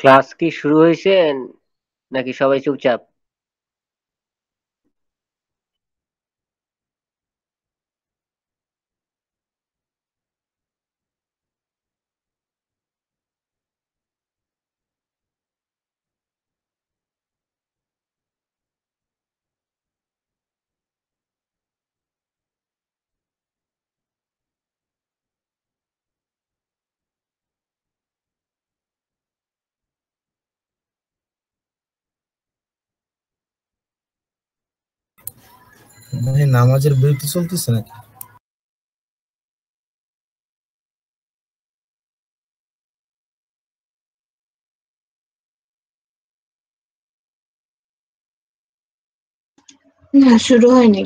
Class কি শুরু হয়েছে নাকি সবাই চুপচাপ নামাজের বিরতি চলতেছে নাকি না শুরু হয়নি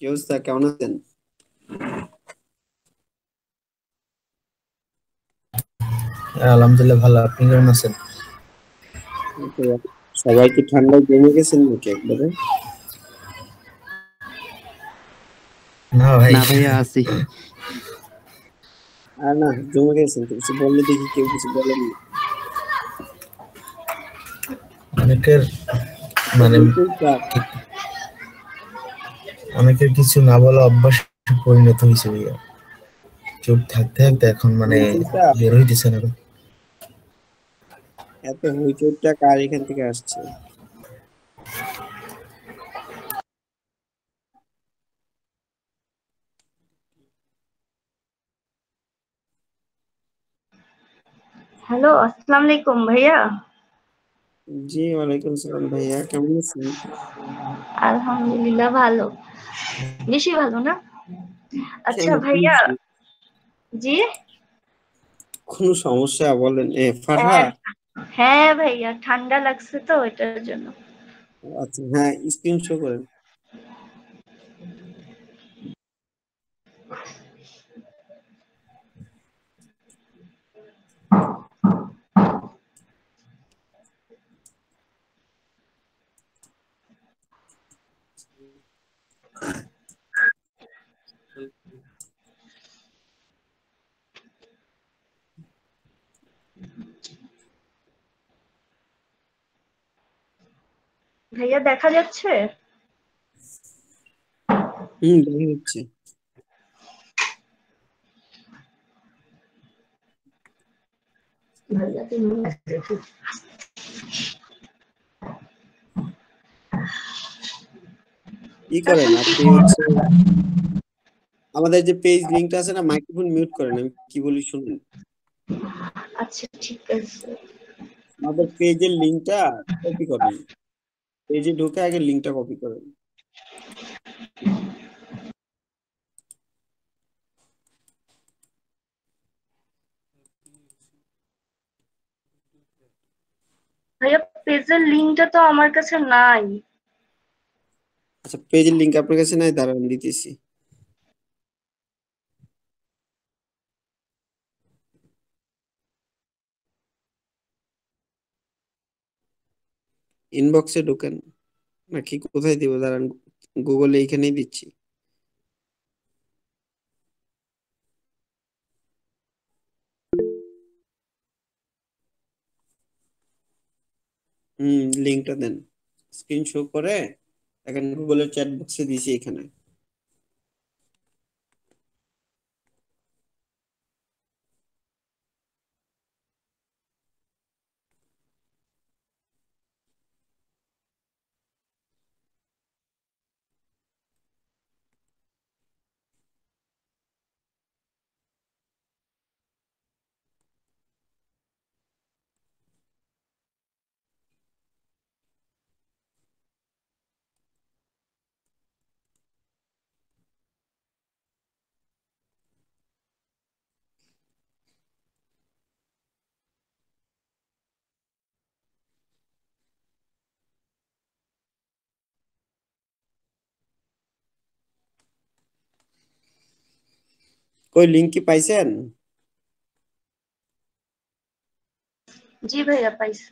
¿Qué usted que conocen? আলহামদুলিল্লাহ ভালো আপনি কেমন আছেন সবাই কি ঠান্ডায় জমে গেছেন নাকি একবারে না ভাই না ভাইয়া আছি আর না জমে গেছেন তো কিছু বললে দেখি কেউ কিছু বলেন না অনেকের মানে অনেকের কিছু না বলা অভ্যাস পরিণত হয়েছে ভাইয়া চুপ থাকতে থাকতে এখন মানে বের হইতেছে না এত কার এখান থেকে আসছে হ্যালো আসসালাম আলাইকুম ভাইয়া জি ওয়ালাইকুম সালাম ভাইয়া কেমন আছেন আলহামদুলিল্লাহ ভালো বেশি ভালো না আচ্ছা ভাইয়া জি কোনো সমস্যা বলেন এ ফারহা হ্যাঁ, হ্যাঁ ভাইয়া ঠান্ডা লাগছে তো এটার জন্য আচ্ছা হ্যাঁ স্ক্রিন শো করেন ভাইয়া দেখা যাচ্ছে হুম দেখা যাচ্ছে ই করেন আপনি হচ্ছে আমাদের যে পেজ লিংকটা আছে না মাইক্রোফোন মিউট করেন আমি কি বলি শুনুন আচ্ছা ঠিক আছে আমাদের পেজের লিংকটা কপি করেন পেজে ঢুকে আগে লিঙ্কটা কপি করেন ভাইয়া পেজের লিংকটা তো আমার কাছে নাই আচ্ছা পেজের লিংক আপনার কাছে নাই দাঁড়ান দিতেছি ইনবক্সে ঢোকেন নাকি কোথায় দিব দাঁড়ান গুগল এইখানেই দিচ্ছি হুম লিঙ্কটা দেন স্ক্রিন শো করে এখন গুগলের চ্যাট বক্সে দিছি এখানে কই লিংক কি পাইছেন জি ভাইয়া পাইছি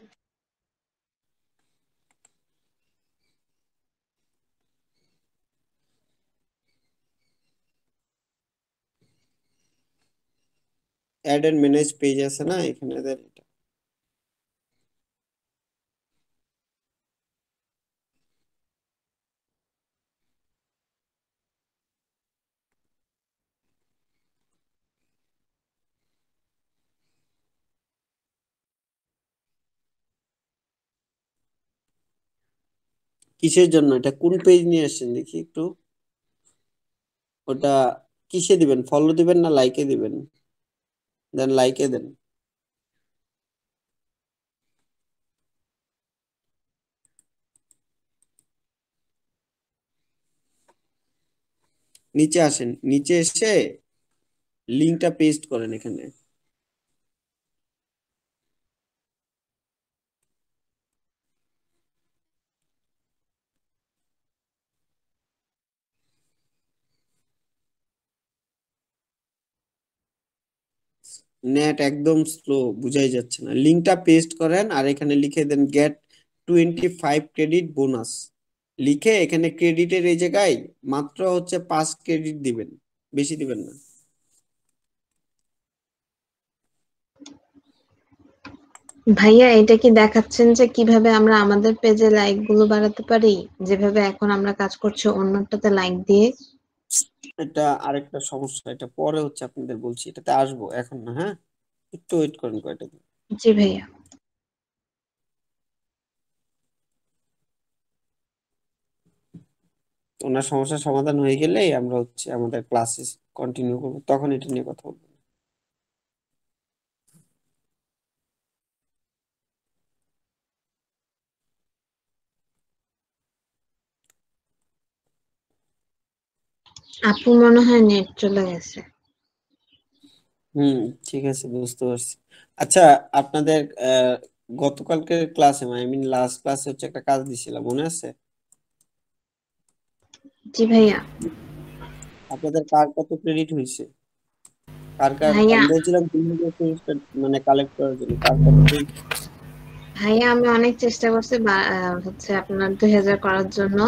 অ্যাড এন্ড ম্যানেজ পেজ আছে না এখানে কিসের জন্য এটা কোন পেজ নিয়ে আসছেন দেখি একটু ওটা কিসে দিবেন ফলো দিবেন না লাইকে দিবেন দেন লাইকে দেন নিচে আসেন নিচে এসে লিঙ্কটা পেস্ট করেন এখানে নেট একদম স্লো বুঝাই যাচ্ছে না লিঙ্কটা পেস্ট করেন আর এখানে লিখে দেন get twenty five credit bonus লিখে এখানে ক্রেডিটের এই জায়গায় মাত্র হচ্ছে পাঁচ ক্রেডিট দিবেন বেশি দিবেন না ভাইয়া এটা কি দেখাচ্ছেন যে কিভাবে আমরা আমাদের পেজে লাইক গুলো বাড়াতে পারি যেভাবে এখন আমরা কাজ করছি অন্যটাতে লাইক দিয়ে এটা আরেকটা সমস্যা এটা পরে হচ্ছে আপনাদের বলছি এটাতে আসবো এখন না হ্যাঁ একটু ওয়েট করেন কয়েকটা দিন জি ভাইয়া ওনার সমস্যার সমাধান হয়ে গেলে আমরা হচ্ছে আমাদের ক্লাসে কন্টিনিউ করবো তখন এটা নিয়ে কথা বলবো আপু মনে হয় নেট চলে গেছে হুম ঠিক আছে বুঝতে পারছি আচ্ছা আপনাদের গতকালকের ক্লাসে আই মিন লাস্ট ক্লাসে হচ্ছে একটা কাজ দিছিলাম মনে আছে জি ভাইয়া আপনাদের কার কত ক্রেডিট হয়েছে কার কার বলছিলাম মানে কালেক্ট করার জন্য কার কত ক্রেডিট ভাইয়া আমি অনেক চেষ্টা করছি হচ্ছে আপনার দুই হাজার করার জন্য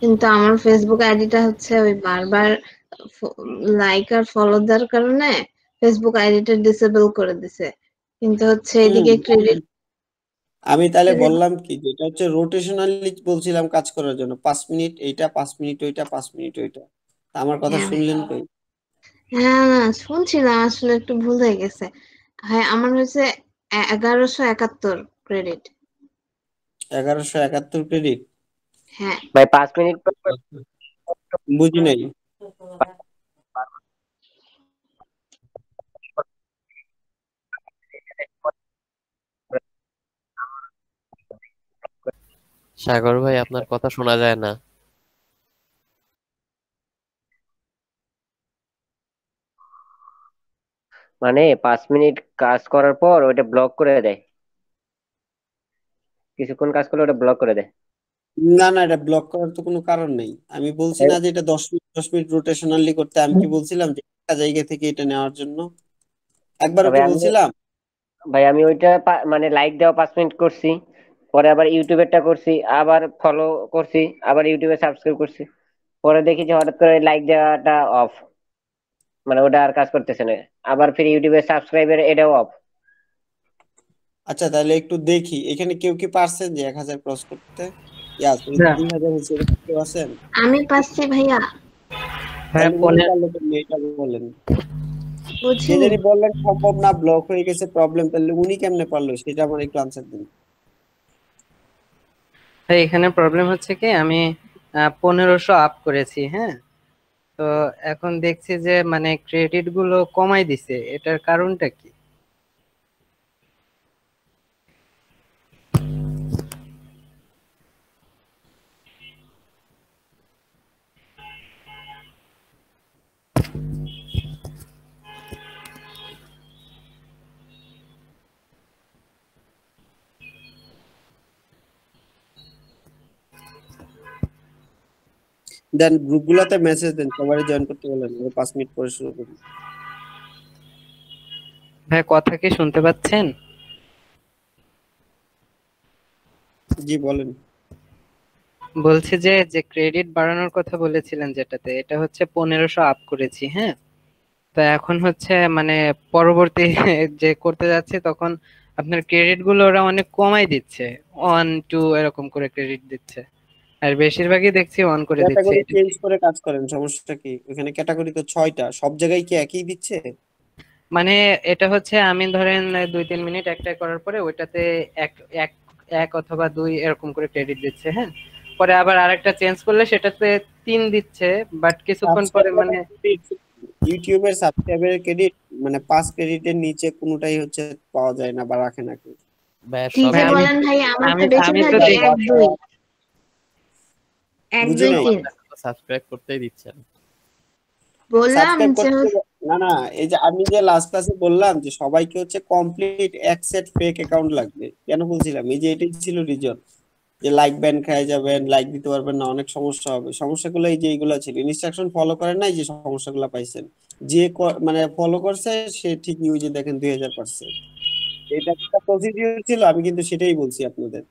কিন্তু আমার ফেসবুক আইডিটা হচ্ছে ওই বারবার লাইক আর ফলো দেওয়ার কারণে ফেসবুক আইডিটা ডিসেবল করে দিছে কিন্তু হচ্ছে এদিকে ক্রেডিট আমি তাহলে বললাম কি যেটা হচ্ছে রোটেশনালি বলছিলাম কাজ করার জন্য পাঁচ মিনিট এইটা পাঁচ মিনিট ওইটা পাঁচ মিনিট ওইটা আমার কথা হ্যাঁ। শুনলেন কই হ্যাঁ না শুনছিলাম আসলে একটু ভুল হয়ে গেছে হ্যাঁ আমার হয়েছে এগারোশো একাত্তর ক্রেডিট এগারোশো একাত্তর ক্রেডিট হ্যাঁ। ভাই পাঁচ মিনিট বুঝি নাই সাগর ভাই আপনার কথা শোনা যায় না মানে পাঁচ মিনিট কাজ করার পর ওইটা ব্লক করে দেয় কিছুক্ষণ কাজ করলে ওটা ব্লক করে দেয় না না এটা ব্লক করার তো কোনো কারণ নেই আমি বলছি না যে এটা দশ মিনিট দশ মিনিট রোটেশনালি করতে আমি কি বলছিলাম যে একটা জায়গা থেকে এটা নেওয়ার জন্য একবার বলছিলাম ভাই আমি ওইটা মানে লাইক দেওয়া পাঁচ মিনিট করছি পরে আবার ইউটিউবেরটা করছি আবার ফলো করছি আবার ইউটিউবে সাবস্ক্রাইব করছি পরে দেখি যে হঠাৎ করে লাইক দেওয়াটা অফ মানে ওটা আর কাজ করতেছে না আবার ফির ইউটিউবে সাবস্ক্রাইবের এটাও অফ আচ্ছা তাহলে একটু দেখি এখানে কেউ কি পারছে যে এক হাজার ক্রস করতে হ্যাঁ। আমি পাচ্ছি ভাইয়া হ্যাঁ, সেটা একটু প্রবলেম হ্যাঁ, হচ্ছে কি আমি পনেরোশো আপ করেছি হ্যাঁ তো এখন দেখছি যে মানে ক্রেডিট গুলো কমাই দিছে এটার কারণটা কি দেন গ্রুপগুলোতে মেসেজ দেন সবাই জয়েন করতে বলেন 5 মিনিট পরে শুরু করুন ভাই হ্যাঁ, কথা কি শুনতে পাচ্ছেন জি বলেন বলছি যে যে ক্রেডিট বাড়ানোর কথা বলেছিলেন যেটাতে এটা হচ্ছে পনেরোশো আপ করেছি হ্যাঁ তো এখন হচ্ছে মানে পরবর্তী যে করতে যাচ্ছে তখন আপনার ক্রেডিট গুলো ওরা অনেক কমাই দিচ্ছে ওয়ান টু এরকম করে ক্রেডিট দিচ্ছে আর বেশিরভাগই দেখছি অন করে দিচ্ছে ক্যাটাগরি চেঞ্জ করে কাজ করেন সমস্যা কি ওখানে ক্যাটাগরি তো 6টা সব জায়গায় কি একই দিচ্ছে মানে এটা হচ্ছে আমি ধরেন দুই তিন মিনিট একটা করার পরে ওইটাতে এক এক এক অথবা দুই এরকম করে ক্রেডিট দিচ্ছে হ্যাঁ পরে আবার আরেকটা চেঞ্জ করলে সেটাতে তিন দিচ্ছে বাট কিছুক্ষণ পরে মানে ইউটিউবের সাবস্ক্রাইবার ক্রেডিট মানে পাঁচ ক্রেডিটের নিচে কোনোটাই হচ্ছে পাওয়া যায় না বা রাখে না কি কেউ আমি তো বেশি না করতেই দিচ্ছেন না না এই যে আমি যে লাস্ট ক্লাসে বললাম যে সবাইকে হচ্ছে কমপ্লিট এক সেট ফেক অ্যাকাউন্ট লাগবে কেন বলছিলাম এই যে এটাই ছিল রিজন যে লাইক যাবেন লাইক দিতে পারবেন না অনেক সমস্যা হবে সমস্যাগুলো এই যে এইগুলো ছিল ইনস্ট্রাকশন ফলো করে নাই যে সমস্যাগুলো পাইছেন যে মানে ফলো করছে সে ঠিক নিউজে দেখেন দুই হাজার পার্সেন্ট এটা একটা প্রসিডিউর ছিল আমি কিন্তু সেটাই বলছি আপনাদের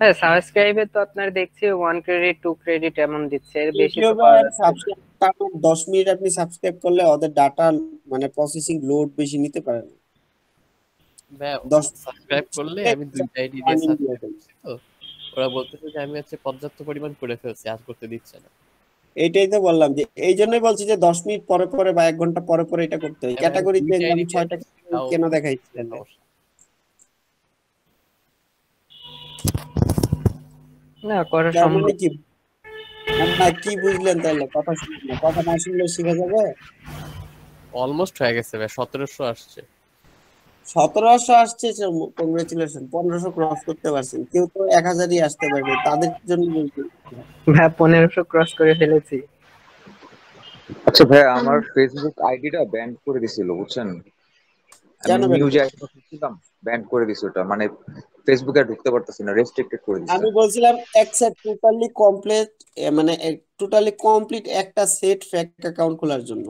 হ্যাঁ সাবস্ক্রাইবে তো আপনার দেখছি ওয়ান ক্রেডিট ক্রেডিট এমন দিচ্ছে এর বেশি মিনিট আপনি সাবস্ক্রাইব করলে ওদের ডাটা মানে প্রসেসিং লোড বেশি নিতে পারে না সাবস্ক্রাইব করলে আমি দুইটা আইডি দিয়ে ওরা বলতেছে যে আমি হচ্ছে পর্যাপ্ত পরিমাণ করে ফেলছি করতে দিচ্ছে না এইটাই তো বললাম যে এই জন্যই বলছি যে দশ মিনিট পরে পরে বা এক ঘন্টা পরে পরে এটা করতে হয় ক্যাটাগরি মানে কেন দেখাইছিলেন না করা সম্ভব কি না কি বুঝলেন তাহলে কথা শুনলে কথা না শুনলে শিখে যাবে অলমোস্ট হয়ে গেছে ভাই 1700 আসছে 1700 আসছে কংগ্রেচুলেশন 1500 ক্রস করতে পারছেন কেউ তো 1000 ই আসতে পারবে তাদের জন্য বলছি ভাই 1500 ক্রস করে ফেলেছি আচ্ছা ভাই আমার ফেসবুক আইডিটা ব্যান করে দিছিল বুঝছেন করে দিছে ওটা মানে ফেসবুকে ঢুকতে না করে আমি বলছিলাম এক সেট টোটালি মানে টোটালি কমপ্লিট একটা সেট অ্যাকাউন্ট খোলার জন্য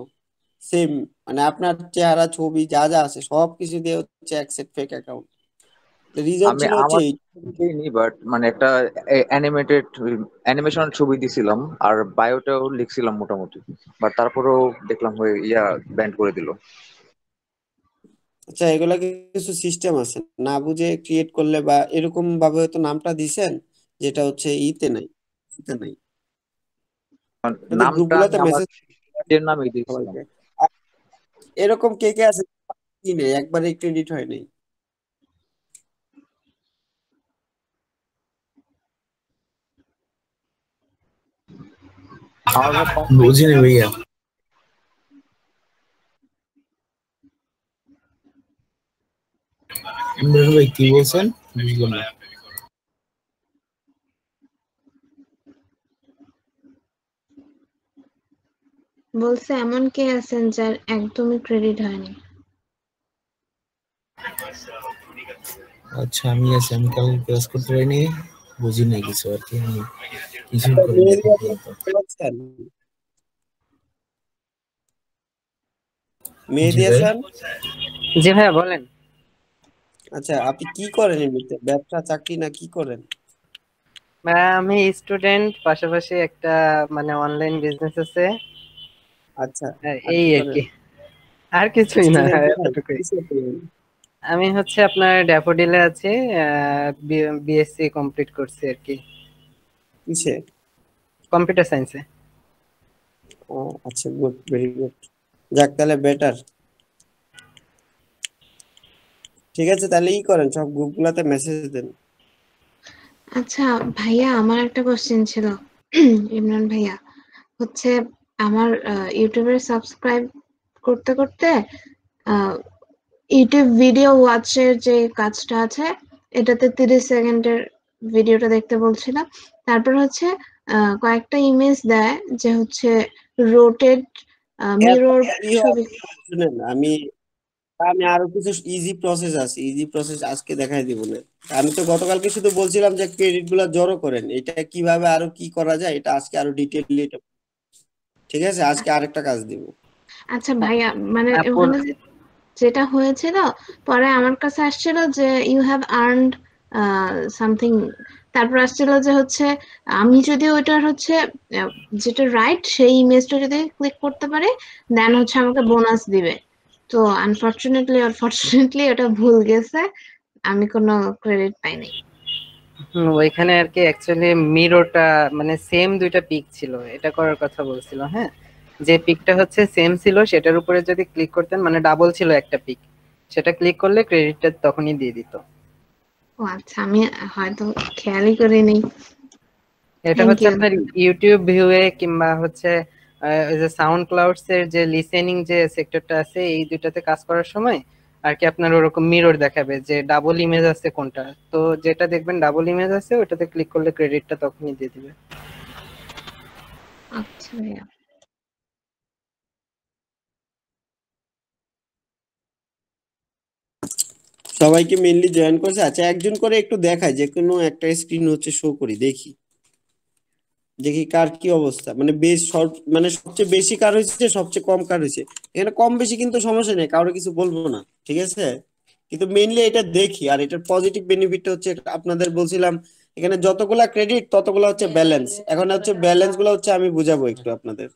সেম মানে আপনার চেহারা ছবি যা যা আছে সবকিছু দিয়ে হচ্ছে এক সেট অ্যাকাউন্ট বাট মানে একটা অ্যানিমেটেড ছবি দিছিলাম আর বায়োটাও লিখছিলাম মোটামুটি বাট তারপরেও দেখলাম হয়ে ইয়া ব্যান্ড করে দিল আচ্ছা এগুলা কিছু সিস্টেম আছে না বুঝে ক্রিয়েট করলে বা এরকম ভাবে হয়তো নামটা দিছেন যেটা হচ্ছে ইতে নাই ইতে নাই গ্রুপগুলোতে মেসেজ নামই দিয়েছিলাম এরকম কে কে আছে কি নেই একবারে ক্রেডিট হয় নাই বুঝিনি ভাইয়া ভাই কি বলছে এমন কে আছেন যার একদমই ক্রেডিট হয়নি আচ্ছা আমি আছি আমি কাল ক্লাস করতে পারিনি বুঝি নাই কিছু আর কি আমি কিছু মেহেদি হাসান জি ভাইয়া বলেন আচ্ছা আপনি কি করেন এমনিতে ব্যবসা চাকরি না কি করেন আমি স্টুডেন্ট পাশাপাশি একটা মানে অনলাইন বিজনেস আছে আচ্ছা এই আর কি আর কিছুই না আমি হচ্ছে আপনার ড্যাফোডিলে আছি বিএসসি কমপ্লিট করছি আর কি কিসে কম্পিউটার সায়েন্সে ও আচ্ছা গুড ভেরি গুড যাক তাহলে বেটার ঠিক আছে তাহলে ই করেন সব গ্রুপগুলোতে মেসেজ দেন আচ্ছা ভাইয়া আমার একটা কোশ্চেন ছিল ইমরান ভাইয়া হচ্ছে আমার ইউটিউবে সাবস্ক্রাইব করতে করতে ইউটিউব ভিডিও ওয়াচের যে কাজটা আছে এটাতে তিরিশ সেকেন্ডের ভিডিওটা দেখতে বলছিলাম তারপর হচ্ছে কয়েকটা ইমেজ দেয় যে হচ্ছে রোটেড মিরর হ্যাঁ, হ্যাঁ, ছবি আমি আমি আরো কিছু ইজি প্রসেস আছে ইজি প্রসেস আজকে দেখাই দিব না আমি তো গতকালকে শুধু বলছিলাম যে ক্রেডিট গুলা জড়ো করেন এটা কিভাবে আরো কি করা যায় এটা আজকে আরো ডিটেইলি ঠিক আছে আজকে আরেকটা কাজ দিব আচ্ছা ভাইয়া মানে যেটা হয়েছিল পরে আমার কাছে আসছিল যে ইউ হ্যাভ আর্নড সামথিং তারপর আসছিল যে হচ্ছে আমি যদি ওইটার হচ্ছে যেটা রাইট সেই ইমেজটা যদি ক্লিক করতে পারি দেন হচ্ছে আমাকে বোনাস দিবে তো আনফরচুনেটলি আর এটা ওটা ভুল গেছে আমি কোনো ক্রেডিট পাইনি ওইখানে আর কি অ্যাকচুয়ালি মিরোটা মানে সেম দুইটা পিক ছিল এটা করার কথা বলছিল হ্যাঁ যে পিকটা হচ্ছে সেম ছিল সেটার উপরে যদি ক্লিক করতেন মানে ডাবল ছিল একটা পিক সেটা ক্লিক করলে ক্রেডিটটা তখনই দিয়ে দিত ও আচ্ছা আমি হয়তো খেয়ালই করিনি এটা হচ্ছে আপনার ইউটিউব ভিউ এ কিংবা হচ্ছে যে সাউন্ড ক্লাউডস এর যে লিসেনিং যে সেক্টরটা আছে এই দুইটাতে কাজ করার সময় আর কি আপনার ওরকম মিরর দেখাবে যে ডাবল ইমেজ আছে কোনটা তো যেটা দেখবেন ডাবল ইমেজ আছে ওটাতে ক্লিক করলে ক্রেডিটটা তখনই দিয়ে দিবে আচ্ছা সবাইকে মেনলি জয়েন করছে আচ্ছা একজন করে একটু দেখায় যে কোনো একটা স্ক্রিন হচ্ছে শো করি দেখি দেখি কার কি অবস্থা মানে বেশ মানে সবচেয়ে বেশি কার হয়েছে সবচেয়ে কম কার হয়েছে এখানে কম বেশি কিন্তু সমস্যা নেই কারো কিছু বলবো না ঠিক আছে কিন্তু মেইনলি এটা দেখি আর এটার পজিটিভ বেনিফিট হচ্ছে আপনাদের বলছিলাম এখানে যতগুলা ক্রেডিট ততগুলা হচ্ছে ব্যালেন্স এখন হচ্ছে ব্যালেন্স গুলো হচ্ছে আমি বুঝাবো একটু আপনাদের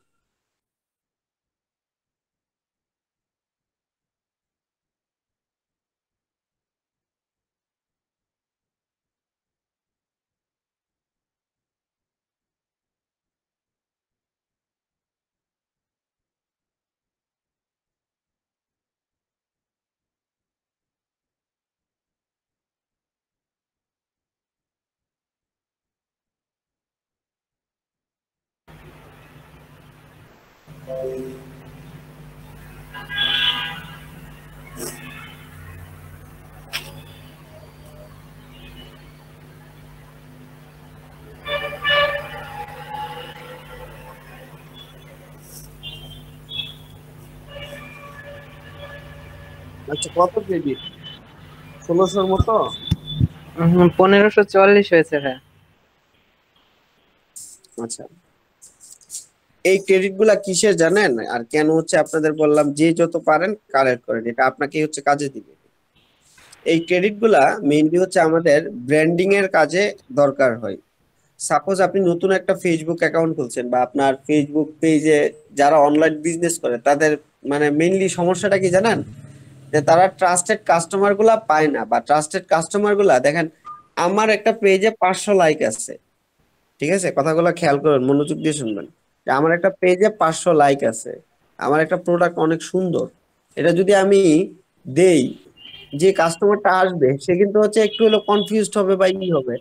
আচ্ছা কত কেজি ষোলোশোর মতো পনেরোশো চল্লিশ হয়েছে হ্যাঁ আচ্ছা এই ক্রেডিট গুলা কিসের জানেন আর কেন হচ্ছে আপনাদের বললাম যে যত পারেন কালেক্ট করেন এটা আপনাকে হচ্ছে কাজে দিবে এই ক্রেডিট গুলা মেইনলি হচ্ছে আমাদের ব্র্যান্ডিং এর কাজে দরকার হয় সাপোজ আপনি নতুন একটা ফেসবুক অ্যাকাউন্ট খুলছেন বা আপনার ফেসবুক পেজে যারা অনলাইন বিজনেস করে তাদের মানে মেইনলি সমস্যাটা কি জানেন যে তারা ট্রাস্টেড কাস্টমার গুলা পায় না বা ট্রাস্টেড কাস্টমার গুলা দেখেন আমার একটা পেজে পাঁচশো লাইক আছে ঠিক আছে কথাগুলো খেয়াল করুন মনোযোগ দিয়ে শুনবেন আমার একটা পেজে পাঁচশো লাইক আছে আমার একটা প্রোডাক্ট অনেক সুন্দর এটা যদি আমি দেই যে কাস্টমারটা আসবে সে কিন্তু হচ্ছে একটু হলো কনফিউজড হবে বা ই হবে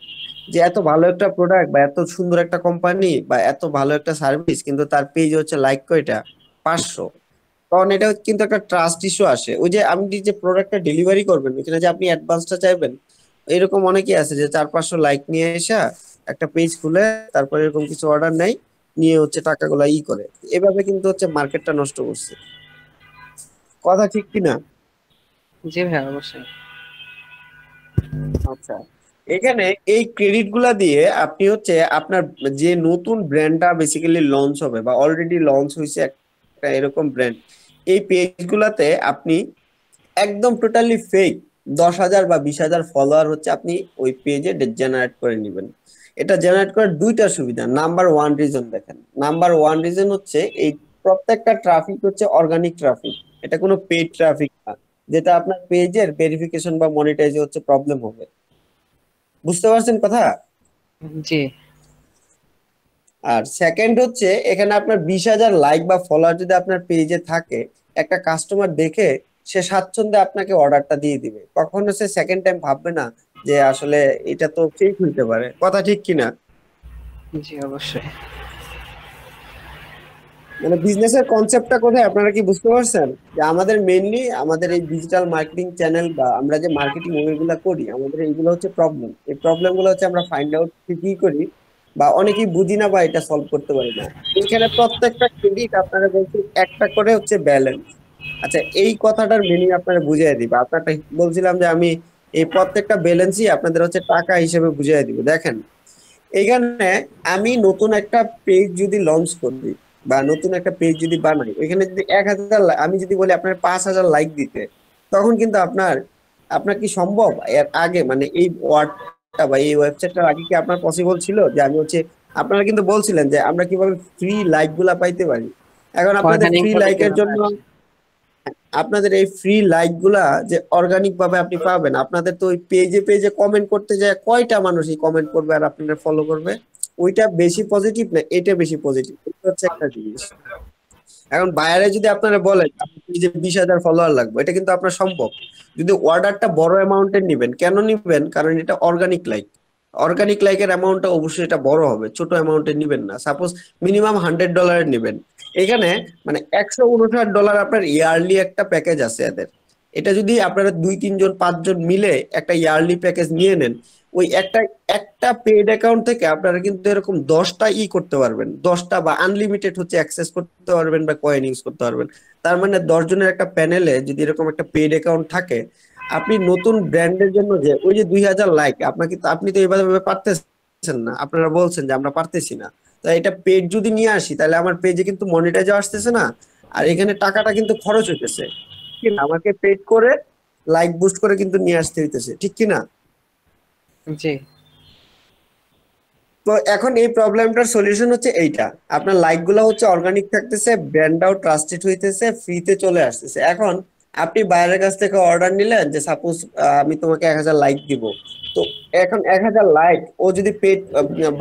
যে এত ভালো একটা প্রোডাক্ট বা এত সুন্দর একটা কোম্পানি বা এত ভালো একটা সার্ভিস কিন্তু তার পেজ হচ্ছে লাইক কয়টা পাঁচশো তখন এটা কিন্তু একটা ট্রাস্ট ইস্যু আসে ওই যে আপনি যে প্রোডাক্টটা ডেলিভারি করবেন ওইখানে যে আপনি অ্যাডভান্সটা চাইবেন এরকম অনেকেই আছে যে চার পাঁচশো লাইক নিয়ে এসে একটা পেজ খুলে তারপরে এরকম কিছু অর্ডার নেয় নিয়ে হচ্ছে টাকাগুলো ই করে এভাবে কিন্তু হচ্ছে মার্কেটটা নষ্ট করছে কথা ঠিক কি না জি ভাই অবশ্যই আচ্ছা এখানে এই ক্রেডিট গুলা দিয়ে আপনি হচ্ছে আপনার যে নতুন ব্র্যান্ডটা বেসিক্যালি লঞ্চ হবে বা অলরেডি লঞ্চ হয়েছে একটা এরকম ব্র্যান্ড এই পেজগুলোতে আপনি একদম টোটালি ফেক দশ হাজার বা বিশ হাজার ফলোয়ার হচ্ছে আপনি ওই পেজে জেনারেট করে নেবেন এটা জেনারেট করার দুইটা সুবিধা নাম্বার ওয়ান রিজন দেখেন নাম্বার ওয়ান রিজন হচ্ছে এই প্রত্যেকটা ট্রাফিক হচ্ছে অর্গানিক ট্রাফিক এটা কোনো পেড ট্রাফিক না যেটা আপনার পেজের ভেরিফিকেশন বা মনিটাইজে হচ্ছে প্রবলেম হবে বুঝতে পারছেন কথা জি আর সেকেন্ড হচ্ছে এখানে আপনার বিশ হাজার লাইক বা ফলোয়ার যদি আপনার পেজে থাকে একটা কাস্টমার দেখে সে স্বাচ্ছন্দ্যে আপনাকে অর্ডারটা দিয়ে দিবে কখনো সে সেকেন্ড টাইম ভাববে না যে আসলে এটা তো ফেক হইতে পারে কথা ঠিক না জি অবশ্যই মানে বিজনেসের কনসেপ্টটা কোথায় আপনারা কি বুঝতে পারছেন যে আমাদের মেইনলি আমাদের এই ডিজিটাল মার্কেটিং চ্যানেল বা আমরা যে মার্কেটিং ওয়েগুলো করি আমাদের এইগুলো হচ্ছে প্রবলেম এই প্রবলেমগুলো হচ্ছে আমরা ফাইন্ড আউট ঠিকই করি বা অনেকেই বুঝি না বা এটা সলভ করতে পারি না এখানে প্রত্যেকটা ক্রেডিট আপনারা বলছেন একটা করে হচ্ছে ব্যালেন্স আচ্ছা এই কথাটার মিনিং আপনারা বুঝিয়ে দিবে আপনারটা বলছিলাম যে আমি এই প্রত্যেকটা ব্যালেন্সই আপনাদের হচ্ছে টাকা হিসেবে বুঝিয়ে দিব দেখেন এখানে আমি নতুন একটা পেজ যদি লঞ্চ করি বা নতুন একটা পেজ যদি বানাই এখানে যদি এক হাজার আমি যদি বলি আপনার পাঁচ হাজার লাইক দিতে তখন কিন্তু আপনার আপনার কি সম্ভব এর আগে মানে এই ওয়ার্ড এই ওয়েবসাইটটার আগে কি আপনার পসিবল ছিল যে আমি হচ্ছে আপনারা কিন্তু বলছিলেন যে আমরা কিভাবে ফ্রি লাইক গুলা পাইতে পারি এখন আপনাদের ফ্রি লাইকের জন্য আপনাদের এই ফ্রি লাইক গুলা যে অর্গানিক ভাবে আপনি পাবেন আপনাদের তো ওই পেজে পেজে কমেন্ট করতে যায় কয়টা মানুষই কমেন্ট করবে আর আপনারা ফলো করবে ওইটা বেশি পজিটিভ না এটা বেশি পজিটিভ এটা হচ্ছে একটা জিনিস এখন বাইরে যদি আপনারা বলেন যে বিশ হাজার ফলোয়ার লাগবে এটা কিন্তু আপনার সম্ভব যদি অর্ডারটা বড় অ্যামাউন্টের নিবেন কেন নিবেন কারণ এটা অর্গানিক লাইক অর্গানিক লাইকের অ্যামাউন্টটা অবশ্যই এটা বড় হবে ছোট অ্যামাউন্টে নিবেন না সাপোজ মিনিমাম হান্ড্রেড ডলারের নিবেন এখানে মানে একশো উনষাট ডলার আপনার ইয়ারলি একটা প্যাকেজ আছে এদের এটা যদি আপনারা দুই তিনজন পাঁচজন মিলে একটা ইয়ারলি প্যাকেজ নিয়ে নেন ওই একটা একটা পেইড অ্যাকাউন্ট থেকে আপনারা কিন্তু এরকম দশটা ই করতে পারবেন দশটা বা আনলিমিটেড হচ্ছে অ্যাক্সেস করতে পারবেন বা কয়েন ইউজ করতে পারবেন তার মানে দশ জনের একটা প্যানেলে যদি এরকম একটা পেইড অ্যাকাউন্ট থাকে আপনি নতুন ব্র্যান্ডের জন্য যে ওই যে দুই হাজার লাইক আপনাকে আপনি তো এইভাবে পারতেছেন না আপনারা বলছেন যে আমরা পারতেছি না তাই এটা পেড যদি নিয়ে আসি তাহলে আমার পেজে কিন্তু মনিটাইজ আসতেছে না আর এখানে টাকাটা কিন্তু খরচ হইতেছে আমাকে পেড করে লাইক বুস্ট করে কিন্তু নিয়ে আসতে হইতেছে ঠিক কিনা জি তো এখন এই প্রবলেমটার সলিউশন হচ্ছে এইটা আপনার লাইক গুলা হচ্ছে অর্গানিক থাকতেছে আউট ট্রাস্টেড হইতেছে ফ্রিতে চলে আসতেছে এখন আপনি বাইরের কাছ থেকে অর্ডার নিলেন যে সাপোজ আমি তোমাকে এক হাজার লাইক দিব তো এখন এক হাজার লাইক ও যদি পেড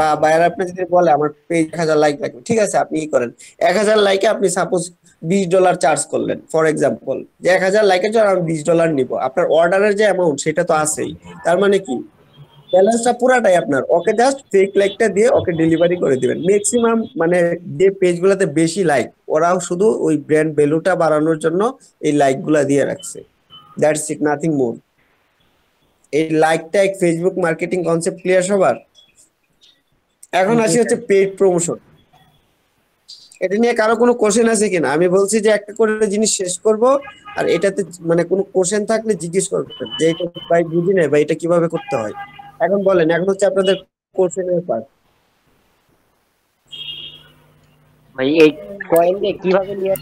বা বাইরে আপনি যদি বলে আমার পেজ এক হাজার লাইক লাগবে ঠিক আছে আপনি কি করেন এক হাজার লাইকে আপনি সাপোজ বিশ ডলার চার্জ করলেন ফর এক্সাম্পল যে এক হাজার লাইকের জন্য আমি বিশ ডলার নিব আপনার অর্ডারের যে অ্যামাউন্ট সেটা তো আছেই তার মানে কি ব্যালেন্সটা পুরাটাই আপনার ওকে জাস্ট ফেক লাইকটা দিয়ে ওকে ডেলিভারি করে দিবেন ম্যাক্সিমাম মানে যে পেজগুলোতে বেশি লাইক ওরাও শুধু ওই ব্র্যান্ড ভ্যালুটা বাড়ানোর জন্য এই লাইকগুলা দিয়ে রাখছে দ্যাটস ইট নাথিং মোর এই লাইকটা এক ফেসবুক মার্কেটিং কনসেপ্ট ক্লিয়ার সবার এখন আসি হচ্ছে পেড প্রমোশন এটা নিয়ে কারো কোনো কোশ্চেন আছে কিনা আমি বলছি যে একটা করে জিনিস শেষ করব আর এটাতে মানে কোনো কোশ্চেন থাকলে জিজ্ঞেস করবেন যে এটা ভাই বুঝি না বা এটা কিভাবে করতে হয় এখন বলেন এখন হচ্ছে আপনাদের কোশ্চেনের ব্যাপার ভাই এই কিভাবে নিয়ে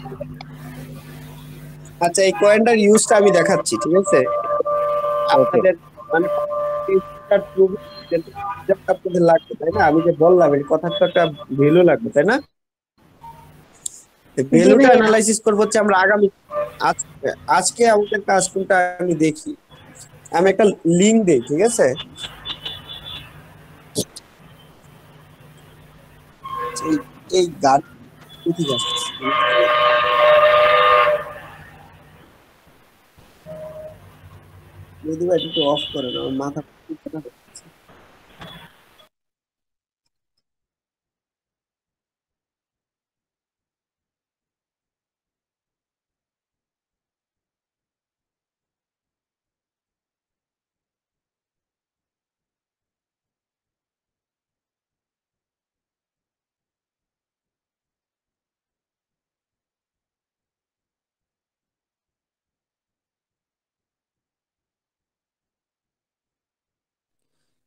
আচ্ছা এই কয়েনটার ইউজটা আমি দেখাচ্ছি ঠিক আছে আপনাদের মানে লাগবে তাই না আমি যে বললাম এই কথাটা একটা লিঙ্ক লাগবে তাই হচ্ছে আজকে আমাদের আমি দেখি আমি একটা ঠিক আছে এই এই গান ইতিহাস যদি একটু অফ করে না মাথা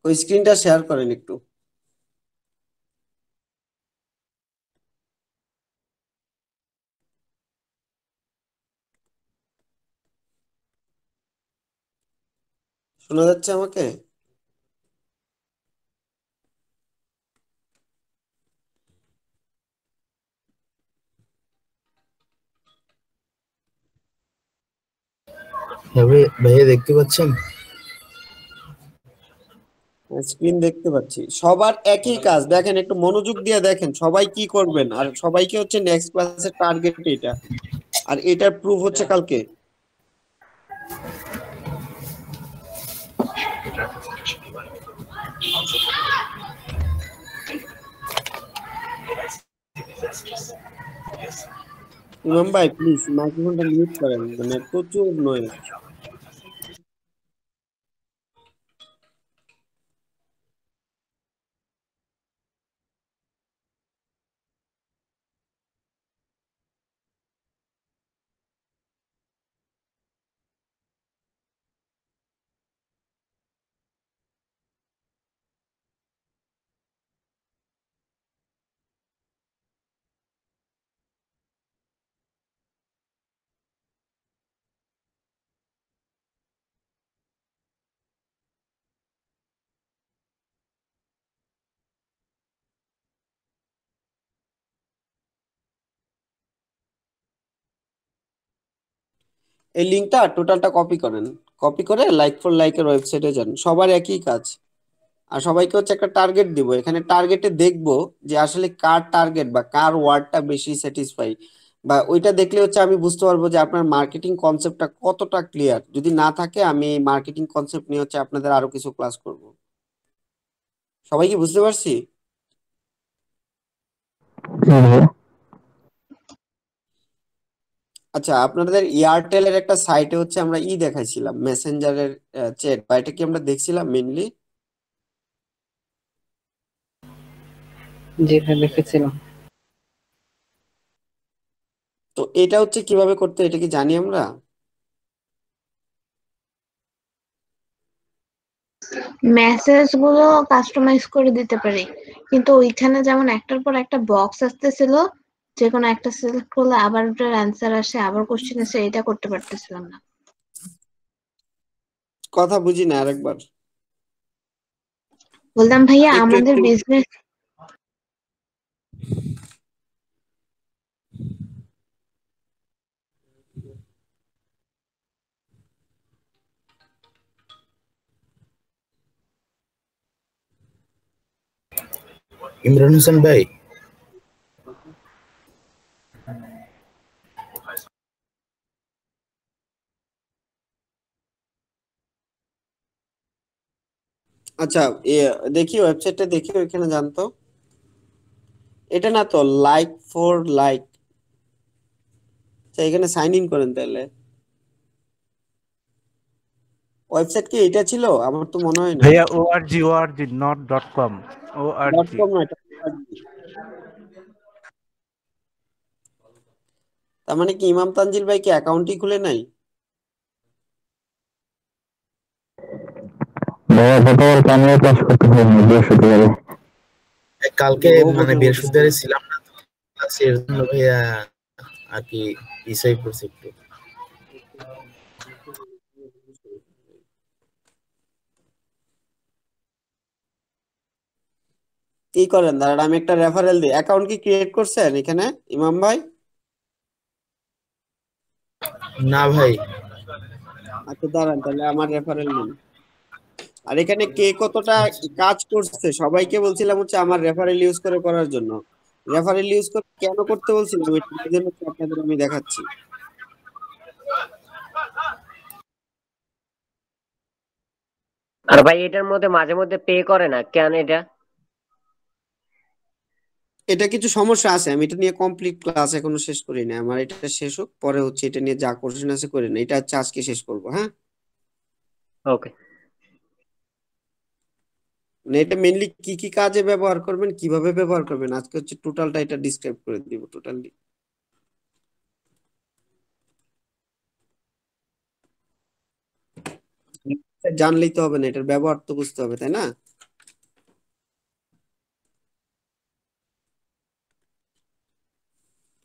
ওই স্ক্রিনটা শেয়ার করেন একটু শোনা যাচ্ছে আমাকে ভাইয়া দেখতে পাচ্ছেন স্ক্রিন দেখতে পাচ্ছি সবার একই কাজ দেখেন একটু মনোযোগ দিয়ে দেখেন সবাই কি করবেন আর সবাইকে হচ্ছে নেক্সট ক্লাসের টার্গেট এটা আর এটার প্রুফ হচ্ছে কালকে ইমাম ভাই প্লিজ মাইক্রোফোনটা মিউট করেন মানে প্রচুর নয় এই লিঙ্কটা টোটালটা কপি করেন কপি করে লাইক ফর লাইকের ওয়েবসাইটে যান সবার একই কাজ আর সবাইকে হচ্ছে একটা টার্গেট দিব এখানে টার্গেটে দেখব যে আসলে কার টার্গেট বা কার ওয়ার্ডটা বেশি স্যাটিসফাই বা ওইটা দেখলে হচ্ছে আমি বুঝতে পারবো যে আপনার মার্কেটিং কনসেপ্টটা কতটা ক্লিয়ার যদি না থাকে আমি মার্কেটিং কনসেপ্ট নিয়ে হচ্ছে আপনাদের আরো কিছু ক্লাস করব সবাই কি বুঝতে পারছি হ্যাঁ আচ্ছা আপনাদের এয়ারটেলের একটা সাইটে হচ্ছে আমরা ই দেখাইছিলাম মেসেঞ্জারের চ্যাট বা এটা কি আমরা দেখছিলাম মেনলি যেটা হ্যাঁ, তো এটা হচ্ছে কিভাবে করতে এটা কি জানি আমরা মেসেজ গুলো কাস্টমাইজ করে দিতে পারি কিন্তু ওইখানে যেমন একটার পর একটা বক্স আসতেছিল যে কোনো একটা সিলেক্ট করলে আবার ওটার অ্যান্সার আসে আবার কোশ্চেন আসে এটা করতে পারতেছিলাম না কথা বুঝি না আরেকবার বললাম ভাইয়া আমাদের বিজনেস ইমরান হোসেন ভাই আচ্ছা দেখি ওয়েবসাইটটা দেখি ওইখানে জানতো এটা না তো লাইক ফর লাইক এখানে সাইন ইন করেন তাহলে ওয়েবসাইট কি এটা ছিল আমার তো মনে হয় না ভাইয়া আর জি not dot com org dot com তার মানে কি ইমাম তানজিল ভাই কি অ্যাকাউন্টই খুলে নাই কালকে মানে ছিলাম না তো জন্য ভাইয়া আর কি করছি একটু কি করেন দাঁড়ান আমি একটা রেফারেল দিই অ্যাকাউন্ট কি ক্রিয়েট করছেন এখানে ইমাম ভাই না ভাই আচ্ছা দাঁড়ান তাহলে আমার রেফারেল নিন আর এখানে কে কতটা কাজ করছে সবাইকে বলছিলাম হচ্ছে আমার রেফারেল ইউজ করে করার জন্য রেফারেল ইউজ করে কেন করতে বলছিলাম এটার জন্য আপনাদের আমি দেখাচ্ছি আর ভাই এটার মধ্যে মাঝে মধ্যে পে করে না কেন এটা এটা কিছু সমস্যা আছে আমি এটা নিয়ে কমপ্লিট ক্লাস এখনো শেষ করি না আমার এটা শেষ হোক পরে হচ্ছে এটা নিয়ে যা কোশ্চেন আছে করে না এটা হচ্ছে আজকে শেষ করব হ্যাঁ ওকে মানে এটা মেনলি কি কি কাজে ব্যবহার করবেন কিভাবে ব্যবহার করবেন আজকে হচ্ছে টোটালটা এটা ডিসক্রাইব করে দিব টোটালি জানলেই তো হবে না এটার ব্যবহার তো বুঝতে হবে তাই না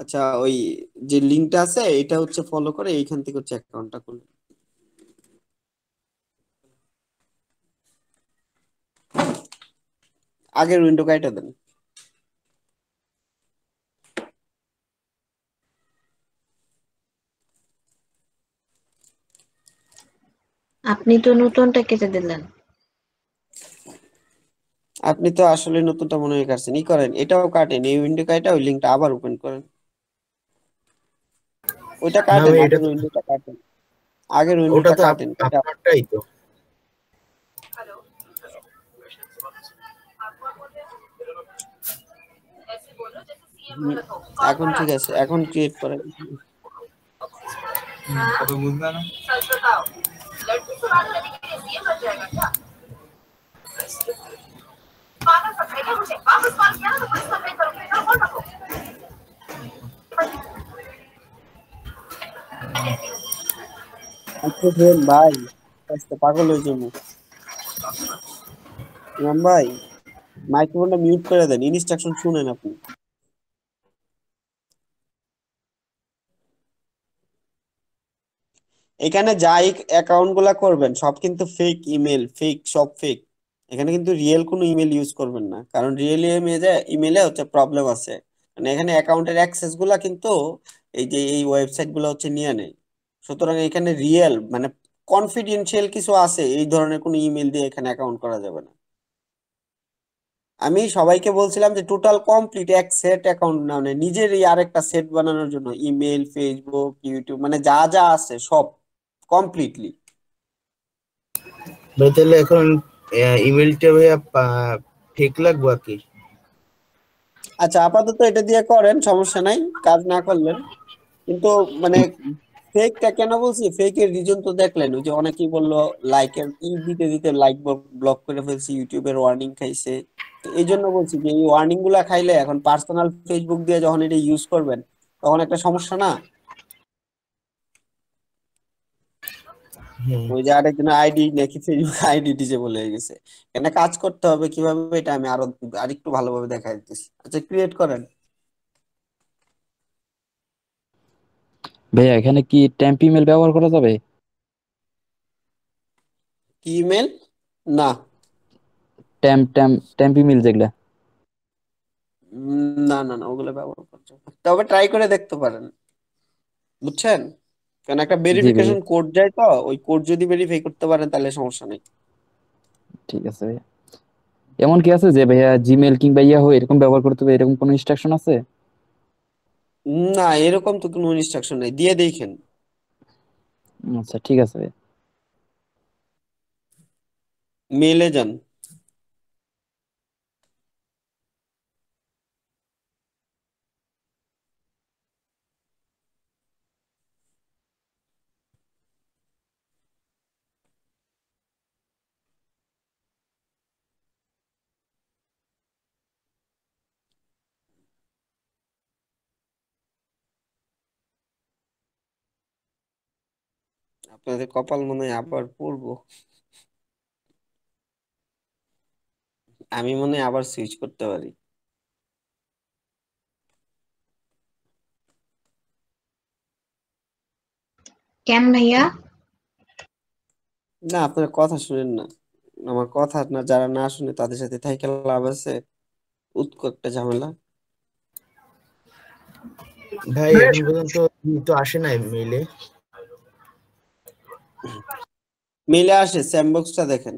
আচ্ছা ওই যে লিঙ্কটা আছে এটা হচ্ছে ফলো করে এইখান থেকে হচ্ছে অ্যাকাউন্টটা খুলবেন আগের উইন্ডো কাইটা দেন আপনি তো নতুনটা কেটে দিলেন আপনি তো আসলে নতুনটা মনে হয় কাটছেন ই করেন এটাও কাটেন এই উইন্ডো কাইটা ওই লিংকটা আবার ওপেন করেন ওটা কাটেন আগের উইন্ডোটা কাটেন আগের উইন্ডোটা কাটেন ওটা তো আপনারটাই তো এখন ঠিক আছে এখন ক্রিয়েট করে আচ্ছা ভাই পাগল হয়েছে রাম ভাই মাইক্রোফোনটা মিউট করে দেন ইনস্ট্রাকশন শুনেন আপনি এখানে যাই অ্যাকাউন্ট গুলা করবেন সব কিন্তু ফেক ইমেল ফেক সব ফেক এখানে কিন্তু রিয়েল কোনো ইমেল ইউজ করবেন না কারণ রিয়েল ইমেলে ইমেলে হচ্ছে প্রবলেম আছে মানে এখানে অ্যাকাউন্টের অ্যাক্সেস গুলা কিন্তু এই যে এই ওয়েবসাইট গুলা হচ্ছে নিয়ে নেয় সুতরাং এখানে রিয়েল মানে কনফিডেন্সিয়াল কিছু আছে এই ধরনের কোনো ইমেল দিয়ে এখানে অ্যাকাউন্ট করা যাবে না আমি সবাইকে বলছিলাম যে টোটাল কমপ্লিট এক সেট অ্যাকাউন্ট না মানে নিজের এই আরেকটা সেট বানানোর জন্য ইমেল ফেসবুক ইউটিউব মানে যা যা আছে সব কমপ্লিটলি তাহলে এখন ইমেলটা ভাইয়া ঠিক লাগবো আর কি আচ্ছা আপাতত এটা দিয়ে করেন সমস্যা নাই কাজ না করলেন কিন্তু মানে ফেকটা কেন বলছি ফেকের রিজন তো দেখলেন ওই যে অনেকেই বললো লাইকের ই দিতে দিতে লাইক ব্লক করে ফেলছি ইউটিউবের ওয়ার্নিং খাইছে তো এই জন্য বলছি যে এই ওয়ার্নিং গুলা খাইলে এখন পার্সোনাল ফেসবুক দিয়ে যখন এটা ইউজ করবেন তখন একটা সমস্যা না ওই যে আরেকজন আইডি নাকি ফেসবুক আইডি ডিসেবল হয়ে গেছে এখানে কাজ করতে হবে কিভাবে এটা আমি আরো আরেকটু ভালোভাবে দেখা দিতেছি আচ্ছা ক্রিয়েট করেন ভাইয়া এখানে কি টেম্প ইমেল ব্যবহার করা যাবে কি ইমেল না টেম্প টেম্প টেম্প ইমেল যেগুলা না না না ওগুলো ব্যবহার করতে তবে ট্রাই করে দেখতে পারেন বুঝছেন কারণ একটা ভেরিফিকেশন কোড যায় তো ওই কোড যদি ভেরিফাই করতে পারেন তাহলে সমস্যা নেই ঠিক আছে ভাইয়া এমন কি আছে যে ভাইয়া জিমেল কিংবা হয় এরকম ব্যবহার করতে হবে এরকম কোনো ইনস্ট্রাকশন আছে না এরকম তো কোনো ইনস্ট্রাকশন নাই দিয়ে দেখেন আচ্ছা ঠিক আছে ভাইয়া মেলে যান আপনাদের কপাল মনে হয় আবার পড়বো আমি মনে হয় আবার সুইচ করতে পারি কেন ভাইয়া না আপনার কথা শুনেন না আমার কথা না যারা না শুনে তাদের সাথে থাইকে লাভ আছে উৎকটটা একটা ঝামেলা ভাই এখন পর্যন্ত তো আসে নাই মেলে মিলে আসে স্যামবক্সটা দেখেন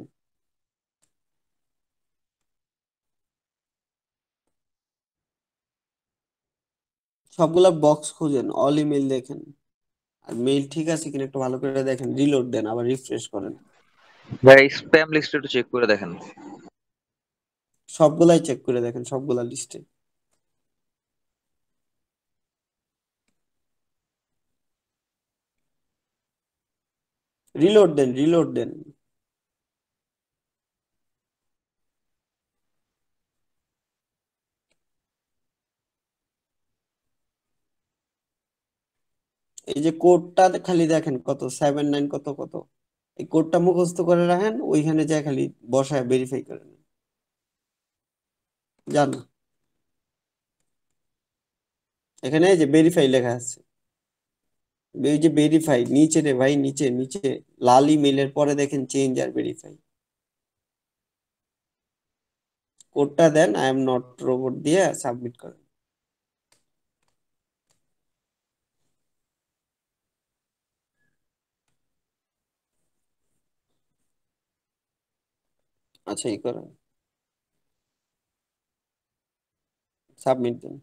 সবগুলা বক্স খুঁজেন অল ইমেল দেখেন আর মেইল ঠিক আছে কিনা একটু ভালো করে দেখেন রিলোড দেন আবার রিফ্রেশ করেন ভাই স্প্যাম লিস্ট একটু চেক করে দেখেন সবগুলাই চেক করে দেখেন সবগুলা লিস্টে রিলোড দেন রিলোড দেন এই যে কোডটা খালি দেখেন কত সেভেন নাইন কত কত এই কোডটা মুখস্থ করে রাখেন ওইখানে যায় খালি বসায় ভেরিফাই করে নেন জানো এখানে যে ভেরিফাই লেখা আছে এই যে ভেরিফাই নিচে রে ভাই নিচে নিচে লাল ইমেলের পরে দেখেন চেঞ্জ আর ভেরিফাই কোডটা দেন আই এম নট রোবট দিয়ে সাবমিট করেন আচ্ছা ই করেন সাবমিট দেন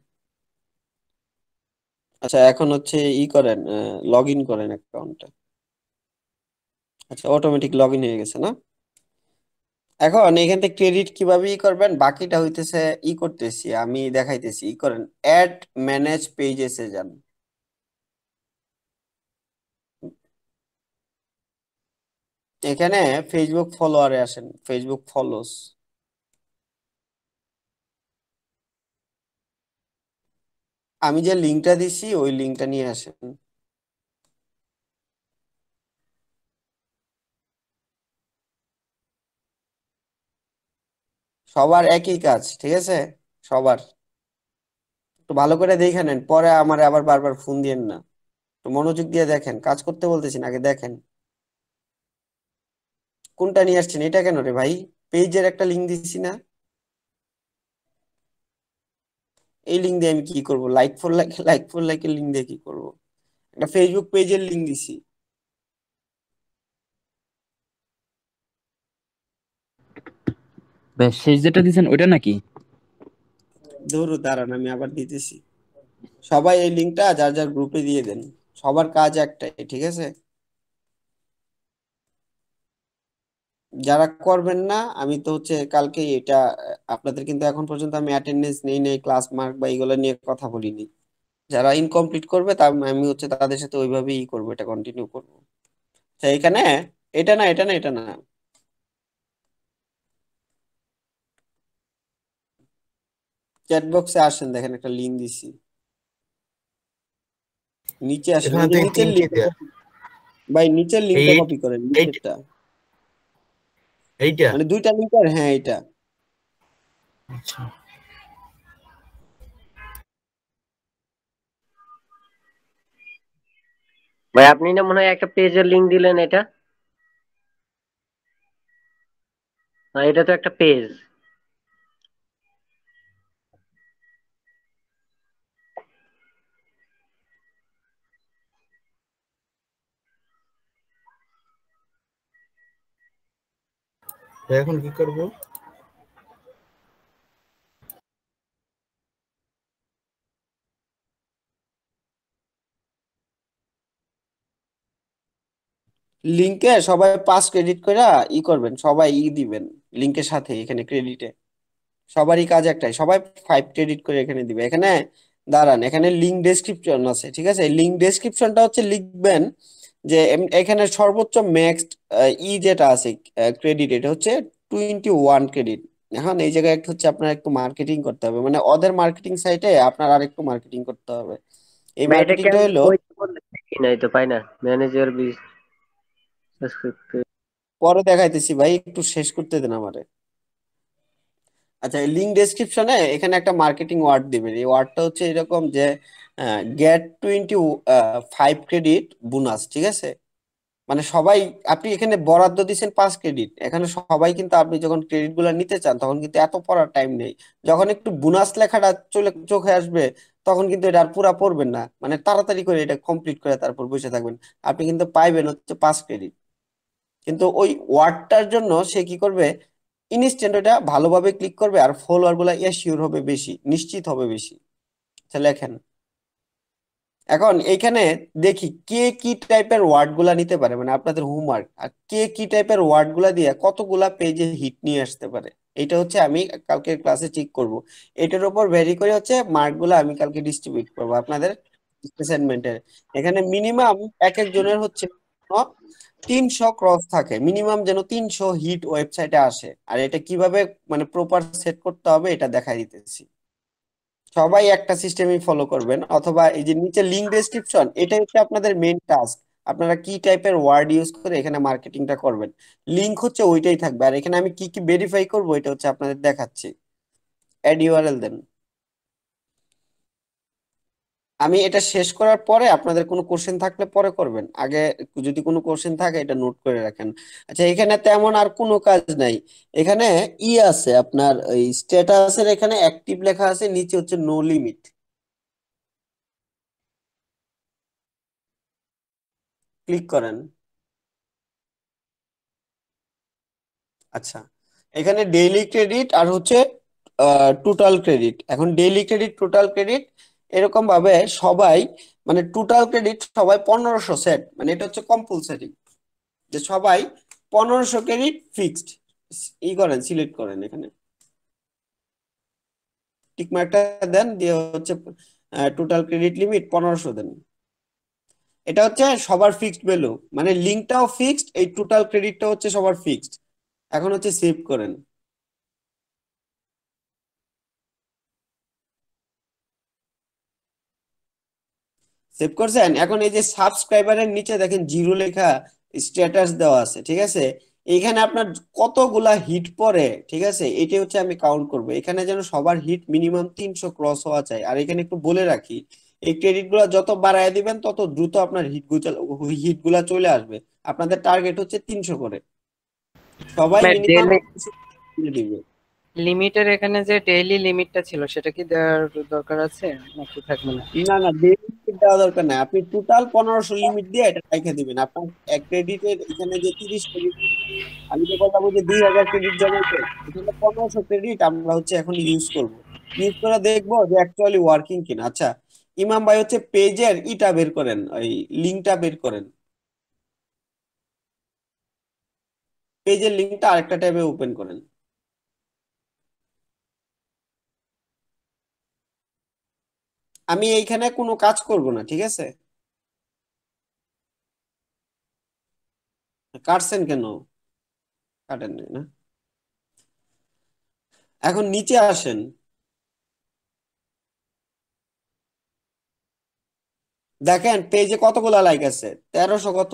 আচ্ছা এখন হচ্ছে ই করেন লগ ইন করেন অ্যাকাউন্টে আচ্ছা অটোমেটিক লগ ইন হয়ে গেছে না এখন এখান থেকে ক্রেডিট কিভাবে ই করবেন বাকিটা হইতেছে ই করতেছি আমি দেখাইতেছি ই করেন অ্যাড ম্যানেজ পেজেসে যান এখানে ফেসবুক ফলোয়ারে আসেন ফেসবুক ফলোস আমি যে লিঙ্কটা দিছি ওই লিঙ্কটা নিয়ে আসেন সবার একই কাজ ঠিক আছে সবার একটু ভালো করে দেখে নেন পরে আমার আবার বারবার ফোন দিয়েন না একটু মনোযোগ দিয়ে দেখেন কাজ করতে বলতেছি আগে দেখেন কোনটা নিয়ে আসছেন এটা কেন রে ভাই পেজের একটা লিঙ্ক দিচ্ছি না এই লিঙ্ক দিয়ে আমি কি করব like for like like for লাইকের লিঙ্ক দিয়ে কি করব একটা ফেসবুক পেজের লিঙ্ক দিছি ব্যাস শেষ যেটা দিছেন ওটা নাকি ধরো দাঁড়ান আমি আবার দিতেছি সবাই এই লিঙ্কটা যার যার গ্রুপে দিয়ে দেন সবার কাজ একটাই ঠিক আছে যারা করবেন না আমি তো হচ্ছে কালকে এটা আপনাদের কিন্তু এখন পর্যন্ত আমি অ্যাটেন্ডেন্স নেই নেই ক্লাস মার্ক বা এইগুলো নিয়ে কথা বলিনি যারা ইনকমপ্লিট করবে তা মানে আমি হচ্ছে তাদের সাথে ওইভাবেই করবো এটা কন্টিনিউ করবো আচ্ছা, এখানে এটা না এটা না এটা না চ্যাট বক্সে আসেন দেখেন একটা লিঙ্ক দিছি নিচে আসেন নিচের লিঙ্ক ভাই নিচের লিঙ্কটা কপি করেন লিঙ্কটা এইটা মানে দুইটা লিটার হ্যাঁ এইটা আচ্ছা। ভাই আপনি না মনে হয় একটা পেজের লিঙ্ক দিলেন এটা এটা তো একটা পেজ এখন কি করব লিংকে সবাই পাঁচ ক্রেডিট করে ই করবেন সবাই ই দিবেন লিংকের সাথে এখানে ক্রেডিটে সবারই কাজ একটাই সবাই ফাইভ ক্রেডিট করে এখানে দিবে এখানে দাঁড়ান এখানে লিঙ্ক ডেসক্রিপশন আছে ঠিক আছে লিঙ্ক ডেসক্রিপশনটা হচ্ছে লিখবেন যে এখানে সর্বোচ্চ ম্যাক্স ই e যেটা আছে ক্রেডিট এটা হচ্ছে টোয়েন্টি ওয়ান ক্রেডিট এখন এই জায়গায় একটা হচ্ছে আপনার একটু মার্কেটিং করতে হবে মানে ওদের মার্কেটিং সাইটে আপনার আর একটু মার্কেটিং করতে হবে এই মার্কেটিংটা হলো নাই তো পাই না ম্যানেজার পরে দেখাইতেছি ভাই একটু শেষ করতে দেন আমারে আচ্ছা লিংক ডেসক্রিপশনে এখানে একটা মার্কেটিং ওয়ার্ড দিবেন এই ওয়ার্ডটা হচ্ছে এরকম যে হ্যাঁ get twenty five credit bonus ঠিক আছে মানে সবাই আপনি এখানে বরাদ্দ দিচ্ছেন পাঁচ ক্রেডিট এখানে সবাই কিন্তু আপনি যখন ক্রেডিট গুলো নিতে চান তখন কিন্তু এত পড়ার টাইম নেই যখন একটু বোনাস লেখাটা চলে চোখে আসবে তখন কিন্তু এটা আর পুরা পড়বেন না মানে তাড়াতাড়ি করে এটা কমপ্লিট করে তারপর বসে থাকবেন আপনি কিন্তু পাইবেন হচ্ছে পাঁচ ক্রেডিট কিন্তু ওই ওয়ার্ডটার জন্য সে কি করবে ইনস্ট্যান্ট ওটা ভালোভাবে ক্লিক করবে আর ফলোয়ার গুলা এসিওর হবে বেশি নিশ্চিত হবে বেশি আচ্ছা, লেখেন এখন এখানে দেখি কে কি টাইপের ওয়ার্ড গুলা নিতে পারে মানে আপনাদের হোমওয়ার্ক আর কে কি টাইপের ওয়ার্ড গুলা দিয়ে কতগুলা পেজে হিট নিয়ে আসতে পারে এটা হচ্ছে আমি কালকে ক্লাসে ঠিক করব এটার উপর ভেরি করে হচ্ছে মার্ক গুলা আমি কালকে ডিস্ট্রিবিউট করব আপনাদের অ্যাসাইনমেন্টের এখানে মিনিমাম এক একজনের হচ্ছে তিনশো ক্রস থাকে মিনিমাম যেন তিনশো হিট ওয়েবসাইটে আসে আর এটা কিভাবে মানে প্রপার সেট করতে হবে এটা দেখাই দিতেছি সবাই একটা সিস্টেমই ফলো করবেন অথবা এই যে নিচে লিঙ্ক ডেসক্রিপশন এটাই হচ্ছে আপনাদের মেন টাস্ক আপনারা কি টাইপের ওয়ার্ড ইউজ করে এখানে মার্কেটিংটা করবেন লিঙ্ক হচ্ছে ওইটাই থাকবে আর এখানে আমি কি কি ভেরিফাই করবো এটা হচ্ছে আপনাদের দেখাচ্ছি অ্যাড ইউআরএল দেন আমি এটা শেষ করার পরে আপনাদের কোনো কোশ্চেন থাকলে পরে করবেন আগে যদি কোনো কোশ্চেন থাকে এটা নোট করে রাখেন আচ্ছা এখানে তেমন আর কোনো কাজ নাই এখানে ই আছে আপনার ওই স্ট্যাটাসের এখানে অ্যাক্টিভ লেখা আছে নিচে হচ্ছে নো লিমিট ক্লিক করেন আচ্ছা এখানে ডেইলি ক্রেডিট আর হচ্ছে টোটাল ক্রেডিট এখন ডেইলি ক্রেডিট টোটাল ক্রেডিট এরকম ভাবে সবাই মানে টোটাল ক্রেডিট সবাই পনেরোশো সেট মানে এটা হচ্ছে কম্পালসারি যে সবাই পনেরোশো ক্রেডিট ফিক্সড ই করেন সিলেক্ট করেন এখানে টিকমার্কটা দেন দিয়ে হচ্ছে টোটাল ক্রেডিট লিমিট পনেরোশো দেন এটা হচ্ছে সবার ফিক্সড ভ্যালু মানে লিঙ্কটাও ফিক্সড এই টোটাল ক্রেডিটটা হচ্ছে সবার ফিক্সড এখন হচ্ছে সেভ করেন সেভ করছেন এখন এই যে সাবস্ক্রাইবারের নিচে দেখেন জিরো লেখা স্ট্যাটাস দেওয়া আছে ঠিক আছে এখানে আপনার কতগুলা হিট পরে ঠিক আছে এটা হচ্ছে আমি কাউন্ট করব এখানে যেন সবার হিট মিনিমাম তিনশো ক্রস হওয়া চাই আর এখানে একটু বলে রাখি এই ক্রেডিট গুলা যত বাড়ায় দিবেন তত দ্রুত আপনার হিট হিট গুলা চলে আসবে আপনাদের টার্গেট হচ্ছে তিনশো করে সবাই মিনিমাম মানে দিবে লিমিটের এখানে যে ডেইলি লিমিটটা ছিল সেটা কি দেওয়ার দরকার আছে নাকি থাকবে না না না ডেইলি দেওয়া দরকার নাই আপনি টোটাল 1500 লিমিট দিয়ে এটা রেখে দিবেন আপনার এক ক্রেডিটের এখানে যে 30 ক্রেডিট আমি যে বললাম যে 2000 ক্রেডিট জমা করতে এখানে 1500 ক্রেডিট আমরা হচ্ছে এখন ইউজ করব ইউজ করে দেখব যে অ্যাকচুয়ালি ওয়ার্কিং কিনা আচ্ছা ইমাম ভাই হচ্ছে পেজের ইটা বের করেন ওই লিংকটা বের করেন পেজের লিংকটা আরেকটা ট্যাবে ওপেন করেন আমি এইখানে কোনো কাজ করব না ঠিক আছে কাটছেন কেন কাটেন না এখন নিচে আসেন দেখেন পেজে কতগুলা লাইক আছে তেরোশো কত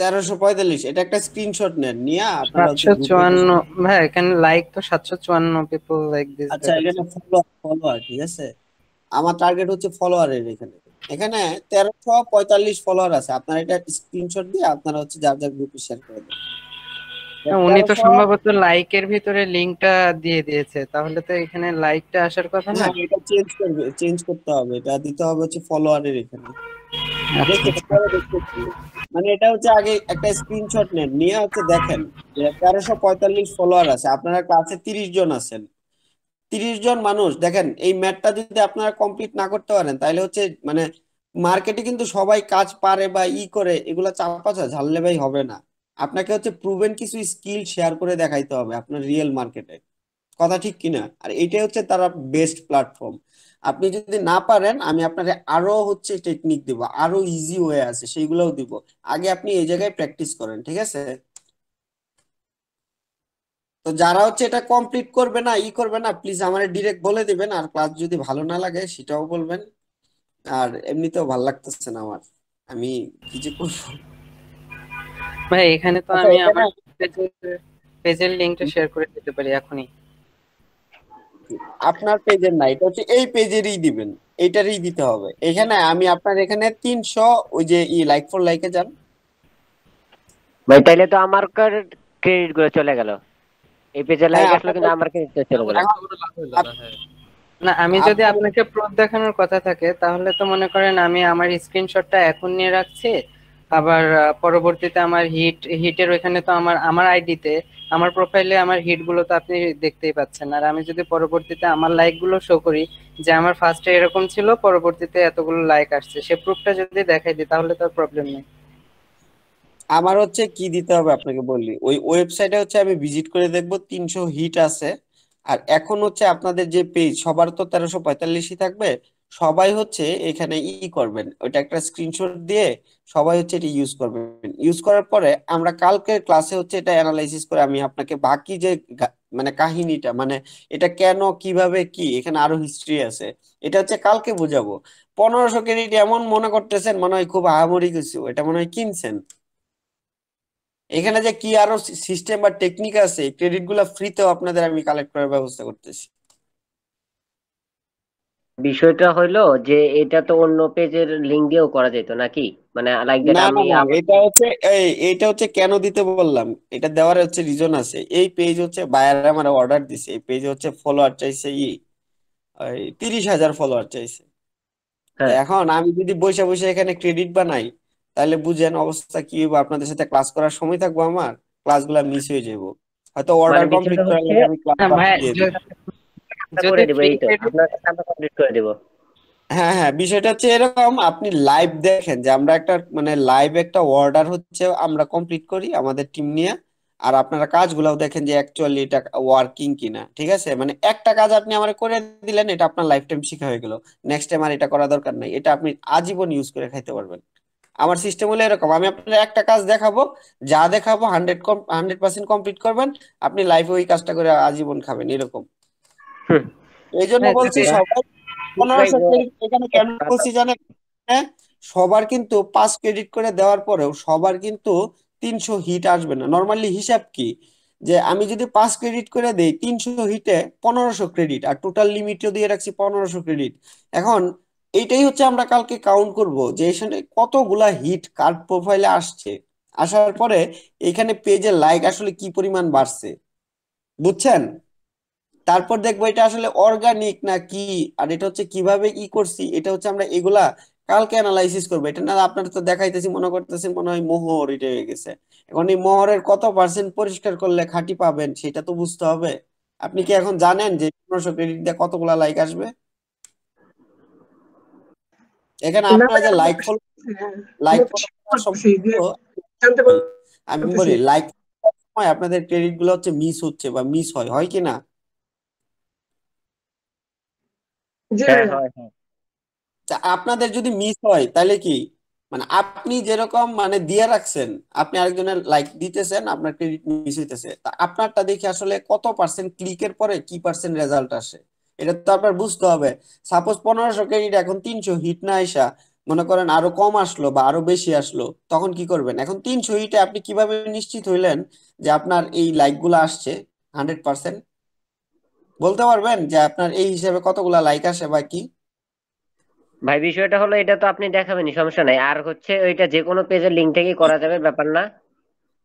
তেরোশো পঁয়তাল্লিশ এটা একটা স্ক্রিনশট নেন নিয়ে সাতশো চুয়ান্ন হ্যাঁ এখানে লাইক তো সাতশো চুয়ান্ন পিপল লাইক দিস আচ্ছা এখানে ফলোয়ার ঠিক আছে আমার টার্গেট হচ্ছে ফলোয়ারের এখানে এখানে তেরোশো পঁয়তাল্লিশ ফলোয়ার আছে আপনারা এটা স্ক্রিনশট দিয়ে আপনারা হচ্ছে যার যার গ্রুপে শেয়ার করে দেন উনি তো সম্ভবত লাইকের ভিতরে লিংকটা দিয়ে দিয়েছে তাহলে তো এখানে লাইকটা আসার কথা না হ্যাঁ, এটা চেঞ্জ করবে চেঞ্জ করতে হবে এটা দিতে হবে হচ্ছে ফলোয়ারের এখানে আচ্ছা, আচ্ছা। মানে এটা হচ্ছে আগে একটা স্ক্রিনশট নেন নিয়ে হচ্ছে দেখেন যে তেরোশো পঁয়তাল্লিশ ফলোয়ার আছে আপনারা ক্লাসে তিরিশ জন আছেন তিরিশ জন মানুষ দেখেন এই ম্যাটটা যদি আপনারা কমপ্লিট না করতে পারেন তাহলে হচ্ছে মানে মার্কেটে কিন্তু সবাই কাজ পারে বা ই করে এগুলো চাপাচা ঝাললে ভাই হবে না আপনাকে হচ্ছে প্রুভেন কিছু স্কিল শেয়ার করে দেখাইতে হবে আপনার রিয়েল মার্কেটে কথা ঠিক কিনা আর এটাই হচ্ছে তারা বেস্ট প্ল্যাটফর্ম আপনি যদি না পারেন আমি আপনাকে আরো হচ্ছে টেকনিক দিব আরো ইজি ওয়ে আছে সেইগুলোও দিব আগে আপনি এই জায়গায় প্র্যাকটিস করেন ঠিক আছে তো যারা হচ্ছে এটা কমপ্লিট করবে না ই করবে না প্লিজ আমার ডিরেক্ট বলে দিবেন আর ক্লাস যদি ভালো না লাগে সেটাও বলবেন আর এমনিতেও ভালো লাগতেছে না আমার আমি কি যে করবো ভাই এখানে তো আচ্ছা, আমি আমার পেজের লিংকটা শেয়ার করে দিতে পারি এখনই আপনার পেজের না এটা হচ্ছে এই পেজেরই দিবেন এটারই দিতে হবে এখানে আমি আপনার এখানে 300 ওই যে ই লাইক ফর লাইকে যান ভাই তাইলে তো আমার ক্রেডিট গুলো চলে গেল এই পেজে লাইক হ্যাঁ, আসলো কিন্তু আমার ক্রেডিট চলে গেল না আমি যদি আপনাকে প্রুফ দেখানোর কথা থাকে তাহলে তো মনে করেন আমি আমার স্ক্রিনশটটা এখন নিয়ে রাখছি আবার পরবর্তীতে আমার হিট হিটের ওখানে তো আমার আমার আইডিতে আমার প্রোফাইলে আমার হিট গুলো তো আপনি দেখতেই পাচ্ছেন আর আমি যদি পরবর্তীতে আমার লাইক গুলো শো করি যে আমার ফার্স্টে এরকম ছিল পরবর্তীতে এতগুলো লাইক আসছে সে প্রুফটা যদি দেখাই দিই তাহলে তো প্রবলেম নেই আমার হচ্ছে কি দিতে হবে আপনাকে বললি ওই ওয়েবসাইটে হচ্ছে আমি ভিজিট করে দেখব তিনশো হিট আছে আর এখন হচ্ছে আপনাদের যে পেজ সবার তো তেরোশো পঁয়তাল্লিশই থাকবে সবাই হচ্ছে এখানে ই করবেন ওইটা একটা স্ক্রিনশট দিয়ে সবাই হচ্ছে এটা ইউজ করবেন ইউজ করার পরে আমরা কালকের ক্লাসে হচ্ছে এটা অ্যানালাইসিস করে আমি আপনাকে বাকি যে মানে কাহিনীটা মানে এটা কেন কিভাবে কি এখানে আরো হিস্ট্রি আছে এটা হচ্ছে কালকে বোঝাবো পনেরোশো ক্রেডিট এমন মনে করতেছেন মনে হয় খুব আহামরি কিছু এটা মনে হয় কিনছেন এখানে যে কি আরো সিস্টেম বা টেকনিক আছে ক্রেডিট গুলা ফ্রিতেও আপনাদের আমি কালেক্ট করার ব্যবস্থা করতেছি বিষয়টা হলো যে এটা তো অন্য পেজের লিংক দিয়েও করা যেত নাকি মানে লাইক দ্যাট আমি না এটা হচ্ছে এই এটা হচ্ছে কেন দিতে বললাম এটা দেওয়ার হচ্ছে রিজন আছে এই পেজ হচ্ছে বায়ার আমার অর্ডার দিছে এই পেজ হচ্ছে ফলোয়ার চাইছে ই তিরিশ হাজার ফলোয়ার চাইছে হ্যাঁ। এখন আমি যদি বসে বসে এখানে ক্রেডিট বানাই তাহলে বুঝেন অবস্থা কি হবে আপনাদের সাথে ক্লাস করার সময় থাকবো আমার ক্লাসগুলা মিস হয়ে যাবো হয়তো অর্ডার মানে কমপ্লিট করার আমি ক্লাস হ্যাঁ, বাদ দিয়ে দিই হ্যাঁ হ্যাঁ বিষয়টা হচ্ছে এরকম আপনি লাইভ দেখেন যে আমরা একটা মানে লাইভ একটা অর্ডার হচ্ছে আমরা কমপ্লিট করি আমাদের টিম নিয়ে আর আপনারা কাজগুলাও দেখেন যে অ্যাকচুয়ালি এটা ওয়ার্কিং কিনা ঠিক আছে মানে একটা কাজ আপনি আমার করে দিলেন এটা আপনার লাইফ টাইম শিখা হয়ে গেল নেক্সট টাইম আর এটা করা দরকার নাই এটা আপনি আজীবন ইউজ করে খাইতে পারবেন আমার সিস্টেম হলো এরকম আমি আপনার একটা কাজ দেখাবো যা দেখাবো হান্ড্রেড হান্ড্রেড পার্সেন্ট কমপ্লিট করবেন আপনি লাইফে ওই কাজটা করে আজীবন খাবেন এরকম এই জন্য হ্যাঁ, বলছি সবাই এখানে কেন বলছি হ্যাঁ, সবার কিন্তু পাঁচ ক্রেডিট করে দেওয়ার পরেও সবার কিন্তু তিনশো হিট আসবে না নর্মালি হিসাব কি যে আমি যদি পাঁচ ক্রেডিট করে দেই তিনশো হিটে পনেরোশো ক্রেডিট আর টোটাল লিমিটও দিয়ে রাখছি পনেরোশো ক্রেডিট এখন এইটাই হচ্ছে আমরা কালকে কাউন্ট করব যে এখানে কতগুলা হিট কার প্রোফাইলে আসছে আসার পরে এখানে পেজে লাইক আসলে কি পরিমাণ বাড়ছে বুঝছেন তারপর দেখবো এটা আসলে অর্গানিক না কি আর এটা হচ্ছে কিভাবে কি করছি এটা হচ্ছে আমরা এগুলা কালকে অ্যানালাইসিস করবো এটা না আপনার তো দেখাইতেছি মনে করতেছি মনে হয় মোহর এটা হয়ে গেছে এখন এই মোহরের কত পার্সেন্ট পরিষ্কার করলে খাঁটি পাবেন সেটা তো বুঝতে হবে আপনি কি এখন জানেন যে পনেরোশো ক্রেডিট দিয়ে কতগুলা লাইক আসবে এখানে আপনারা যে লাইক ফলো লাইক আমি বলি লাইক আপনাদের ক্রেডিট গুলো হচ্ছে মিস হচ্ছে বা মিস হয় হয় কি না হ্যাঁ, আপনাদের যদি মিস হয় তাহলে কি মানে আপনি যেরকম মানে দিয়ে রাখছেন আপনি আরেকজনের লাইক দিতেছেন আপনার ক্রেডিট মিস হইতেছে তা আপনারটা দেখে আসলে কত পার্সেন্ট ক্লিকের পরে কি পার্সেন্ট রেজাল্ট আসে এটা তো আপনার বুঝতে হবে সাপোজ পনেরোশো ক্রেডিট এখন তিনশো হিট না আসা মনে করেন আরো কম আসলো বা আরো বেশি আসলো তখন কি করবেন এখন তিনশো হিটে আপনি কিভাবে নিশ্চিত হইলেন যে আপনার এই লাইকগুলো আসছে হান্ড্রেড পার্সেন্ট বলতে পারবেন যে আপনার এই হিসাবে কতগুলা লাইক আসে বা কি ভাই বিষয়টা হলো এটা তো আপনি দেখাবেনি সমস্যা নাই আর হচ্ছে ওইটা যে কোনো পেজের লিঙ্ক থেকেই করা যাবে ব্যাপার না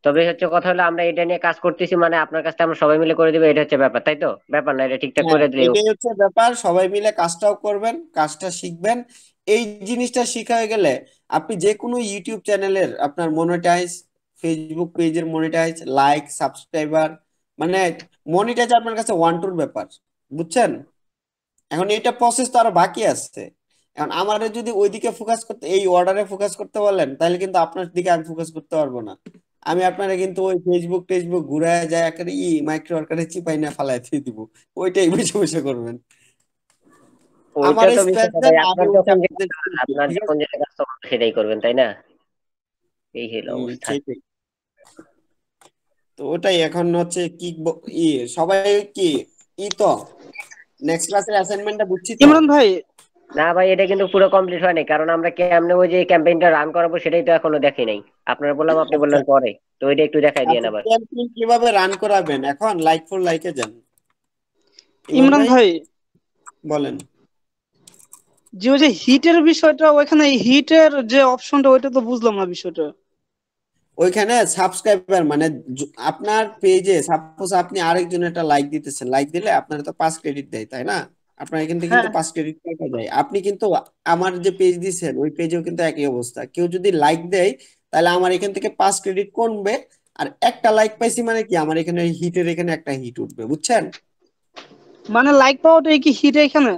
তবে হচ্ছে কথা হলো আমরা এটা নিয়ে কাজ করতেছি মানে আপনার কাছে আমরা সবাই মিলে করে দিব এটা হচ্ছে ব্যাপার তাই তো ব্যাপার না এটা ঠিকঠাক করে হ্যাঁ, দিলে এটাই হচ্ছে ব্যাপার সবাই মিলে কাজটাও করবেন কাজটা শিখবেন এই জিনিসটা শিখা হয়ে গেলে আপনি যে কোনো ইউটিউব চ্যানেলের আপনার মনিটাইজ ফেসবুক পেজের মনিটাইজ লাইক সাবস্ক্রাইবার মানে মনিটাইজ আপনার কাছে ওয়ান টুর ব্যাপার বুঝছেন এখন এটা প্রসেস তো আরো বাকি আছে এখন আমার যদি ওইদিকে ফোকাস করতে এই অর্ডারে ফোকাস করতে বলেন তাহলে কিন্তু আপনার দিকে আমি ফোকাস করতে পারবো না আমি আপনারা কিন্তু ওই ফেসবুক টেসবুক ঘুরে যায় একটা ই মাইক্রো ওয়ার্কারে চিপাই না ফালাই দিয়ে দিব ওইটাই বেশি বেশি করবেন আমার সেটাই করবেন তাই না এই হলো অবস্থা তো ওটাই এখন হচ্ছে কি ই সবাই কি ই তো নেক্সট ক্লাসের অ্যাসাইনমেন্টটা বুঝছি ইমরান ভাই না ভাই এটা কিন্তু পুরো কমপ্লিট হয়নি কারণ আমরা কেমনে ওই যে ক্যাম্পেইনটা রান করাবো সেটাই তো এখনো দেখি নাই আপনারা বললাম আপনি বললেন আচ্ছা। পরে তো এটা একটু দেখাই দিয়েন আবার আচ্ছা, ক্যাম্পেইন কিভাবে রান করাবেন এখন লাইক ফর লাইকে যান ইমরান ভাই বলেন যে ওই যে হিটের বিষয়টা ওইখানে হিটের যে অপশনটা ওইটা তো বুঝলাম না বিষয়টা ওইখানে সাবস্ক্রাইবার মানে আপনার পেজে সাপোজ আপনি আরেকজন একটা লাইক দিতেছেন লাইক দিলে আপনার তো পাঁচ ক্রেডিট দেয় তাই না আপনার এখান থেকে কিন্তু পাঁচ হ্যাঁ। ক্রেডিট টাকা দেয় আপনি কিন্তু আমার যে পেজ দিছেন ওই পেজেও কিন্তু একই অবস্থা কেউ যদি লাইক দেয় তাহলে আমার এখান থেকে পাঁচ ক্রেডিট কমবে আর একটা লাইক পাইছি মানে কি আমার এখানে হিটের এখানে একটা হিট উঠবে বুঝছেন মানে লাইক পাওয়াটাই কি হিট এখানে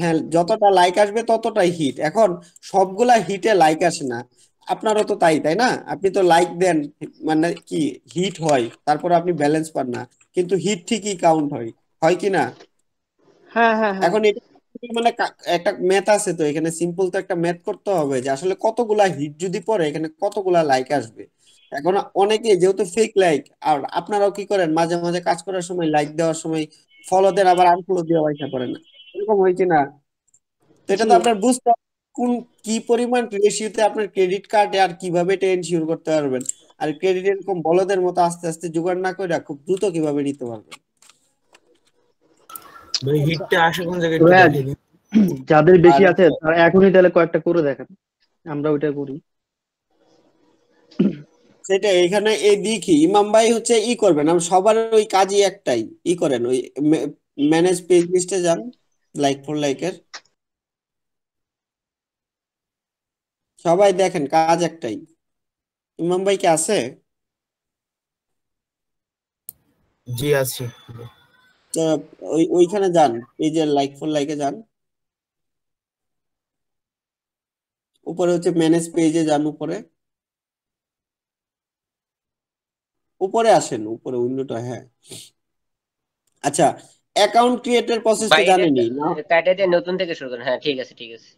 হ্যাঁ যতটা লাইক আসবে ততটাই হিট এখন সবগুলা হিটে লাইক আসে না আপনারও তো তাই তাই না আপনি তো লাইক দেন মানে কি হিট হয় তারপর আপনি ব্যালেন্স পান না কিন্তু হিট ঠিকই কাউন্ট হয় হয় কি না হ্যাঁ, হ্যাঁ, হ্যাঁ। এখন মানে একটা ম্যাথ আছে তো এখানে সিম্পল তো একটা ম্যাথ করতে হবে যে আসলে কতগুলা হিট যদি পড়ে এখানে কতগুলা লাইক আসবে এখন অনেকে যেহেতু ফেক লাইক আর আপনারাও কি করেন মাঝে মাঝে কাজ করার সময় লাইক দেওয়ার সময় ফলো দেন আবার আনফলো দেওয়া ইচ্ছা করেন এরকম হয়েছে না তো এটা তো আপনার বুঝতে কোন কি পরিমাণ রেশিওতে আপনার ক্রেডিট কার্ডে আর কিভাবে এটা এনশিওর করতে পারবেন আর ক্রেডিট এরকম বলদের মতো আস্তে আস্তে জোগাড় না করে খুব দ্রুত কিভাবে নিতে পারবেন মানে হ্যাঁ, যাদের বেশি আছে তারা এখনই তাহলে কয়েকটা করে দেখেন আমরা ওইটা করি সেটা এখানে এই দেখি ইমাম ভাই হচ্ছে ই করবেন আমি সবার ওই কাজই একটাই ই করেন ওই ম্যানেজ পেজ লিস্টে যান লাইক ফর লাইকের সবাই দেখেন কাজ একটাই ইমাম ভাই কি আছে জি ওইখানে যান পেজের লাইক ফর লাইকে যান উপরে হচ্ছে ম্যানেজ পেজে যান উপরে উপরে আসেন উপরে উইন্ডোটা হ্যাঁ আচ্ছা অ্যাকাউন্ট ক্রিয়েটের প্রসেসটা জানেনি না নতুন থেকে শুরু করেন হ্যাঁ ঠিক আছে ঠিক আছে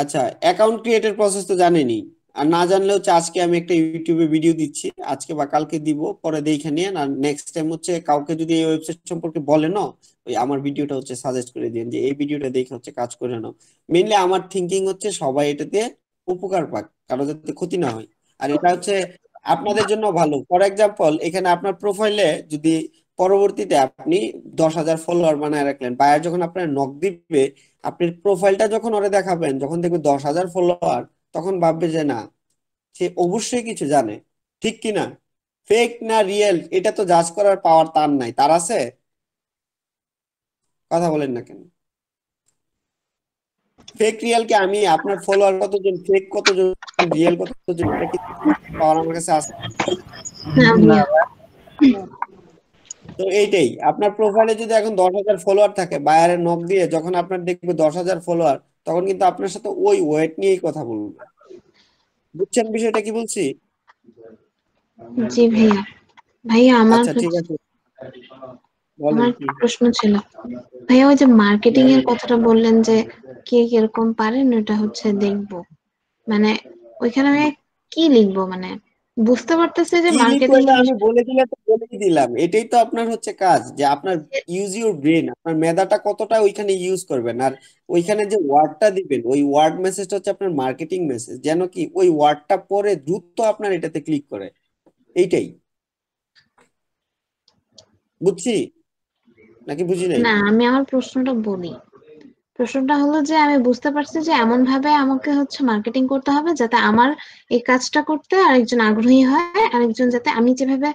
আচ্ছা অ্যাকাউন্ট ক্রিয়েটের প্রসেস তো জানেনি আর না জানলে হচ্ছে আজকে আমি একটা ইউটিউবে ভিডিও দিচ্ছি আজকে বা কালকে দিব পরে দেখে নিয়ে আর নেক্সট টাইম হচ্ছে কাউকে যদি এই ওয়েবসাইট সম্পর্কে বলে না ওই আমার ভিডিওটা হচ্ছে সাজেস্ট করে দিন যে এই ভিডিওটা দেখে হচ্ছে কাজ করে নাও মেনলি আমার থিঙ্কিং হচ্ছে সবাই এটাতে উপকার পাক কারো যাতে ক্ষতি না হয় আর এটা হচ্ছে আপনাদের জন্য ভালো ফর এক্সাম্পল এখানে আপনার প্রোফাইলে যদি পরবর্তীতে আপনি দশ হাজার ফলোয়ার বানায় রাখলেন বায়ার যখন আপনার নক দিবে আপনি প্রোফাইলটা যখন ওরা দেখাবেন যখন দেখবে দশ হাজার ফলোয়ার তখন ভাববে যে না সে অবশ্যই কিছু জানে ঠিক কিনা ফেক না রিয়েল এটা তো জাজ করার পাওয়ার তার নাই তার আছে কথা বলেন না কেন ফেক রিয়েল কে আমি আপনার ফলোয়ার কতজন ফেক কতজন রিয়েল কতজন পাওয়ার আমার কাছে আছে না তো এইটাই আপনার প্রোফাইলে যদি এখন দশ হাজার ফলোয়ার থাকে বায়ারে নখ দিয়ে যখন আপনার দেখবে দশ হাজার ফলোয়ার তখন কিন্তু আপনার সাথে ওই ওয়েট নিয়েই কথা বলবে বুঝছেন বিষয়টা কি বলছি জি ভাইয়া ভাইয়া আমার আচ্ছা ঠিক আছে আমার প্রশ্ন ছিল ভাইয়া ওই যে মার্কেটিং এর কথাটা বললেন যে কে কিরকম পারেন ওটা হচ্ছে দেখবো মানে ওইখানে কি লিখবো মানে বুঝতে পারতেছে যে মার্কেটিং আমি বলে দিলে তো বলেই দিলাম এটাই তো আপনার হচ্ছে কাজ যে আপনার ইউজ ইউর ব্রেন আপনার মেধাটা কতটা ওইখানে ইউজ করবেন আর ওইখানে যে ওয়ার্ডটা দিবেন ওই ওয়ার্ড মেসেজটা হচ্ছে আপনার মার্কেটিং মেসেজ যেন কি ওই ওয়ার্ডটা পরে দ্রুত আপনার এটাতে ক্লিক করে এইটাই বুঝছি নাকি বুঝি না আমি আমার প্রশ্নটা বলি প্রশ্নটা হলো যে আমি বুঝতে পারছি যে এমন ভাবে আমাকে হচ্ছে মার্কেটিং করতে হবে যাতে আমার এই কাজটা করতে আরেকজন আগ্রহী হয় আরেকজন যাতে আমি যেভাবে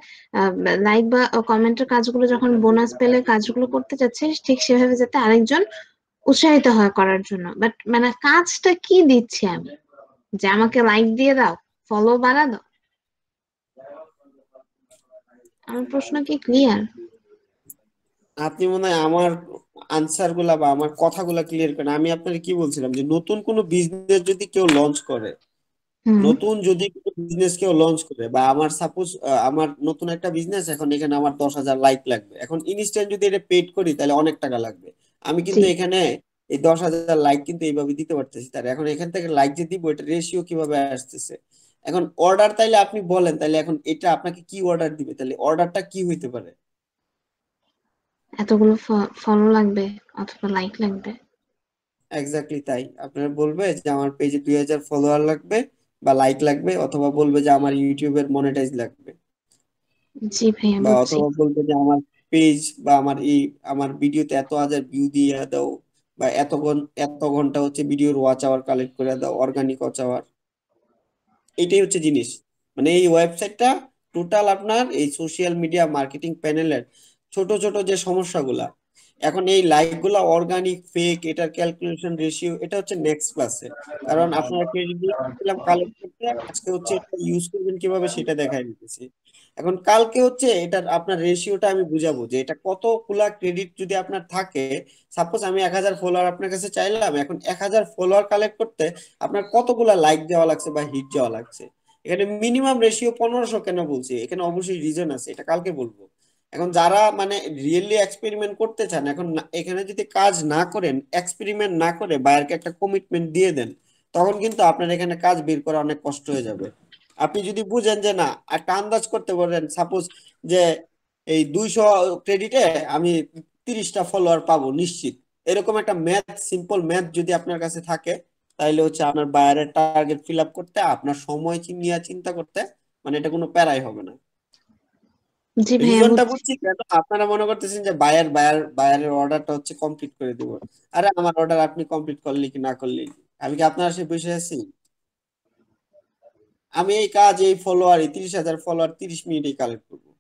লাইক বা কমেন্টের কাজগুলো যখন বোনাস পেলে কাজগুলো করতে যাচ্ছে ঠিক সেভাবে যাতে আরেকজন উৎসাহিত হয় করার জন্য বাট মানে কাজটা কি দিচ্ছি আমি যে আমাকে লাইক দিয়ে দাও ফলো বাড়া দাও আমার প্রশ্ন কি ক্লিয়ার আপনি মনে হয় আমার আনসার গুলা বা আমার কথাগুলা ক্লিয়ার করেন আমি আপনার কি বলছিলাম যে নতুন কোনো বিজনেস যদি কেউ লঞ্চ করে নতুন যদি কোনো বিজনেস কেউ লঞ্চ করে বা আমার সাপোজ আমার নতুন একটা বিজনেস এখন এখানে আমার দশ হাজার লাইক লাগবে এখন ইনস্ট্যান্ট যদি এটা পেড করি তাহলে অনেক টাকা লাগবে আমি কিন্তু এখানে এই দশ হাজার লাইক কিন্তু এইভাবে দিতে পারতেছি তার এখন এখান থেকে লাইক যে দিব এটা রেশিও কিভাবে আসতেছে এখন অর্ডার তাইলে আপনি বলেন তাহলে এখন এটা আপনাকে কি অর্ডার দিবে তাহলে অর্ডারটা কি হইতে পারে এতগুলো ফলো লাগবে অথবা লাইক লাগবে এক্স্যাক্টলি তাই আপনার বলবে যে আমার পেজে দুই হাজার ফলোয়ার লাগবে বা লাইক লাগবে অথবা বলবে যে আমার ইউটিউবের মনিটাইজ লাগবে জি ভাইয়া বা অথবা বলবে যে আমার পেজ বা আমার এই আমার ভিডিওতে এত হাজার ভিউ দিয়ে দাও বা এত এত ঘন্টা হচ্ছে ভিডিওর ওয়াচ আওয়ার কালেক্ট করে দাও অর্গানিক ওয়াচ আওয়ার এটাই হচ্ছে জিনিস মানে এই ওয়েবসাইটটা টোটাল আপনার এই সোশ্যাল মিডিয়া মার্কেটিং প্যানেলের ছোট ছোট যে সমস্যাগুলা এখন এই লাইক গুলা অর্গানিক ফেক এটার ক্যালকুলেশন রেশিও এটা হচ্ছে নেক্সট ক্লাসে কারণ আপনারা ক্রেডিট দিলাম কালেক্ট করতে আজকে হচ্ছে ইউজ করবেন কিভাবে সেটা দেখাই দিতেছি এখন কালকে হচ্ছে এটার আপনার রেশিওটা আমি বুঝাবো যে এটা কতগুলা ক্রেডিট যদি আপনার থাকে সাপোজ আমি এক হাজার ফলোয়ার আপনার কাছে চাইলাম এখন এক হাজার ফলোয়ার কালেক্ট করতে আপনার কতগুলা লাইক দেওয়া লাগছে বা হিট দেওয়া লাগছে এখানে মিনিমাম রেশিও পনেরোশো কেন বলছি এখানে অবশ্যই রিজন আছে এটা কালকে বলবো এখন যারা মানে রিয়েলি এক্সপেরিমেন্ট করতে চান এখন এখানে যদি কাজ না করেন এক্সপেরিমেন্ট না করে বায়ারকে একটা কমিটমেন্ট দিয়ে দেন তখন কিন্তু আপনার এখানে কাজ বের করা অনেক কষ্ট হয়ে যাবে আপনি যদি বুঝেন যে না একটা আন্দাজ করতে পারেন সাপোজ যে এই দুইশো ক্রেডিটে আমি তিরিশটা ফলোয়ার পাবো নিশ্চিত এরকম একটা ম্যাথ সিম্পল ম্যাথ যদি আপনার কাছে থাকে তাইলে হচ্ছে আপনার বায়ারের টার্গেট ফিল আপ করতে আপনার সময় নিয়ে চিন্তা করতে মানে এটা কোনো প্যারাই হবে না জি ভাইয়া রিজনটা বুঝছি কেন আপনারা মনে করতেছেন যে বায়ার বায়ার বায়ারের অর্ডারটা হচ্ছে কমপ্লিট করে দিব আরে আমার অর্ডার আপনি কমপ্লিট করলেন কি না করলেন আমি কি আপনার সাথে বসে আছি আমি এই কাজ এই ফলোয়ার এই তিরিশ হাজার ফলোয়ার তিরিশ মিনিটে কালেক্ট করবো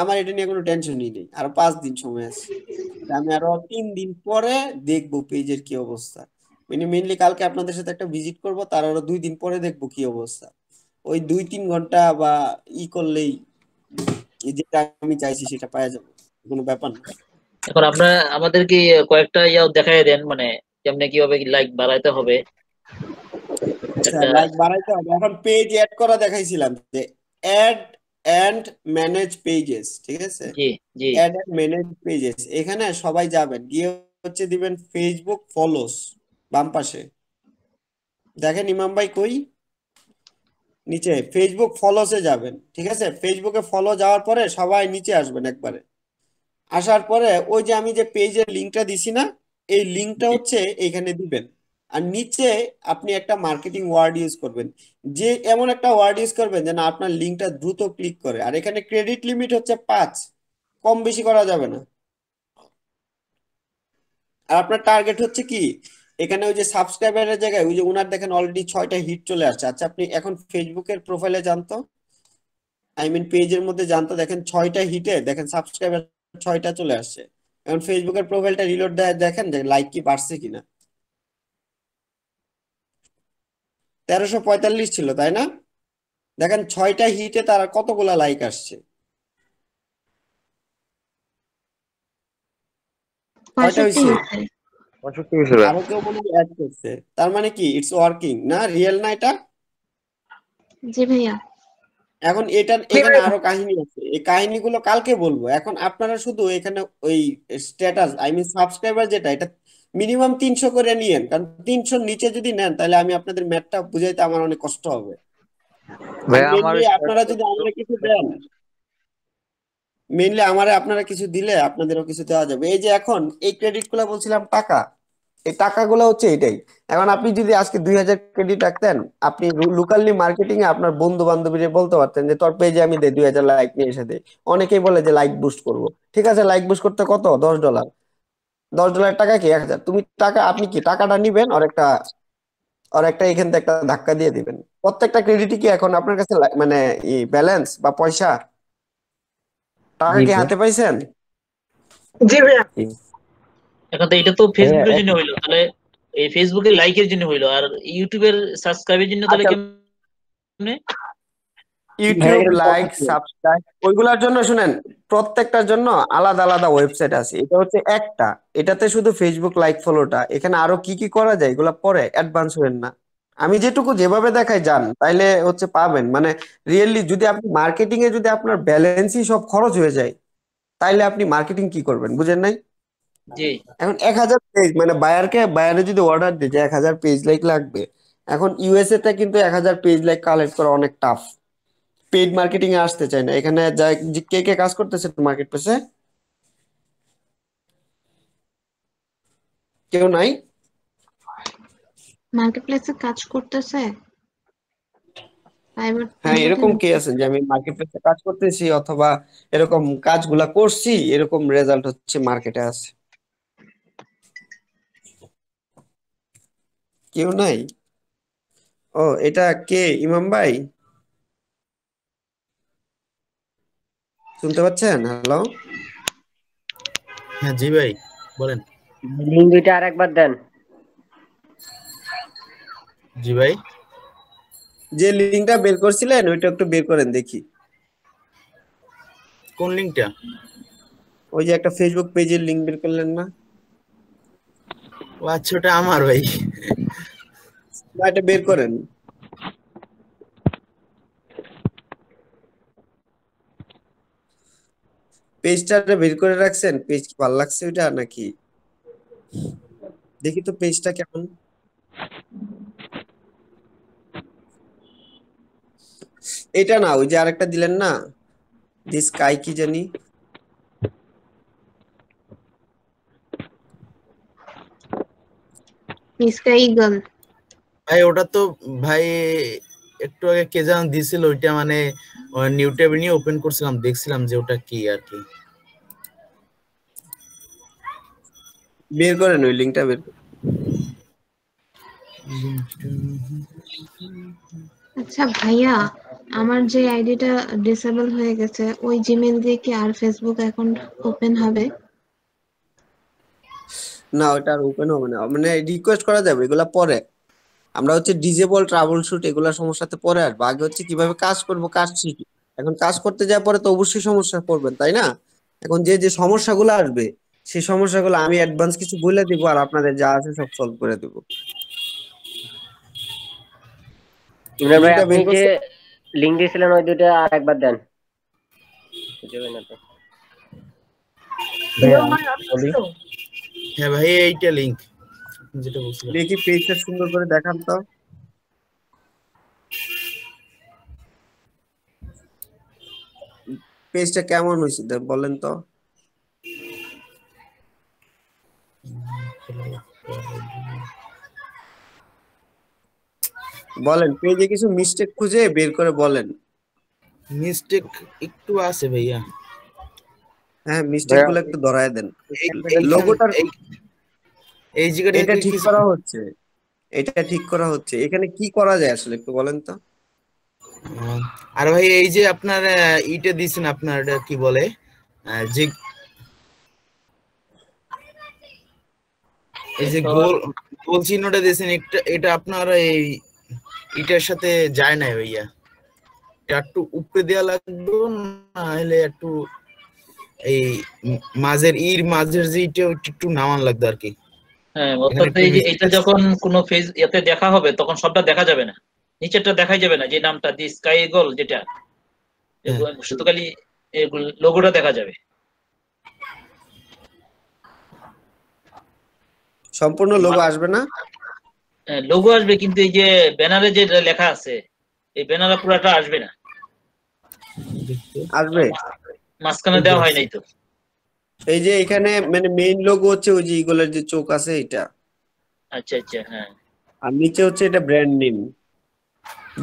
আমার এটা নিয়ে কোনো টেনশনই নেই আরো পাঁচ দিন সময় আছে আমি আরো তিন দিন পরে দেখবো পেজের কি অবস্থা মেনলি মানে কালকে আপনাদের সাথে একটা ভিজিট করব তার আরো দুই দিন পরে দেখবো কি অবস্থা ওই দুই তিন ঘন্টা বা ই করলেই যেটা আমি চাইছি সেটা পাওয়া যাবে কোনো ব্যাপার না এখন আপনার আমাদেরকে কয়েকটা ইয়াও দেখাই দেন মানে কেমনে কিভাবে লাইক বাড়াইতে হবে লাইক আচ্ছা, বাড়াইতে হবে এখন পেজ অ্যাড করা দেখাইছিলাম যে অ্যাড এন্ড ম্যানেজ পেজেস ঠিক আছে জি জি অ্যাড এন্ড ম্যানেজ পেজেস এখানে সবাই যাবেন গিয়ে হচ্ছে দিবেন ফেসবুক ফলোস বাম পাশে দেখেন ইমাম ভাই কই নিচে ফেসবুক ফলোসে যাবেন ঠিক আছে ফেসবুকে ফলো যাওয়ার পরে সবাই নিচে আসবেন একবারে আসার পরে ওই যে আমি যে পেজের লিঙ্কটা দিছি না এই লিঙ্কটা হচ্ছে এখানে দিবেন আর নিচে আপনি একটা মার্কেটিং ওয়ার্ড ইউজ করবেন যে এমন একটা ওয়ার্ড ইউজ করবেন যেন আপনার লিঙ্কটা দ্রুত ক্লিক করে আর এখানে ক্রেডিট লিমিট হচ্ছে পাঁচ কম বেশি করা যাবে না আর আপনার টার্গেট হচ্ছে কি এখানে ওই যে সাবস্ক্রাইবারের জায়গায় ওই যে ওনার দেখেন অলরেডি ছয়টা হিট চলে আসছে আচ্ছা আপনি এখন ফেসবুকের প্রোফাইলে জানতো আই মিন পেজের মধ্যে জানতো দেখেন ছয়টা হিটে দেখেন সাবস্ক্রাইবার ছয়টা চলে আসছে এখন ফেসবুকের প্রোফাইলটা রিলোড দেয় দেখেন যে লাইক কি বাড়ছে কিনা তেরোশো পঁয়তাল্লিশ ছিল তাই না দেখেন ছয়টা হিটে তারা কতগুলা লাইক আসছে ছয়টা হয়েছে পঁয়ষট্টি কেউ তার মানে কি ইটস ওয়ার্কিং না রিয়েল না এটা জি ভাইয়া এখন এটার এখানে আরো কাহিনী আছে এই কাহিনীগুলো কালকে বলবো এখন আপনারা শুধু এখানে ওই স্ট্যাটাস আই মিন সাবস্ক্রাইবার যেটা এটা মিনিমাম তিনশো করে নিয়েন কারণ তিনশো নিচে যদি নেন তাহলে আমি আপনাদের ম্যাথটা বুঝাইতে আমার অনেক কষ্ট হবে আপনারা যদি আমাকে কিছু দেন মেইনলি আমারে আপনারা কিছু দিলে আপনাদেরও কিছু দেওয়া যাবে এই যে এখন এই ক্রেডিট গুলা বলছিলাম টাকা এই টাকাগুলো হচ্ছে এটাই এখন আপনি যদি আজকে দুই হাজার ক্রেডিট রাখতেন আপনি লোকালি মার্কেটিং এ আপনার বন্ধু বান্ধবী বলতে পারতেন যে তোর পেজে আমি দেয় দুই হাজার লাইক নিয়ে এসে দেয় অনেকেই বলে যে লাইক বুস্ট করব ঠিক আছে লাইক বুস্ট করতে কত দশ ডলার দশ ডলার টাকা কি এক হাজার তুমি টাকা আপনি কি টাকাটা নিবেন আর একটা আর একটা এখান থেকে একটা ধাক্কা দিয়ে দিবেন প্রত্যেকটা ক্রেডিটই কি এখন আপনার কাছে মানে ব্যালেন্স বা পয়সা টাকা কি হাতে পাইছেন জি ভাইয়া এখন তো এটা তো ফেসবুকের হ্যাঁ, জন্য হইলো তাহলে এই ফেসবুকে লাইকের জন্য হইলো আর ইউটিউবের সাবস্ক্রাইবের জন্য তাহলে আচ্ছা। কেমনে ইউটিউব লাইক সাবস্ক্রাইব ওইগুলার জন্য শুনেন প্রত্যেকটার জন্য আলাদা আলাদা ওয়েবসাইট আছে এটা হচ্ছে একটা এটাতে শুধু ফেসবুক লাইক ফলোটা এখানে আরো কি কি করা যায় এগুলো পরে অ্যাডভান্স হবেন না আমি যেটুকু যেভাবে দেখাই যান তাইলে হচ্ছে পাবেন মানে রিয়েলি যদি আপনি মার্কেটিং এ যদি আপনার ব্যালেন্সই সব খরচ হয়ে যায় তাইলে আপনি মার্কেটিং কি করবেন বুঝেন নাই এখন এক হাজার পেজ মানে বায়ারকে বায়ারে যদি অর্ডার দিই যে এক হাজার পেজ লাইক লাগবে এখন ইউএসএ তে কিন্তু এক হাজার পেজ লাইক কালেক্ট করা অনেক টাফ পেড মার্কেটিং এ আসতে চায় না এখানে কে কে কাজ করতেছে মার্কেট প্লেসে কেউ নাই মার্কেট প্লেসে কাজ করতেছে হ্যাঁ এরকম কে আছেন যে আমি মার্কেট প্লেসে কাজ করতেছি অথবা এরকম কাজগুলা করছি এরকম রেজাল্ট হচ্ছে মার্কেটে আছে কেউ নাই ও এটা কে ইমাম ভাই শুনতে পাচ্ছেন হ্যালো হ্যাঁ জি ভাই বলেন লিঙ্ক আর একবার দেন জি ভাই যে লিঙ্কটা বের করছিলেন ওইটা একটু বের করেন দেখি কোন লিঙ্কটা ওই যে একটা ফেসবুক পেজের লিঙ্ক বের করলেন না ও আচ্ছা ওটা আমার ভাই এটা বের করেন পেজটা বের করে রাখছেন পেজ কি ভালো লাগছে ওইটা নাকি দেখি তো পেজটা কেমন এটা না ওই যে আরেকটা দিলেন না দিস কাই কি জানি মিস্টার ইগল ভাই ওটা তো ভাই একটু আগে কে যেন দিছিল ওইটা মানে নিউ ট্যাব নিয়ে ওপেন করছিলাম দেখছিলাম যে ওটা কি আর কি বের করেন ওই লিংকটা বের আচ্ছা ভাইয়া আমার যে আইডিটা ডিসেবল হয়ে গেছে ওই জিমেল দিয়ে কি আর ফেসবুক অ্যাকাউন্ট ওপেন হবে না ওটা আর ওপেন হবে না মানে রিকোয়েস্ট করা যাবে এগুলা পরে আমরা হচ্ছে ডিজেবল ট্রাভেল শুট এগুলা সমস্যাতে পরে আসবো আগে হচ্ছে কিভাবে কাজ করব কাজ শিখি এখন কাজ করতে যাওয়ার পরে তো অবশ্যই সমস্যা পড়বেন তাই না এখন যে যে সমস্যাগুলো আসবে সেই সমস্যাগুলো আমি অ্যাডভান্স কিছু বলে দিব আর আপনাদের যা আছে সব সলভ করে দেব দিয়েছিলেন ওই আর একবার দেন হ্যাঁ ভাই এইটা লিংক যেটা বলছিলাম দেখি পেজটা সুন্দর করে দেখান তো পেজটা কেমন হয়েছে বলেন তো বলেন পেজে কিছু মিস্টেক খুঁজে বের করে বলেন মিস্টেক একটু আছে ভাইয়া হ্যাঁ মিস্টেক গুলো একটু ধরায় দেন লোগোটার এই জায়গাটা এটা ঠিক করা হচ্ছে এটা ঠিক করা হচ্ছে এখানে কি করা যায় আসলে একটু বলেন তো আর ভাই এই যে আপনার ইটা দিছেন আপনার কি বলে যে এই যে গোল গোল চিহ্নটা দিয়েছেন এটা আপনার এই ইটার সাথে যায় না ভাইয়া একটু উপরে দেওয়া লাগবে না হলে একটু এই মাঝের ইর মাঝের যে একটু নামান লাগতো আর কি হ্যাঁ এটা যখন কোনো ফেজ এতে দেখা হবে তখন সবটা দেখা যাবে না নিচেরটা দেখাই যাবে না যে নামটা দি স্কাই গোল যেটা শুধু খালি লোগোটা দেখা যাবে সম্পূর্ণ লোগো আসবে না লোগো হ্যাঁ, আসবে কিন্তু এই যে ব্যানারে যে লেখা আছে এই ব্যানারে পুরাটা আসবে না আসবে মাঝখানে দেওয়া হয় নাই তো এই যে এখানে মানে মেইন লোগো হচ্ছে ওই যে ইগলের যে চোখ আছে এটা আচ্ছা আচ্ছা হ্যাঁ আর নিচে হচ্ছে এটা ব্র্যান্ড নেম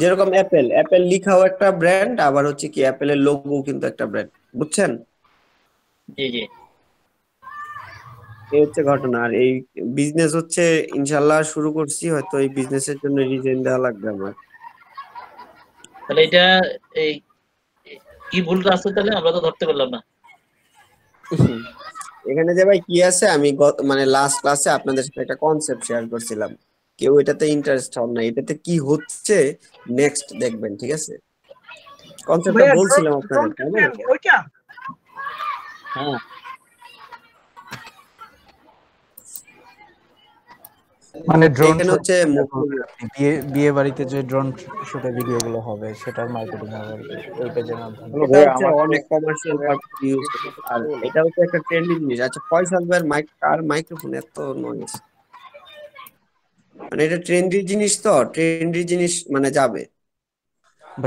যেরকম অ্যাপেল অ্যাপেল লিখাও একটা ব্র্যান্ড আবার হচ্ছে কি অ্যাপেলের লোগো কিন্তু একটা ব্র্যান্ড বুঝছেন জি জি এই হচ্ছে ঘটনা আর এই বিজনেস হচ্ছে ইনশাল্লাহ শুরু করছি হয়তো এই বিজনেসের জন্য রিজাইন দেওয়া লাগবে আমার তাহলে এটা এই কি ভুল আছে তাহলে আমরা তো ধরতে পারলাম না এখানে যে ভাই কি আছে আমি মানে লাস্ট ক্লাসে আপনাদের সাথে একটা কনসেপ্ট শেয়ার করছিলাম কেউ এটাতে ইন্টারেস্ট হন না এটাতে কি হচ্ছে নেক্সট দেখবেন ঠিক আছে কনসেপ্টটা বলছিলাম আপনাদের হ্যাঁ মানে ড্রোন হচ্ছে বিয়ে বিয়ে বাড়িতে যে ড্রোন শুটে ভিডিও গুলো হবে সেটার মার্কেটিং হবে ওই পেজের মাধ্যমে হ্যাঁ, অনেক কমার্শিয়াল পার্ট ইউজ আর এটা হচ্ছে একটা ট্রেন্ডিং জিনিস আচ্ছা পয়সা ভাইয়ের মাইক আর মাইক্রোফোন এত নয়েস মানে এটা ট্রেন্ডি জিনিস তো ট্রেন্ডি জিনিস মানে যাবে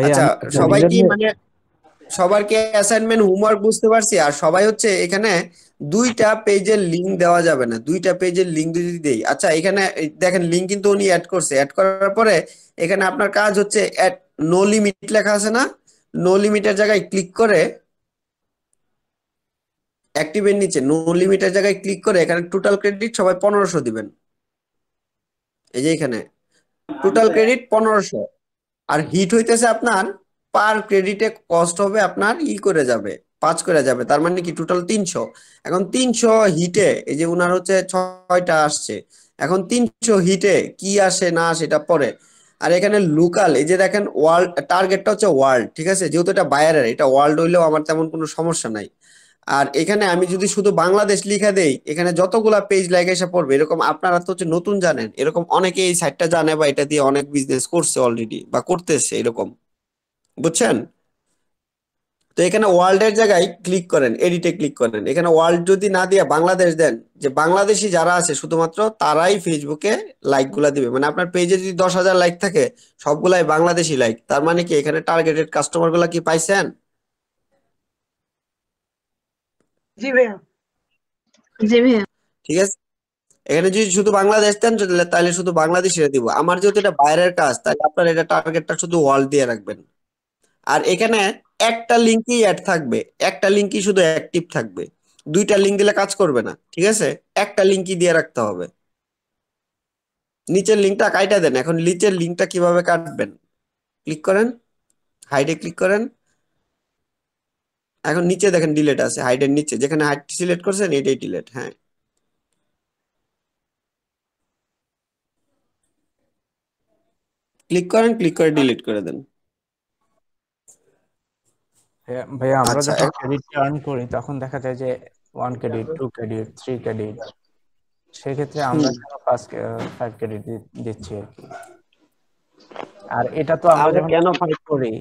আচ্ছা সবাই কি মানে সবার কি অ্যাসাইনমেন্ট হোমওয়ার্ক বুঝতে পারছি আর সবাই হচ্ছে এখানে দুইটা পেজের লিংক দেওয়া যাবে না দুইটা পেজের লিংক যদি দেই আচ্ছা এখানে দেখেন লিংক কিন্তু উনি অ্যাড করছে অ্যাড করার পরে এখানে আপনার কাজ হচ্ছে অ্যাড নো লিমিট লেখা আছে না নো লিমিটের জায়গায় ক্লিক করে অ্যাক্টিভের নিচে নো লিমিটের জায়গায় ক্লিক করে এখানে টোটাল ক্রেডিট সবাই পনেরোশো দিবেন এই যে এখানে টোটাল ক্রেডিট পনেরোশো আর হিট হইতেছে আপনার পার ক্রেডিটে কস্ট হবে আপনার ই করে যাবে পাঁচ করে যাবে তার মানে কি টোটাল তিনশো এখন তিনশো হিটে এই যে উনার হচ্ছে ছয়টা আসছে এখন তিনশো হিটে কি আসে না সেটা পরে আর এখানে লোকাল এই যে দেখেন ওয়ার্ল্ড টার্গেটটা হচ্ছে ওয়ার্ল্ড ঠিক আছে যেহেতু এটা বায়ারের এটা ওয়ার্ল্ড হইলেও আমার তেমন কোনো সমস্যা নাই আর এখানে আমি যদি শুধু বাংলাদেশ লিখে দেই এখানে যতগুলা পেজ লাগে এসে পড়বে এরকম আপনারা তো হচ্ছে নতুন জানেন এরকম অনেকে এই সাইটটা জানে বা এটা দিয়ে অনেক বিজনেস করছে অলরেডি বা করতেছে এরকম বুঝছেন তো এখানে ওয়ার্ল্ডের জায়গায় ক্লিক করেন এডিটে ক্লিক করেন এখানে ওয়ার্ল্ড যদি না দিয়ে বাংলাদেশ দেন যে বাংলাদেশি যারা আছে শুধুমাত্র তারাই ফেসবুকে লাইকগুলা দিবে মানে আপনার পেজে যদি দশ হাজার লাইক থাকে সবগুলাই বাংলাদেশি লাইক তার মানে কি এখানে টার্গেটেড কাস্টমার গুলা কি পাইছেন ঠিক আছে এখানে যদি শুধু বাংলাদেশ দেন তাহলে শুধু বাংলাদেশিরা দিব আমার যেহেতু এটা বাইরের কাজ তাহলে আপনার এটা টার্গেটটা শুধু ওয়ার্ল্ড দিয়ে রাখবেন আর এখানে একটা লিঙ্কই অ্যাড থাকবে একটা লিঙ্কই শুধু অ্যাক্টিভ থাকবে দুইটা লিঙ্ক দিলে কাজ করবে না ঠিক আছে একটা লিঙ্কই দিয়ে রাখতে হবে নিচের লিঙ্কটা কাইটা দেন এখন নিচের লিঙ্কটা কিভাবে কাটবেন ক্লিক করেন হাইডে ক্লিক করেন এখন নিচে দেখেন ডিলেট আছে হাইডের নিচে যেখানে হাইট সিলেক্ট করছেন এটাই ডিলেট হ্যাঁ ক্লিক করেন ক্লিক করে ডিলিট করে দেন হ্যাঁ, ভাইয়া আমরা আচ্ছা, যখন ক্রেডিট আর্ন করি তখন দেখা যায় যে one credit two credit three credit সেক্ষেত্রে আমরা কেন পাঁচ ফাইভ ক্রেডিট দিচ্ছি আর কি আর এটা তো আমরা কেন ফাইট করি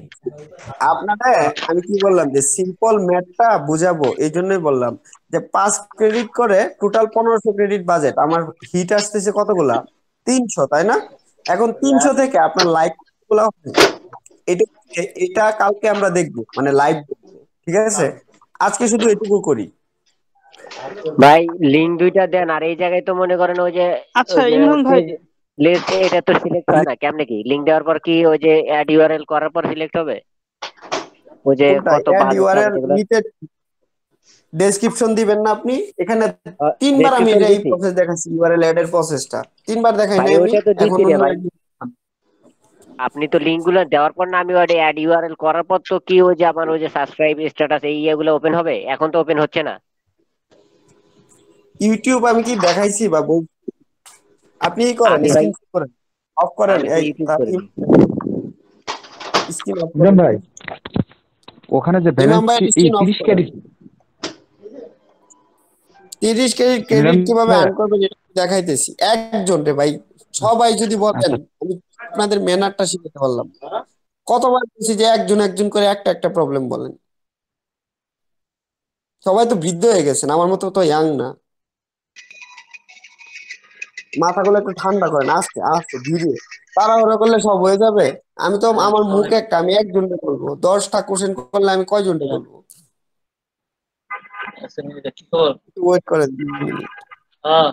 আপনারা আমি কি বললাম যে সিম্পল ম্যাথটা বুঝাবো এই জন্যই বললাম যে পাঁচ ক্রেডিট করে টোটাল পনেরোশো ক্রেডিট বাজেট আমার হিট আসতেছে কতগুলা তিনশো তাই না এখন তিনশো থেকে আপনার লাইক গুলা এটা এটা কালকে আমরা দেখব মানে লাইভ ঠিক আছে আজকে শুধু এটুকু করি ভাই লিংক দুইটা দেন আর এই জায়গায় তো মনে করেন ওই যে আচ্ছা ইমন ভাই লিস্টে এটা তো সিলেক্ট হয় না কেমনে কি লিংক দেওয়ার পর কি ওই যে অ্যাড ইউআরএল করার পর সিলেক্ট হবে ওই যে কত ভালো ইউআরএল নিতে ডেসক্রিপশন দিবেন না আপনি এখানে তিনবার আমি এই প্রসেস দেখাচ্ছি ইউআরএল অ্যাড এর প্রসেসটা তিনবার দেখাই না আমি এখন আপনি তো লিঙ্কগুলো দেওয়ার পর না আমি ওই অ্যাড ইউআরএল করার পর তো কি ওই যে আমার ওই যে সাবস্ক্রাইব স্ট্যাটাস এই ইয়েগুলো ওপেন হবে এখন তো ওপেন হচ্ছে না ইউটিউব আমি কি দেখাইছি বাবু আপনি কি করেন অফ করেন স্ক্রিন অফ করেন ভাই ওখানে যে ব্যালেন্স 30 ক্রেডিট 30 ক্রেডিট কিভাবে আর্ন করবে দেখাইতেছি একজন রে ভাই সবাই যদি বলেন আচ্ছা। আমি আপনাদের ম্যানারটা শিখতে পারলাম কতবার বলছি যে একজন একজন করে একটা একটা প্রবলেম বলেন সবাই তো বৃদ্ধ হয়ে গেছেন আমার মতো তো ইয়াং না মাথাগুলো একটু ঠান্ডা করেন আসতে আসতে ধীরে তাড়াহুড়া করলে সব হয়ে যাবে আমি তো আচ্ছা। আমার মুখ একটা আমি একজন বলবো দশটা কোশ্চেন করলে আমি কয়জন বলবো ওয়েট আচ্ছা, করেন হ্যাঁ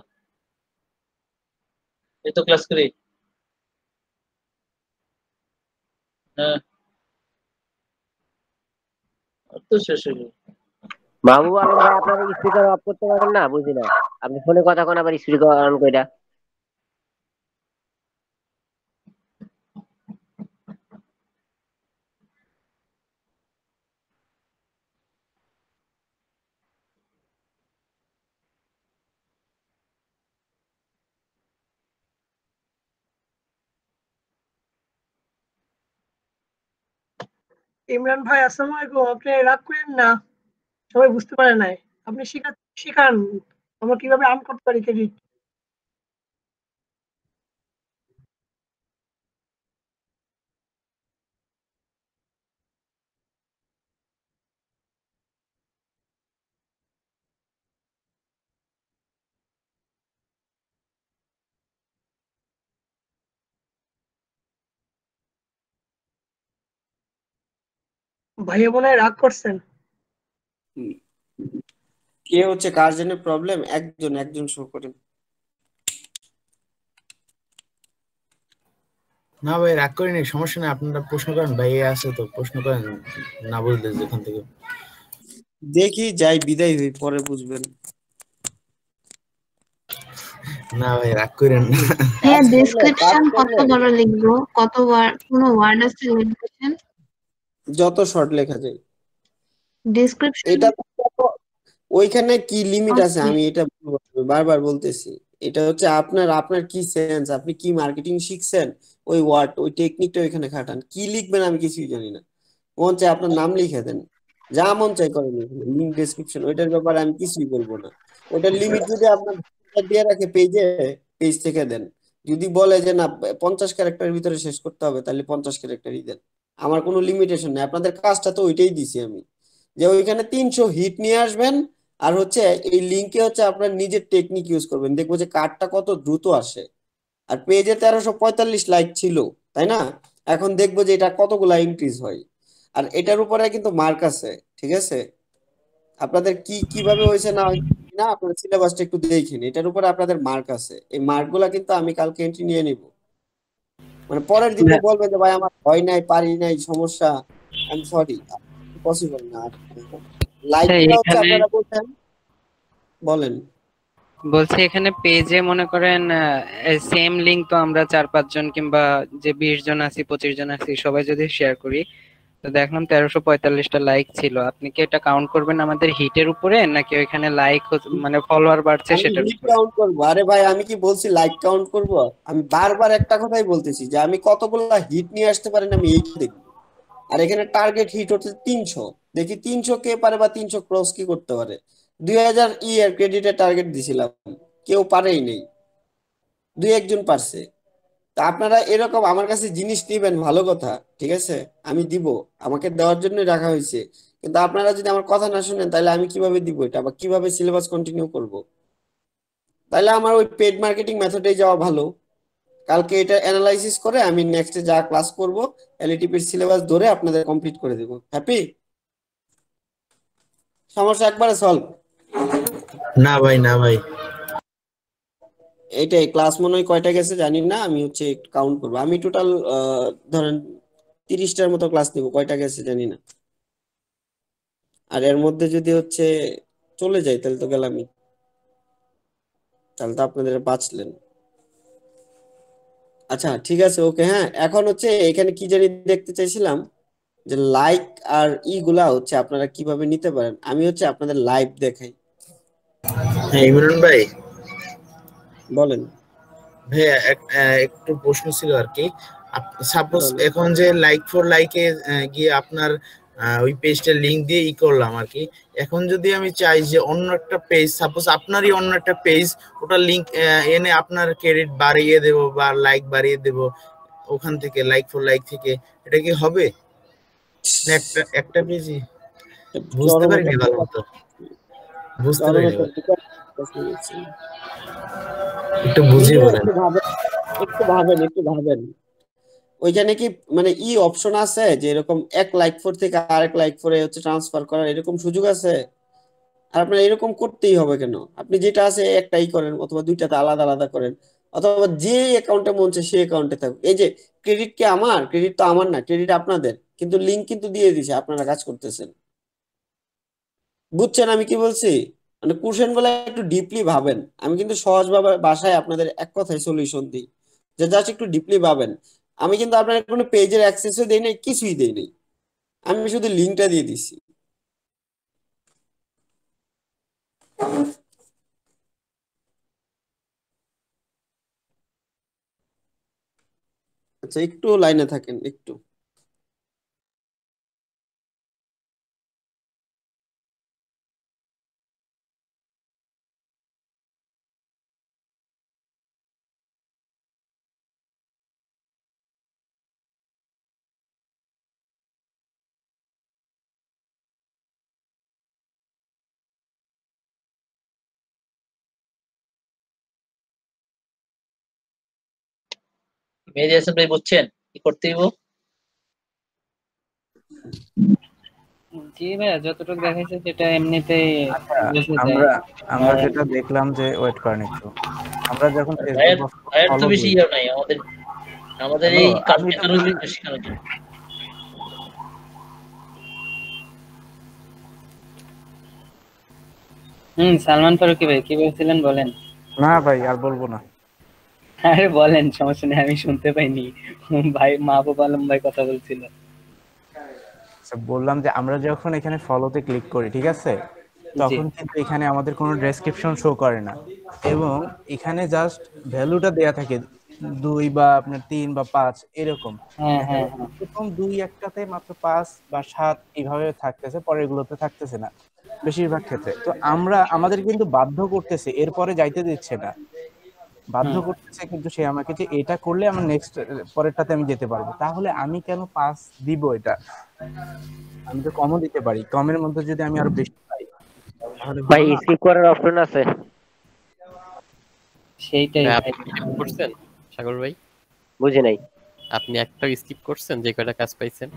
এই তো ক্লাস করি মামু হ্যাঁ। আলম ভাই আপনার স্পিকার অফ করতে পারেন না বুঝি না আপনি ফোনে কথা কন আবার স্পিকার অন কইরা ইমরান ভাই আসসালামু আলাইকুম আপনি রাগ করেন না সবাই বুঝতে পারে নাই আপনি শিখান আমরা কিভাবে আম করতে পারি ক্রেডিট ভাইয়া বোনে রাগ করছেন কে হচ্ছে কার জন্য প্রবলেম একজন একজন শো করে না ভাই রাগ করিনি সমস্যা নাই আপনারা প্রশ্ন করেন ভাইয়া আছে তো প্রশ্ন করেন না বললে যেখান থেকে দেখি যাই বিদায় হই পরে বুঝবেন না ভাই রাগ করেন না হ্যাঁ ডেসক্রিপশন কত বড় লিখবো কত ওয়ার্ড কোন ওয়ার্ড আছে ডেসক্রিপশন যত শর্ট লেখা যায় ডেসক্রিপশন এটা ওইখানে কি লিমিট আছে আচ্ছা। আমি এটা বারবার বলতেছি এটা হচ্ছে আপনার আপনার কি সেন্স আপনি কি মার্কেটিং শিখছেন ওই ওয়ার্ড ওই টেকনিকটা ওইখানে খাটান কি লিখবেন আমি কিছুই জানি না মন চাই আপনার নাম লিখে দেন যা মন চাই করেন লিঙ্ক ডেসক্রিপশন ওইটার ব্যাপারে আমি কিছুই বলবো না ওটার লিমিট যদি আপনার দিয়ে রাখে পেজে পেজ থেকে দেন যদি বলে যে না পঞ্চাশ ক্যারেক্টারের ভিতরে শেষ করতে হবে তাহলে পঞ্চাশ ক্যারেক্টারই দেন আমার কোনো লিমিটেশন নেই আপনাদের কাজটা তো ওইটাই দিছি আমি যে ওইখানে তিনশো হিট নিয়ে আসবেন আর হচ্ছে এই লিঙ্কে হচ্ছে আপনার নিজের টেকনিক ইউজ করবেন দেখবো যে কার্ডটা কত দ্রুত আসে আর পেজে তেরোশো পঁয়তাল্লিশ লাইক ছিল তাই না এখন দেখবো যে এটা কতগুলা ইনক্রিজ হয় আর এটার উপরে কিন্তু মার্ক আছে ঠিক আছে আপনাদের কি কিভাবে হয়েছে না না আপনার সিলেবাসটা একটু দেখিনি এটার উপরে আপনাদের মার্ক আছে এই মার্কগুলা কিন্তু আমি কালকে এন্ট্রি নিয়ে নিবো মানে পরের দিন হ্যাঁ। বলবে যে ভাই আমার হয় নাই পারি নাই সমস্যা আই এম সরি পসিবল না হ্যাঁ, লাইক বলেন বলছি এখানে পেজে মনে করেন সেম লিংক তো আমরা চার পাঁচ জন কিংবা যে বিশ জন আছি পঁচিশ জন আছি সবাই যদি শেয়ার করি তো দেখলাম তেরোশো পঁয়তাল্লিশটা লাইক ছিল আপনি কি এটা কাউন্ট করবেন আমাদের হিটের উপরে নাকি ওইখানে লাইক মানে ফলোয়ার বাড়ছে সেটা কাউন্ট করব আরে ভাই আমি কি বলছি লাইক কাউন্ট করব আমি বারবার একটা কথাই বলতেছি যে আমি কতগুলো হিট নিয়ে আসতে পারেন আমি এই দেখব আর এখানে টার্গেট হিট হচ্ছে তিনশো দেখি তিনশো কে পারে বা তিনশো ক্রস কি করতে পারে দুই হাজার ই এর ক্রেডিটের টার্গেট দিছিলাম কেউ পারেই নেই দুই একজন পারছে তা আপনারা এরকম আমার কাছে জিনিস নিবেন ভালো কথা ঠিক আছে আমি দিব আমাকে দেওয়ার জন্য রাখা হয়েছে কিন্তু আপনারা যদি আমার কথা না শুনেন তাহলে আমি কিভাবে দিব এটা বা কিভাবে সিলেবাস কন্টিনিউ করব তাহলে আমার ওই পেড মার্কেটিং মেথডে যাওয়া ভালো কালকে এটা অ্যানালাইসিস করে আমি নেক্সটে যা ক্লাস করব এলএটিপির সিলেবাস ধরে আপনাদের কমপ্লিট করে দেব হ্যাপি সমস্যা একবারে সলভ না ভাই না ভাই এটাই ক্লাস মনে হয় কয়টা গেছে জানি না আমি হচ্ছে কাউন্ট করবো আমি টোটাল ধরেন তিরিশটার মতো ক্লাস নিব কয়টা গেছে জানি না আর এর মধ্যে যদি হচ্ছে চলে যাই তাহলে তো গেলামই তাহলে তো আপনাদের বাঁচলেন আচ্ছা ঠিক আছে ওকে হ্যাঁ এখন হচ্ছে এখানে কি জানি দেখতে চাইছিলাম যে লাইক আর ইগুলা হচ্ছে আপনারা কিভাবে নিতে পারেন আমি হচ্ছে আপনাদের লাইভ দেখাই হ্যাঁ ইমরান ভাই বলেন ভাইয়া একটু প্রশ্ন ছিল আর কি সাপোজ এখন যে লাইক ফর লাইকে গিয়ে আপনার ওই পেজটা লিংক দিয়ে ই করলাম আর কি এখন যদি আমি চাই যে অন্য একটা পেজ সাপোজ আপনারই অন্য একটা পেজ ওটা লিংক এনে আপনার ক্রেডিট বাড়িয়ে দেব বা লাইক বাড়িয়ে দেব ওখান থেকে লাইক ফর লাইক থেকে এটা কি হবে একটা একটা পেজই বুঝতে পারিনি ভালো মতো বুঝতে পারিনি একটু বুঝিয়ে বলেন একটু ভাবেন একটু ভাবেন ওইখানে কি মানে ই অপশন আছে যে এরকম এক লাইক ফোর থেকে আরেক লাইক ফোরে হচ্ছে ট্রান্সফার করার এরকম সুযোগ আছে আর আপনার এরকম করতেই হবে কেন আপনি যেটা আছে একটাই করেন অথবা দুইটাতে আলাদা আলাদা করেন অথবা যে অ্যাকাউন্টে মন চায় সেই অ্যাকাউন্টে থাকুক এই যে ক্রেডিট কি আমার ক্রেডিট তো আমার না ক্রেডিট আপনাদের কিন্তু লিংক কিন্তু দিয়ে দিছে আপনারা কাজ করতেছেন বুঝছেন আমি কি বলছি মানে কোশ্চেনগুলো একটু ডিপলি ভাবেন আমি কিন্তু সহজভাবে বাসায় আপনাদের এক কথায় সলিউশন দিই যে জাস্ট একটু ডিপলি ভাবেন আমি কিন্তু আপনার কোনো পেজের অ্যাক্সেসও দেই নাই কিছুই দেই নাই আমি শুধু লিঙ্কটা দিয়ে দিছি আচ্ছা একটু লাইনে থাকেন একটু মেহেদি হাসান ভাই বুঝছেন কি করতে দিব জি ভাইয়া যতটুকু দেখাইছে এমনিতেই আচ্ছা, দেখলাম যে ওয়েট আমাদের এই সালমান ফারুকি ভাই কি বলছিলেন বলেন না ভাই আর বলবো না আরে বলেন সমস্যা নেই আমি শুনতে পাইনি ভাই মা বাবা লম্বাই কথা বলছিল আচ্ছা, বললাম যে আমরা যখন এখানে ফলোতে ক্লিক করি ঠিক আছে তখন কিন্তু এখানে আমাদের কোনো ডেসক্রিপশন শো করে না এবং এখানে জাস্ট ভ্যালুটা দেয়া থাকে দুই বা আপনার তিন বা পাঁচ এরকম হ্যাঁ, হ্যাঁ, হ্যাঁ। প্রথম দুই একটাতে মাত্র পাঁচ বা সাত এইভাবে থাকতেছে পরে এগুলোতে থাকতেছে না বেশিরভাগ ক্ষেত্রে তো আমরা আমাদের কিন্তু বাধ্য করতেছে এরপরে যাইতে দিচ্ছে না বাধ্য করতেছে কিন্তু সে আমাকে যে এটা করলে আমার নেক্সট পরেরটাতে আমি যেতে পারবো তাহলে আমি কেন পাস দিব এটা আমি তো কমও দিতে পারি কমের মধ্যে যদি আমি আরো বেশি পাই ভাই স্কিপ করার অপশন আছে সেইটাই করছেন সাগর ভাই বুঝি নাই আপনি একটা স্কিপ করছেন যে কয়টা কাজ পাইছেন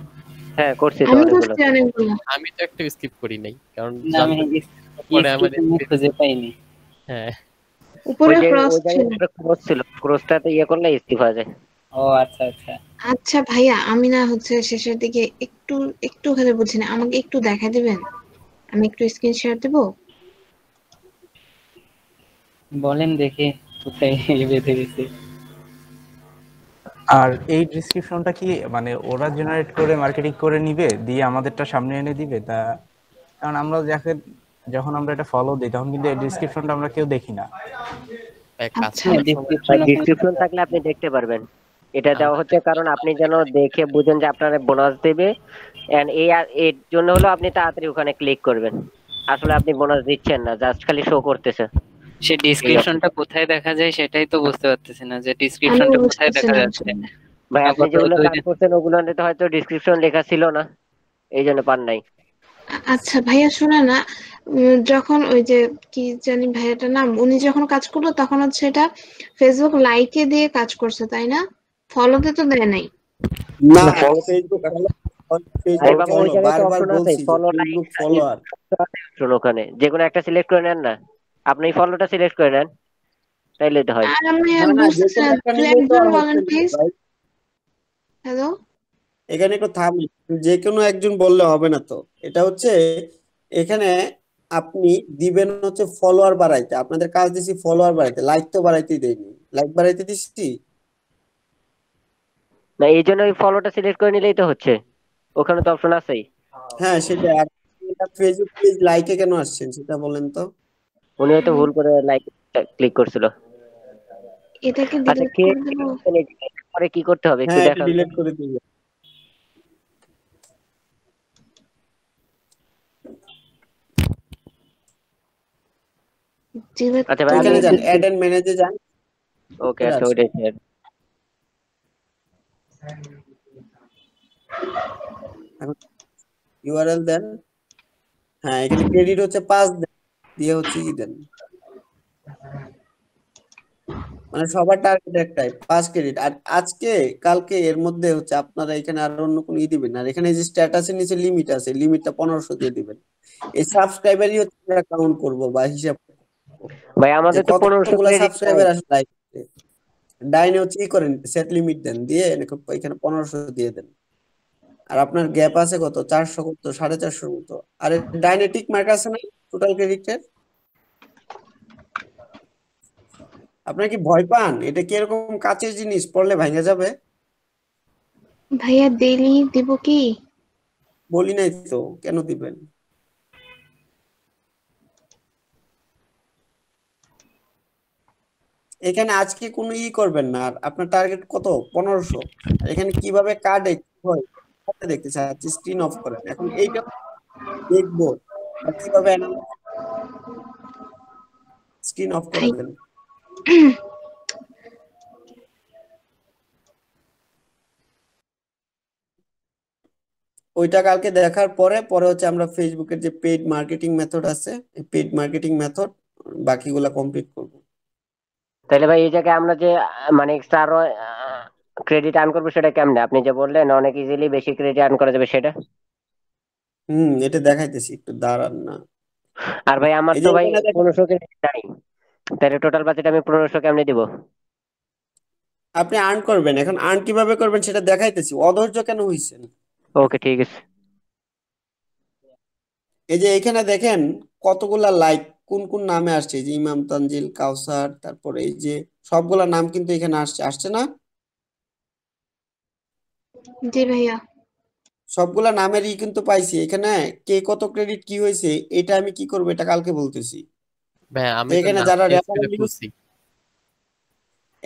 হ্যাঁ করছি তো আমি তো একটা স্কিপ করি নাই কারণ আমি পরে আমাদের খুঁজে পাইনি হ্যাঁ ইয়ে আচ্ছা, আচ্ছা।, আচ্ছা ভাইয়া আমি না হচ্ছে শেষের দিকে একটু একটু বুঝি না আমাকে একটু দেখা দিবেন আমি একটু স্ক্রিন শেয়ার দেব বলেন দেখি কোথায় বেঁধে গেছে আর এই ডেসক্রিপশনটা কি মানে ওরা জেনারেট করে মার্কেটিং করে নিবে দিয়ে আমাদেরটা সামনে এনে দিবে তা কারণ আমরা যাকে যখন আমরা এটা ফলো দিই তখন কিন্তু এই ডেসক্রিপশনটা আমরা কেউ দেখি না ডেসক্রিপশন আচ্ছা, থাকলে আপনি দেখতে পারবেন এটা দেওয়া আচ্ছা। হচ্ছে কারণ আপনি যেন দেখে বুঝেন যে আপনার বোনাস দেবে এন্ড এই এর জন্য হলো আপনি তাড়াতাড়ি ওখানে ক্লিক করবেন আসলে আপনি বোনাস দিচ্ছেন না জাস্ট খালি শো করতেছে সে ডেসক্রিপশনটা কোথায় দেখা যায় সেটাই তো বুঝতে পারতেছি না যে ডেসক্রিপশনটা কোথায় দেখা যাচ্ছে ভাই আপনি যেগুলো কাজ করছেন ওগুলোতে হয়তো ডেসক্রিপশন লেখা ছিল না এই জন্য পান নাই আচ্ছা ভাইয়া শুনে না যখন ওই যে কি জানি ভাইয়াটার নাম উনি যখন কাজ করলো তখন হচ্ছে এটা ফেসবুক লাইকে দিয়ে কাজ করছে তাই না ফলোতে তো দেয় নাই না ফলো ফেসবুক যে একটা সিলেক্ট করে নেন না আপনি ফলোটা সিলেক্ট করে নেন তাইলে তো হয় হ্যালো এখানে একটু থামি যে কোনো একজন বললে হবে না তো এটা হচ্ছে এখানে আপনি দিবেন হচ্ছে ফলোয়ার বাড়াইতে আপনাদের কাজ দিছি ফলোয়ার বাড়াইতে লাইক তো বাড়াইতে দেইনি লাইক বাড়াইতে দিছি না এই জন্য ফলোটা সিলেক্ট করে নিলেই তো হচ্ছে ওখানে তো অপশন আছেই হ্যাঁ সেটা আর ফেসবুক পেজ লাইকে কেন আসছেন সেটা বলেন তো উনি হয়তো ভুল করে লাইক ক্লিক করছিল এটাকে ডিলিট আচ্ছা, করে পরে মানে কি করতে হবে একটু হ্যাঁ, দেখান ডিলিট করে দিই আচ্ছা, আচ্ছা, হ্যাঁ, মানে সবার টার্গেট একটাই পাঁচ ক্রেডিট আর আজকে কালকে এর মধ্যে হচ্ছে আপনারা এখানে আর অন্য কোনো ই দিবেন আর এখানে যে এর নিচে লিমিট আছে লিমিটটা পনেরোশো দিয়ে দিবেন এই সাবস্ক্রাইবারই হচ্ছে কাউন্ট করবো বা হিসাব ভাই আমাদের তো 1500 সাবস্ক্রাইবার আসলে ডাইনে হচ্ছে ই করেন সেট লিমিট দেন দিয়ে এখানে 1500 দিয়ে দেন আর আপনার গ্যাপ আছে কত 400 কত 450 মতো আর ডাইনেটিক মার্ক আছে না টোটাল ক্রেডিটের আপনার কি ভয় পান এটা কি এরকম কাচের জিনিস পড়লে ভাঙা যাবে ভাইয়া ডেলি দিব কি বলি নাই তো কেন দিবেন এখানে আজকে কোনো ই করবেন না আর আপনার টার্গেট কত পনেরোশো এখানে কিভাবে হয় দেখতে চাচ্ছি স্ক্রিন অফ করেন এখন এইটা দেখবো কিভাবে স্ক্রিন অফ করবেন ওইটা কালকে দেখার পরে পরে হচ্ছে আমরা ফেসবুকের যে পেইড মার্কেটিং মেথড আছে পেইড মার্কেটিং মেথড বাকিগুলা কমপ্লিট করবো তাহলে ভাই এই জায়গায় আমরা যে মানে এক্সট্রা আরো ক্রেডিট আর্ন করবো সেটা কেমনে আপনি যে বললেন অনেক ইজিলি বেশি ক্রেডিট আর্ন করা যাবে সেটা হুম এটা দেখাইতেছি একটু দাঁড়ান না আর ভাই আমার তো ভাই পনেরোশো ক্রেডিট নাই তাহলে টোটাল বাজেট আমি পনেরোশো কেমনে দিব আপনি আর্ন করবেন এখন আর্ন কিভাবে করবেন সেটা দেখাইতেছি অধৈর্য কেন হইছেন ওকে ঠিক আছে এই যে এখানে দেখেন কতগুলা লাইক কোন কোন নামে আসছে যে ইমাম তানজিল কাউসার তারপরে এই যে সবগুলা নাম কিন্তু এখানে আসছে আসছে না জি ভাইয়া সবগুলা নামেরই কিন্তু পাইছি এখানে কে কত ক্রেডিট কি হয়েছে এটা আমি কি করব এটা কালকে বলতেছি এখানে যারা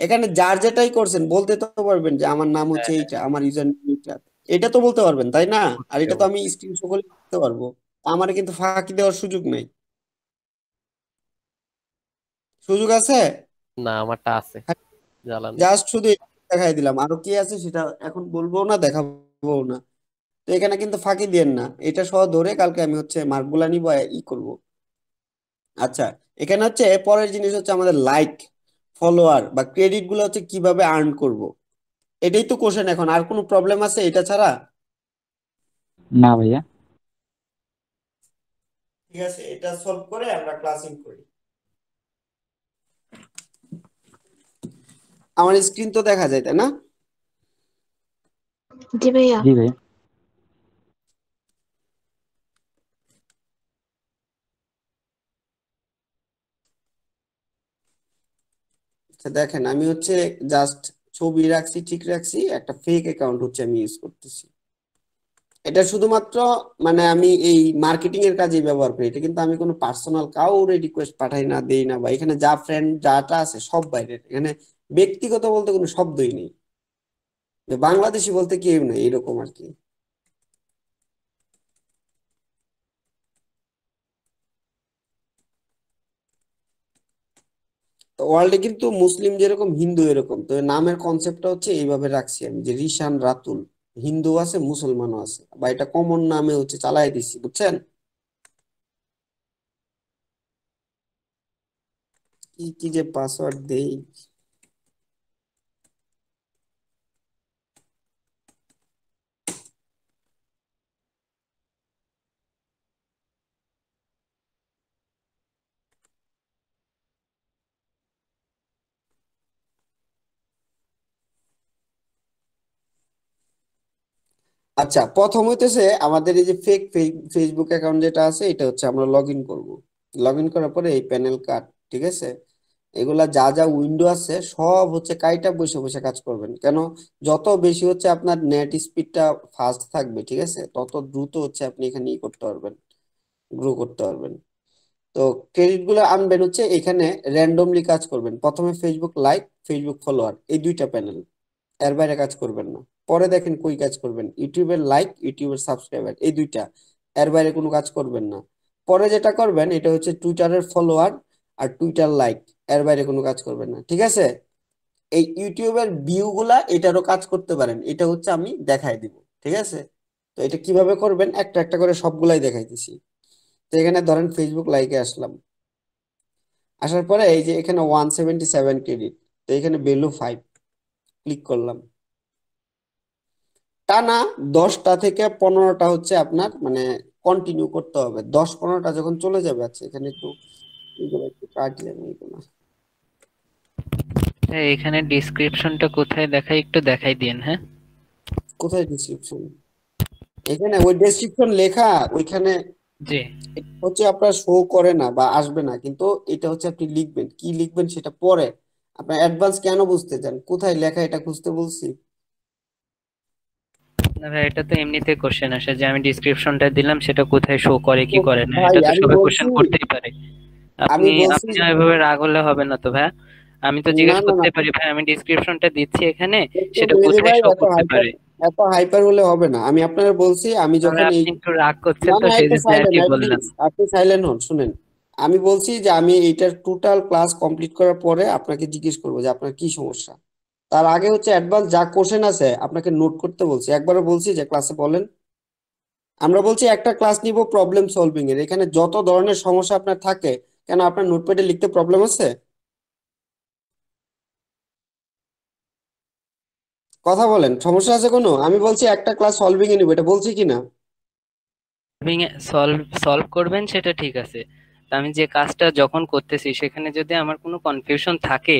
এখানে যার যেটাই করছেন বলতে তো পারবেন যে আমার নাম হচ্ছে হ্যাঁ, এইটা আমার ইউজার এটা এটা তো বলতে পারবেন তাই না আর এটা তো আমি শো করে দিতে পারবো আমার কিন্তু ফাঁকি দেওয়ার সুযোগ নাই সুযোগ আছে না আমারটা আছে হ্যাঁ। জ্বালানি জাস্ট শুধু দেখাই দিলাম আরো কি আছে সেটা এখন বলবো না দেখাবো না তো এখানে কিন্তু ফাঁকি দেন না এটা সহ ধরে কালকে আমি হচ্ছে মার্কগুলা নিব ই করব আচ্ছা এখানে হচ্ছে পরের জিনিস হচ্ছে আমাদের লাইক ফলোয়ার বা ক্রেডিট গুলো হচ্ছে কিভাবে আর্ন করব এটাই তো কোশ্চেন এখন আর কোনো প্রবলেম আছে এটা ছাড়া না ভাইয়া ঠিক আছে এটা সলভ করে আমরা ক্লাসিং করি আমার স্ক্রিন তো দেখা যায় তাই না জি ভাইয়া জি আচ্ছা, দেখেন আমি হচ্ছে জাস্ট ছবি রাখছি ঠিক রাখছি একটা ফেক অ্যাকাউন্ট হচ্ছে আমি ইউজ করতেছি এটা শুধুমাত্র মানে আমি এই মার্কেটিং এর কাজে ব্যবহার করি এটা কিন্তু আমি কোনো পার্সোনাল কাউরে রিকোয়েস্ট পাঠাই না দেই না বা এখানে যা ফ্রেন্ড যাটা আছে সব বাইরের এখানে ব্যক্তিগত বলতে কোনো শব্দই নেই বাংলাদেশি বলতে কেউ নেই এরকম আর কি তো ওয়ার্ল্ডে কিন্তু মুসলিম যেরকম হিন্দু এরকম তো নামের কনসেপ্টটা হচ্ছে এইভাবে রাখছি আমি যে রিশান রাতুল হিন্দু আছে মুসলমানও আছে বা এটা কমন নামে হচ্ছে চালাই দিছি বুঝছেন কি কি যে পাসওয়ার্ড দেই আচ্ছা প্রথম হইতেছে আমাদের এই যে ফেক ফেসবুক অ্যাকাউন্ট যেটা আছে এটা হচ্ছে আমরা লগ ইন করবো লগ ইন করার পরে এই প্যানেল কার্ড ঠিক আছে এগুলা যা যা উইন্ডো আছে সব হচ্ছে কাইটা বসে বসে কাজ করবেন কেন যত বেশি হচ্ছে আপনার নেট স্পিডটা ফাস্ট থাকবে ঠিক আছে তত দ্রুত হচ্ছে আপনি এখানে ই করতে পারবেন গ্রো করতে পারবেন তো ক্রেডিটগুলো আনবেন হচ্ছে এখানে র্যান্ডমলি কাজ করবেন প্রথমে ফেসবুক লাইক ফেসবুক ফলোয়ার এই দুইটা প্যানেল এর বাইরে কাজ করবেন না পরে দেখেন কই কাজ করবেন ইউটিউবের লাইক ইউটিউবের সাবস্ক্রাইবার এই দুইটা এর বাইরে কোনো কাজ করবেন না পরে যেটা করবেন এটা হচ্ছে টুইটারের ফলোয়ার আর টুইটার লাইক এর বাইরে কোনো কাজ করবেন না ঠিক আছে এই ইউটিউবের ভিউগুলা এটারও কাজ করতে পারেন এটা হচ্ছে আমি দেখাই দিব ঠিক আছে তো এটা কিভাবে করবেন একটা একটা করে সবগুলাই দেখাইতেছি তো এখানে ধরেন ফেসবুক লাইকে আসলাম আসার পরে এই যে এখানে ওয়ান সেভেন্টি সেভেন ক্রেডিট তো এখানে বেলু ফাইভ ক্লিক করলাম টানা দশটা থেকে পনেরোটা হচ্ছে আপনার মানে কন্টিনিউ করতে হবে দশ পনেরোটা যখন চলে যাবে আচ্ছা এখানে একটু হ্যাঁ, এখানে কোথায় দেখাই একটু দেখাই দিন হ্যাঁ কোথায় এখানে ওই ডেসক্রিপশন লেখা ওইখানে জি হচ্ছে আপনার শো করে না বা আসবে না কিন্তু এটা হচ্ছে আপনি লিখবেন কি লিখবেন সেটা পরে আপনার অ্যাডভান্স কেন বুঝতে চান কোথায় লেখা এটা খুঁজতে বলছি ভাই এটা তো এমনিতে কোশ্চেন আসে যে আমি ডেসক্রিপশনটা দিলাম সেটা কোথায় শো করে কি করে না এটা তো সবাই কোশ্চেন করতেই পারে আপনি আপনি এভাবে রাগ হলে হবে না তো ভাই আমি তো জিজ্ঞেস করতে পারি ভাই আমি দিচ্ছি এখানে সেটা কোথায় শো করতে পারে এত হাইপার হলে হবে না আমি আপনাকে বলছি আমি যখন এই একটু রাগ করছেন তো সেই জন্য আর কি বললাম আপনি সাইলেন্ট হন শুনেন আমি বলছি যে আমি এইটার টোটাল ক্লাস কমপ্লিট করার পরে আপনাকে জিজ্ঞেস করব যে আপনার কি সমস্যা তার আগে হচ্ছে অ্যাডভান্স যা কোশ্চেন আছে আপনাকে নোট করতে বলছি একবার বলছি যে ক্লাসে বলেন আমরা বলছি একটা ক্লাস নিব প্রবলেম সলভিং এর এখানে যত ধরনের সমস্যা আপনার থাকে কেন আপনার নোটপ্যাডে লিখতে প্রবলেম আছে কথা বলেন সমস্যা আছে কোনো আমি বলছি একটা ক্লাস সলভিং এ নিব এটা বলছি কি না সলভিং সলভ সলভ করবেন সেটা ঠিক আছে আমি যে কাজটা যখন করতেছি সেখানে যদি আমার কোনো কনফিউশন থাকে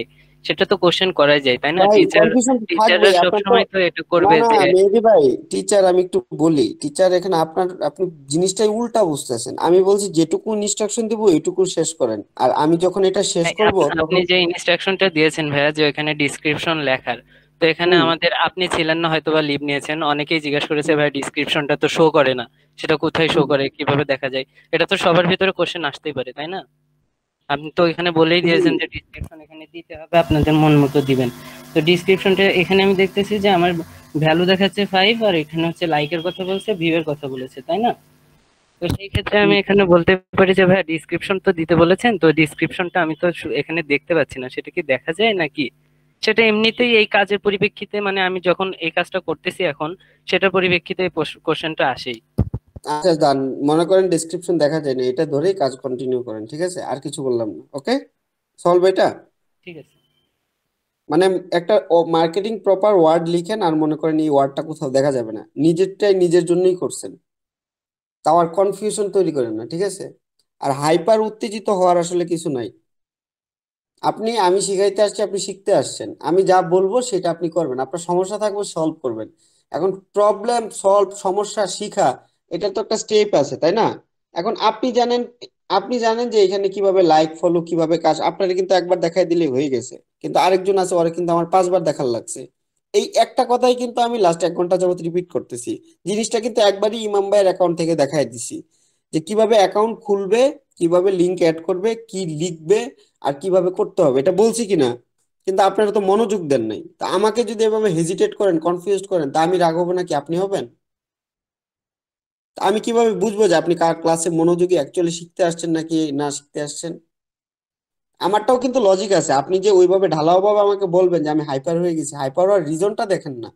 সেটা তো কোশ্চেন করাই যায় তাই না টিচার টিচাররা সবসময় তো এটা করবে যে মেহেদি ভাই টিচার আমি একটু বলি টিচার এখানে আপনার আপনি জিনিসটাই উল্টা বুঝতেছেন আমি বলছি যেটুকু ইনস্ট্রাকশন দেব এটুকু শেষ করেন আর আমি যখন এটা শেষ করব আপনি যে ইনস্ট্রাকশনটা দিয়েছেন ভাইয়া যে এখানে ডেসক্রিপশন লেখার তো এখানে আমাদের আপনি ছিলেন না হয়তো বা লিভ নিয়েছেন অনেকেই জিজ্ঞাসা করেছে ভাই ডিসক্রিপশনটা তো শো করে না সেটা কোথায় শো করে কিভাবে দেখা যায় এটা তো সবার ভিতরে কোশ্চেন আসতেই পারে তাই না আপনি তো এখানে বলেই দিয়েছেন যে ডিসক্রিপশন এখানে দিতে হবে আপনাদের মন মতো দিবেন তো ডিসক্রিপশনটা এখানে আমি দেখতেছি যে আমার ভ্যালু দেখাচ্ছে ফাইভ আর এখানে হচ্ছে লাইকের কথা বলছে ভিউয়ের কথা বলেছে তাই না তো সেই ক্ষেত্রে আমি এখানে বলতে পারি যে ভাই ডিসক্রিপশন তো দিতে বলেছেন তো ডিসক্রিপশনটা আমি তো এখানে দেখতে পাচ্ছি না সেটা কি দেখা যায় নাকি সেটা এমনিতেই এই কাজের পরিপ্রেক্ষিতে মানে আমি যখন এই কাজটা করতেছি এখন সেটা পরিপ্রেক্ষিতে কোশ্চেনটা আসেই আচ্ছা দান মনে করেন ডেসক্রিপশন দেখা যায় না এটা ধরেই কাজ কন্টিনিউ করেন ঠিক আছে আর কিছু বললাম না ওকে সলভ এটা ঠিক আছে মানে একটা মার্কেটিং প্রপার ওয়ার্ড লিখেন আর মনে করেন এই ওয়ার্ডটা কোথাও দেখা যাবে না নিজেরটাই নিজের জন্যই করছেন তাও আর কনফিউশন তৈরি করেন না ঠিক আছে আর হাইপার উত্তেজিত হওয়ার আসলে কিছু নাই আপনি আমি শিখাইতে আসছি আপনি শিখতে আসছেন আমি যা বলবো সেটা আপনি করবেন আপনার সমস্যা থাকবে সলভ করবেন এখন প্রবলেম সলভ সমস্যা শিখা এটা তো একটা স্টেপ আছে তাই না এখন আপনি জানেন আপনি জানেন যে এখানে কিভাবে লাইক ফলো কিভাবে কাজ আপনার কিন্তু একবার দেখাই দিলে হয়ে গেছে কিন্তু আরেকজন আছে ওরা কিন্তু আমার পাঁচবার দেখার লাগছে এই একটা কথাই কিন্তু আমি লাস্ট এক ঘন্টা যাবত রিপিট করতেছি জিনিসটা কিন্তু একবারই ইমাম ভাইয়ের অ্যাকাউন্ট থেকে দেখাই দিছি যে কিভাবে অ্যাকাউন্ট খুলবে কিভাবে লিংক অ্যাড করবে কি লিখবে আর কিভাবে করতে হবে এটা বলছি কিনা কিন্তু আপনারা তো মনোযোগ দেন নাই তা আমাকে যদি এভাবে হেজিটেট করেন কনফিউজ করেন তা আমি রাগ হবো নাকি আপনি হবেন আমি কিভাবে বুঝবো যে আপনি কার ক্লাসে মনোযোগী অ্যাকচুয়ালি শিখতে আসছেন নাকি না শিখতে আসছেন আমারটাও কিন্তু লজিক আছে আপনি যে ওইভাবে ঢালাওভাবে আমাকে বলবেন যে আমি হাইপার হয়ে গেছি হাইপার হওয়ার রিজনটা দেখেন না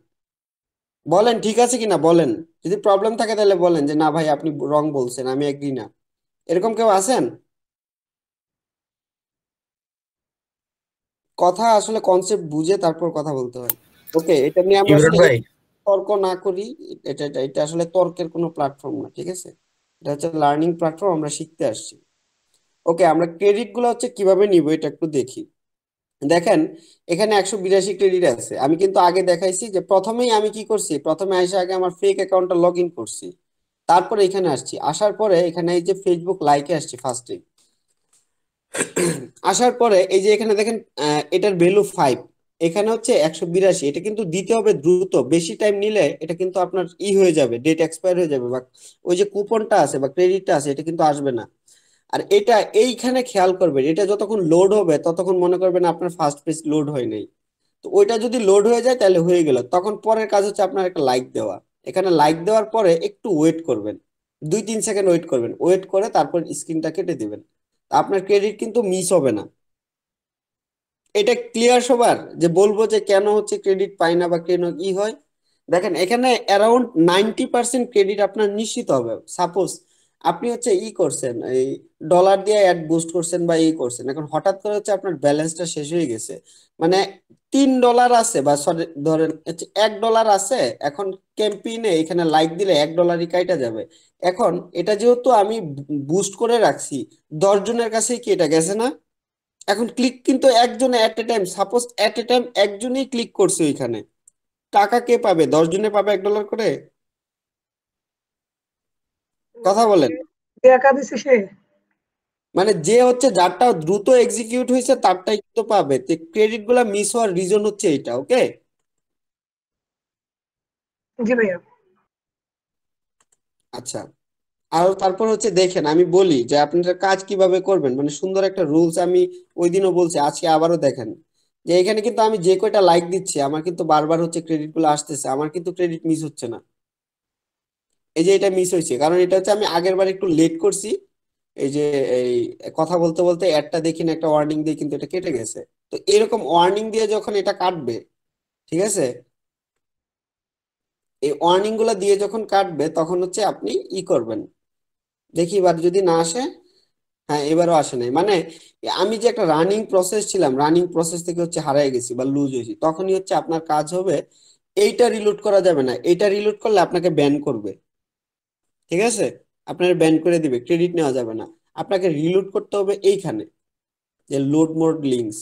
বলেন ঠিক আছে কিনা বলেন যদি প্রবলেম থাকে তাহলে বলেন যে না ভাই আপনি রং বলছেন আমি এগ্রি না এরকম কেউ আছেন কথা আসলে কনসেপ্ট বুঝে তারপর কথা বলতে হয় ওকে এটা নিয়ে আমরা তর্ক না করি এটা এটা আসলে তর্কের কোনো প্ল্যাটফর্ম না ঠিক আছে এটা হচ্ছে লার্নিং প্ল্যাটফর্ম আমরা শিখতে আসছি ওকে আমরা ক্রেডিটগুলো হচ্ছে কিভাবে নিব এটা একটু দেখি দেখেন এখানে একশো বিরাশি ক্রেডিট আছে আমি কিন্তু আগে দেখাইছি যে প্রথমেই আমি কি করছি প্রথমে আসে আগে আমার ফেক অ্যাকাউন্টটা লগ ইন করছি তারপরে এখানে আসছি আসার পরে এখানে এই যে ফেসবুক লাইকে আসছি ফার্স্টে আসার পরে এই যে এখানে দেখেন এটার ভ্যালু ফাইভ এখানে হচ্ছে একশো বিরাশি এটা কিন্তু দিতে হবে দ্রুত বেশি টাইম নিলে এটা কিন্তু আপনার ই হয়ে যাবে ডেট এক্সপায়ার হয়ে যাবে বা ওই যে কুপনটা আছে বা ক্রেডিটটা আছে এটা কিন্তু আসবে না আর এটা এইখানে খেয়াল করবেন এটা যতক্ষণ লোড হবে ততক্ষণ মনে করবেন আপনার ফার্স্ট পেজ লোড হয় নাই তো ওইটা যদি লোড হয়ে যায় তাহলে হয়ে গেল তখন পরের কাজ হচ্ছে আপনার একটা লাইক দেওয়া এখানে লাইক দেওয়ার পরে একটু ওয়েট করবেন দুই তিন সেকেন্ড ওয়েট করবেন ওয়েট করে তারপর স্ক্রিনটা কেটে দিবেন আপনার ক্রেডিট কিন্তু মিস হবে না এটা ক্লিয়ার সবার যে বলবো যে কেন হচ্ছে ক্রেডিট পাই না বা কেন কি হয় দেখেন এখানে অ্যারাউন্ড নাইনটি পার্সেন্ট ক্রেডিট আপনার নিশ্চিত হবে সাপোজ আপনি হচ্ছে ই করছেন এই ডলার দিয়ে অ্যাড বুস্ট করছেন বা ই করছেন এখন হঠাৎ করে হচ্ছে আপনার ব্যালেন্সটা শেষ হয়ে গেছে মানে তিন ডলার আছে বা সরি ধরেন এক ডলার আছে এখন ক্যাম্পেইনে এখানে লাইক দিলে এক ডলারই কাইটা যাবে এখন এটা যেহেতু আমি বুস্ট করে রাখছি দশজনের কাছেই কি এটা গেছে না এখন ক্লিক কিন্তু একজনে at a time suppose at a time একজনেই ক্লিক করছে ওইখানে টাকা কে পাবে দশ জনে পাবে এক ডলার করে কথা বলেন মানে যে হচ্ছে যারটা দ্রুত এক্সিকিউট হয়েছে তারটাই তো পাবে ক্রেডিট গুলা মিস হওয়ার রিজন হচ্ছে এটা ওকে আচ্ছা আর তারপর হচ্ছে দেখেন আমি বলি যে আপনারা কাজ কিভাবে করবেন মানে সুন্দর একটা রুলস আমি ওই দিনও বলছি আজকে আবারও দেখেন যে এখানে কিন্তু আমি যে কয়টা লাইক দিচ্ছি আমার কিন্তু বারবার হচ্ছে ক্রেডিটগুলো আসতেছে আমার কিন্তু ক্রেডিট মিস হচ্ছে না এই যে এটা মিস হয়েছে কারণ এটা হচ্ছে আমি আগের বার একটু লেট করছি এই যে এই কথা বলতে বলতে একটা দেখি না একটা ওয়ার্নিং দিয়ে কিন্তু এটা কেটে গেছে তো এরকম ওয়ার্নিং দিয়ে যখন এটা কাটবে ঠিক আছে এই ওয়ার্নিং গুলা দিয়ে যখন কাটবে তখন হচ্ছে আপনি ই করবেন দেখি এবার যদি না আসে হ্যাঁ এবারও আসে নাই মানে আমি যে একটা রানিং প্রসেস ছিলাম রানিং প্রসেস থেকে হচ্ছে হারাই গেছি বা লুজ হয়েছি তখনই হচ্ছে আপনার কাজ হবে এইটা রিলোড করা যাবে না এটা রিলোড করলে আপনাকে ব্যান করবে ঠিক আছে আপনার ব্যান করে দিবে ক্রেডিট নেওয়া যাবে না আপনাকে রিলোড করতে হবে এইখানে যে লোড মোড লিঙ্কস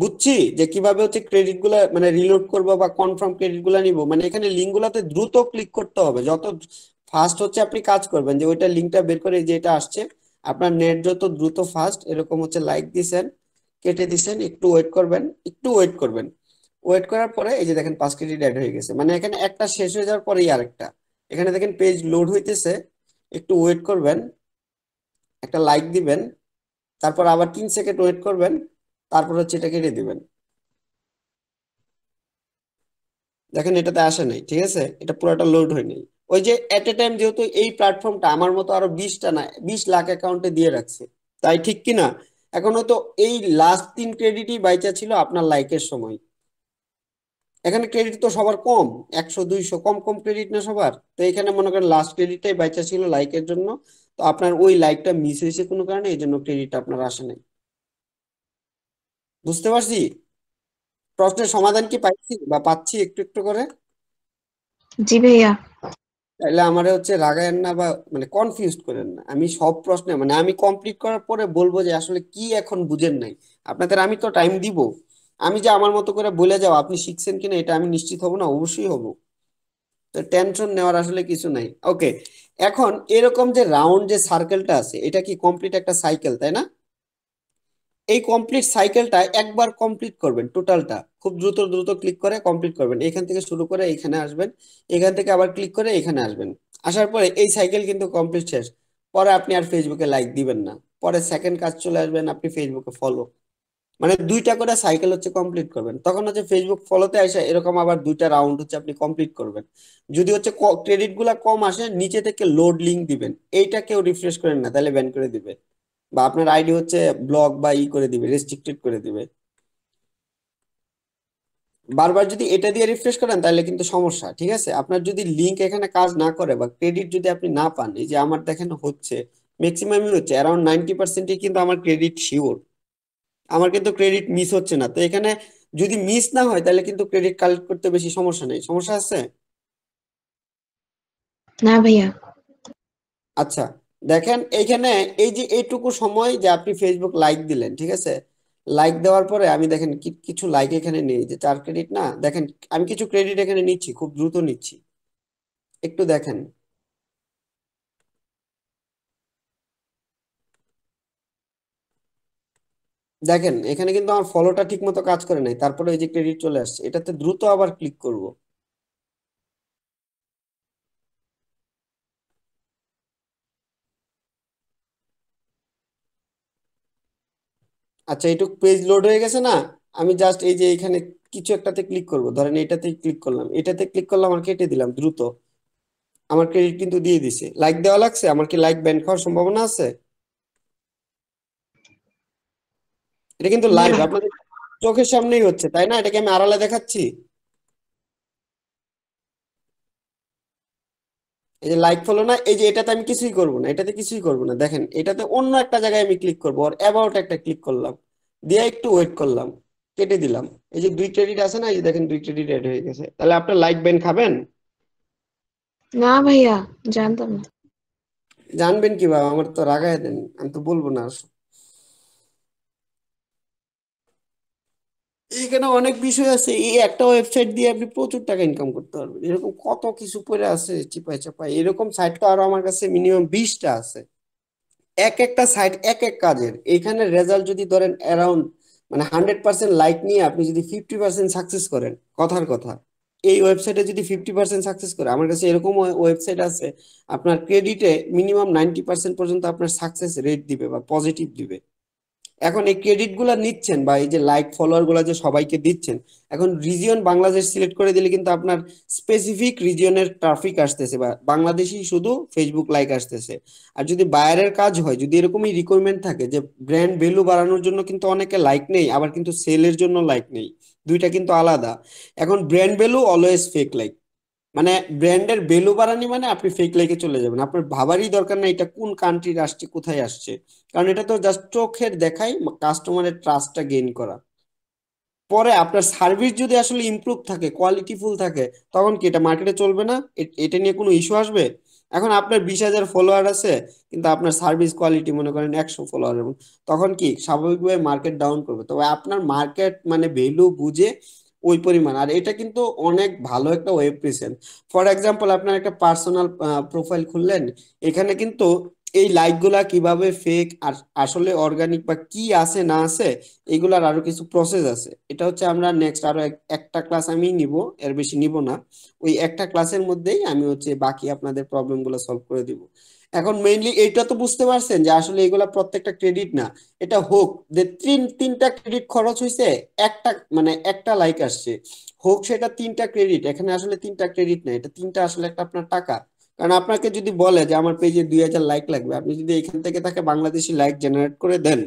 বুঝছি যে কিভাবে হচ্ছে ক্রেডিট গুলা মানে রিলোড করবো বা কনফার্ম ক্রেডিট গুলা নিবো মানে এখানে লিঙ্ক গুলাতে দ্রুত ক্লিক করতে হবে যত ফাস্ট হচ্ছে আপনি কাজ করবেন যে ওইটা লিঙ্কটা বের করে যে এটা আসছে আপনার নেট যত দ্রুত ফাস্ট এরকম হচ্ছে লাইক দিছেন কেটে দিছেন একটু ওয়েট করবেন একটু ওয়েট করবেন ওয়েট করার পরে এই যে দেখেন পাঁচ ক্রেডিট অ্যাড হয়ে গেছে মানে এখানে একটা শেষ হয়ে যাওয়ার পরেই আরেকটা এখানে দেখেন পেজ লোড হইতেছে একটু ওয়েট করবেন একটা লাইক দিবেন তারপর আবার তিন সেকেন্ড ওয়েট করবেন তারপর হচ্ছে এটা কেটে দিবেন দেখেন এটাতে আসে নাই ঠিক আছে এটা পুরোটা লোড হয়নি ওই যে এট এ টাইম যেহেতু এই প্ল্যাটফর্মটা আমার মতো আরো বিশটা না বিশ লাখ অ্যাকাউন্টে দিয়ে রাখছে তাই ঠিক কিনা এখনো তো এই লাস্ট তিন ক্রেডিটই বাইচা ছিল আপনার লাইকের সময় এখানে ক্রেডিট তো সবার কম একশো দুইশো কম কম ক্রেডিট না সবার তো এখানে মনে করেন লাস্ট ক্রেডিটটাই বাইচা ছিল লাইকের জন্য তো আপনার ওই লাইকটা মিস হয়েছে কোনো কারণে এই জন্য ক্রেডিট আপনার আসে নাই বুঝতে পারছি প্রশ্নের সমাধান কি পাইছি বা পাচ্ছি একটু একটু করে জি ভাইয়া তাহলে আমার হচ্ছে রাগায়েন না বা মানে কনফিউজ করেন না আমি সব প্রশ্নে মানে আমি কমপ্লিট করার পরে বলবো যে আসলে কি এখন বুঝেন নাই আপনাদের আমি তো টাইম দিব আমি যে আমার মতো করে বলে যাও আপনি শিখছেন কিনা এটা আমি নিশ্চিত হব না অবশ্যই হব তো টেনশন নেওয়ার আসলে কিছু নাই ওকে এখন এরকম যে রাউন্ড যে সার্কেলটা আছে এটা কি কমপ্লিট একটা সাইকেল তাই না এই কমপ্লিট সাইকেলটা একবার কমপ্লিট করবেন টোটালটা খুব দ্রুত দ্রুত ক্লিক করে কমপ্লিট করবেন এখান থেকে শুরু করে এখানে আসবেন এখান থেকে আবার ক্লিক করে এখানে আসবেন আসার পরে এই সাইকেল কিন্তু কমপ্লিট শেষ পরে আপনি আর ফেসবুকে লাইক দিবেন না পরে সেকেন্ড কাজ চলে আসবেন আপনি ফেসবুকে ফলো মানে দুইটা করে সাইকেল হচ্ছে কমপ্লিট করবেন তখন হচ্ছে ফেসবুক ফলোতে আসে এরকম আবার দুইটা রাউন্ড হচ্ছে আপনি কমপ্লিট করবেন যদি হচ্ছে ক্রেডিট গুলা কম আসে নিচে থেকে লোড লিঙ্ক দিবেন এইটা কেউ রিফ্রেশ করেন না তাহলে ব্যান করে দিবে বা আপনার আইডি হচ্ছে ব্লক বা ই করে দিবে রেস্ট্রিক্টেড করে দিবে বারবার যদি এটা দিয়ে রিফ্রেশ করেন তাহলে কিন্তু সমস্যা ঠিক আছে আপনার যদি লিঙ্ক এখানে কাজ না করে বা ক্রেডিট যদি আপনি না পান এই যে আমার দেখেন হচ্ছে ম্যাক্সিমামই হচ্ছে অ্যারাউন্ড নাইনটি পার্সেন্টই কিন্তু আমার ক্রেডিট শিওর আমার কিন্তু ক্রেডিট মিস হচ্ছে না তো এখানে যদি মিস না হয় তাহলে কিন্তু ক্রেডিট কালেক্ট করতে বেশি সমস্যা নেই সমস্যা আছে না ভাইয়া আচ্ছা দেখেন এইখানে এই যে এইটুকু সময় যে আপনি ফেসবুক লাইক দিলেন ঠিক আছে লাইক দেওয়ার পরে আমি দেখেন কিছু লাইক এখানে নেই যে চার ক্রেডিট না দেখেন আমি কিছু ক্রেডিট এখানে নিচ্ছি খুব দ্রুত নিচ্ছি একটু দেখেন দেখেন এখানে কিন্তু আমার ফলোটা ঠিক মতো কাজ করে নাই তারপরে ওই যে ক্রেডিট চলে আসছে এটাতে দ্রুত আবার ক্লিক করব আচ্ছা এটুক পেজ লোড হয়ে গেছে না আমি জাস্ট এই যে এখানে কিছু একটাতে ক্লিক করব ধরেন এটাতে ক্লিক করলাম এটাতে ক্লিক করলাম আমার কেটে দিলাম দ্রুত আমার ক্রেডিট কিন্তু দিয়ে দিছে লাইক দেওয়া লাগছে আমার কি লাইক ব্যান করার সম্ভাবনা আছে এটা কিন্তু লাইভ আপনাদের চোখের সামনেই হচ্ছে তাই না এটাকে আমি আড়ালে দেখাচ্ছি এই যে লাইক ফলো না এই যে এটাতে আমি কিছুই করব না এটাতে কিছুই করব না দেখেন এটাতে অন্য একটা জায়গায় আমি ক্লিক করব আর অ্যাবাউট একটা ক্লিক করলাম দিয়ে একটু ওয়েট করলাম কেটে দিলাম এই যে দুই ক্রেডিট আছে না এই যে দেখেন দুই ক্রেডিট এড হয়ে গেছে তাহলে আপনার লাইক বেন খাবেন না ভাইয়া জানতাম না জানবেন কি বাবা আমার তো রাগায় দেন আমি তো বলবো না এখানে অনেক বিষয় আছে এই একটা ওয়েবসাইট দিয়ে আপনি প্রচুর টাকা ইনকাম করতে পারবেন এরকম কত কিছু পরে আছে চিপাই চাপাই এরকম সাইট তো আরো আমার কাছে মিনিমাম বিশটা আছে এক একটা সাইট এক এক কাজের এখানে রেজাল্ট যদি ধরেন অ্যারাউন্ড মানে হান্ড্রেড পার্সেন্ট লাইক নিয়ে আপনি যদি ফিফটি পার্সেন্ট সাকসেস করেন কথার কথা এই ওয়েবসাইটে যদি ফিফটি পার্সেন্ট সাকসেস করে আমার কাছে এরকম ওয়েবসাইট আছে আপনার ক্রেডিটে মিনিমাম নাইনটি পার্সেন্ট পর্যন্ত আপনার সাকসেস রেট দিবে বা পজিটিভ দিবে এখন এই ক্রেডিট গুলা নিচ্ছেন বা এই যে লাইক ফলোয়ার গুলা যে সবাইকে দিচ্ছেন এখন রিজিয়ন বাংলাদেশ সিলেক্ট করে দিলে কিন্তু আপনার স্পেসিফিক রিজিয়নের ট্রাফিক আসতেছে বা বাংলাদেশি শুধু ফেসবুক লাইক আসতেছে আর যদি বায়ারের কাজ হয় যদি এরকমই রিকোয়ারমেন্ট থাকে যে ব্র্যান্ড ভ্যালু বাড়ানোর জন্য কিন্তু অনেকে লাইক নেই আবার কিন্তু সেলের জন্য লাইক নেই দুইটা কিন্তু আলাদা এখন brand value always fake like মানে ব্র্যান্ডের ভ্যালু বাড়ানি মানে আপনি ফেক লেগে চলে যাবেন আপনার ভাবারই দরকার নেই এটা কোন কান্ট্রির আসছে কোথায় আসছে কারণ এটা তো জাস্ট চোখের দেখাই কাস্টমারের ট্রাস্টটা গেইন করা পরে আপনার সার্ভিস যদি আসলে ইমপ্রুভ থাকে কোয়ালিটিফুল থাকে তখন কি এটা মার্কেটে চলবে না এটা নিয়ে কোনো ইস্যু আসবে এখন আপনার বিশ হাজার ফলোয়ার আছে কিন্তু আপনার সার্ভিস কোয়ালিটি মনে করেন একশো ফলোয়ার তখন কি স্বাভাবিকভাবে মার্কেট ডাউন করবে তবে আপনার মার্কেট মানে ভ্যালু বুঝে ওই পরিমাণ আর এটা কিন্তু অনেক ভালো একটা ওয়েব প্রেজেন্ট ফর এক্সাম্পল আপনার একটা পার্সোনাল প্রোফাইল খুললেন এখানে কিন্তু এই লাইকগুলা কিভাবে ফেক আর আসলে অর্গানিক বা কি আছে না আছে এগুলার আরো কিছু প্রসেস আছে এটা হচ্ছে আমরা নেক্সট আরো একটা ক্লাস আমি নিব এর বেশি নিব না ওই একটা ক্লাসের মধ্যেই আমি হচ্ছে বাকি আপনাদের প্রবলেমগুলো সলভ করে দিব এখন মেইনলি এইটা তো বুঝতে পারছেন যে আসলে এগুলা প্রত্যেকটা ক্রেডিট না এটা হোক যে তিন তিনটা ক্রেডিট খরচ হয়েছে একটা মানে একটা লাইক আসছে হোক সেটা তিনটা ক্রেডিট এখানে আসলে তিনটা ক্রেডিট না এটা তিনটা আসলে একটা আপনার টাকা কারণ আপনাকে যদি বলে যে আমার পেজে দুই হাজার লাইক লাগবে আপনি যদি এখান থেকে তাকে বাংলাদেশি লাইক জেনারেট করে দেন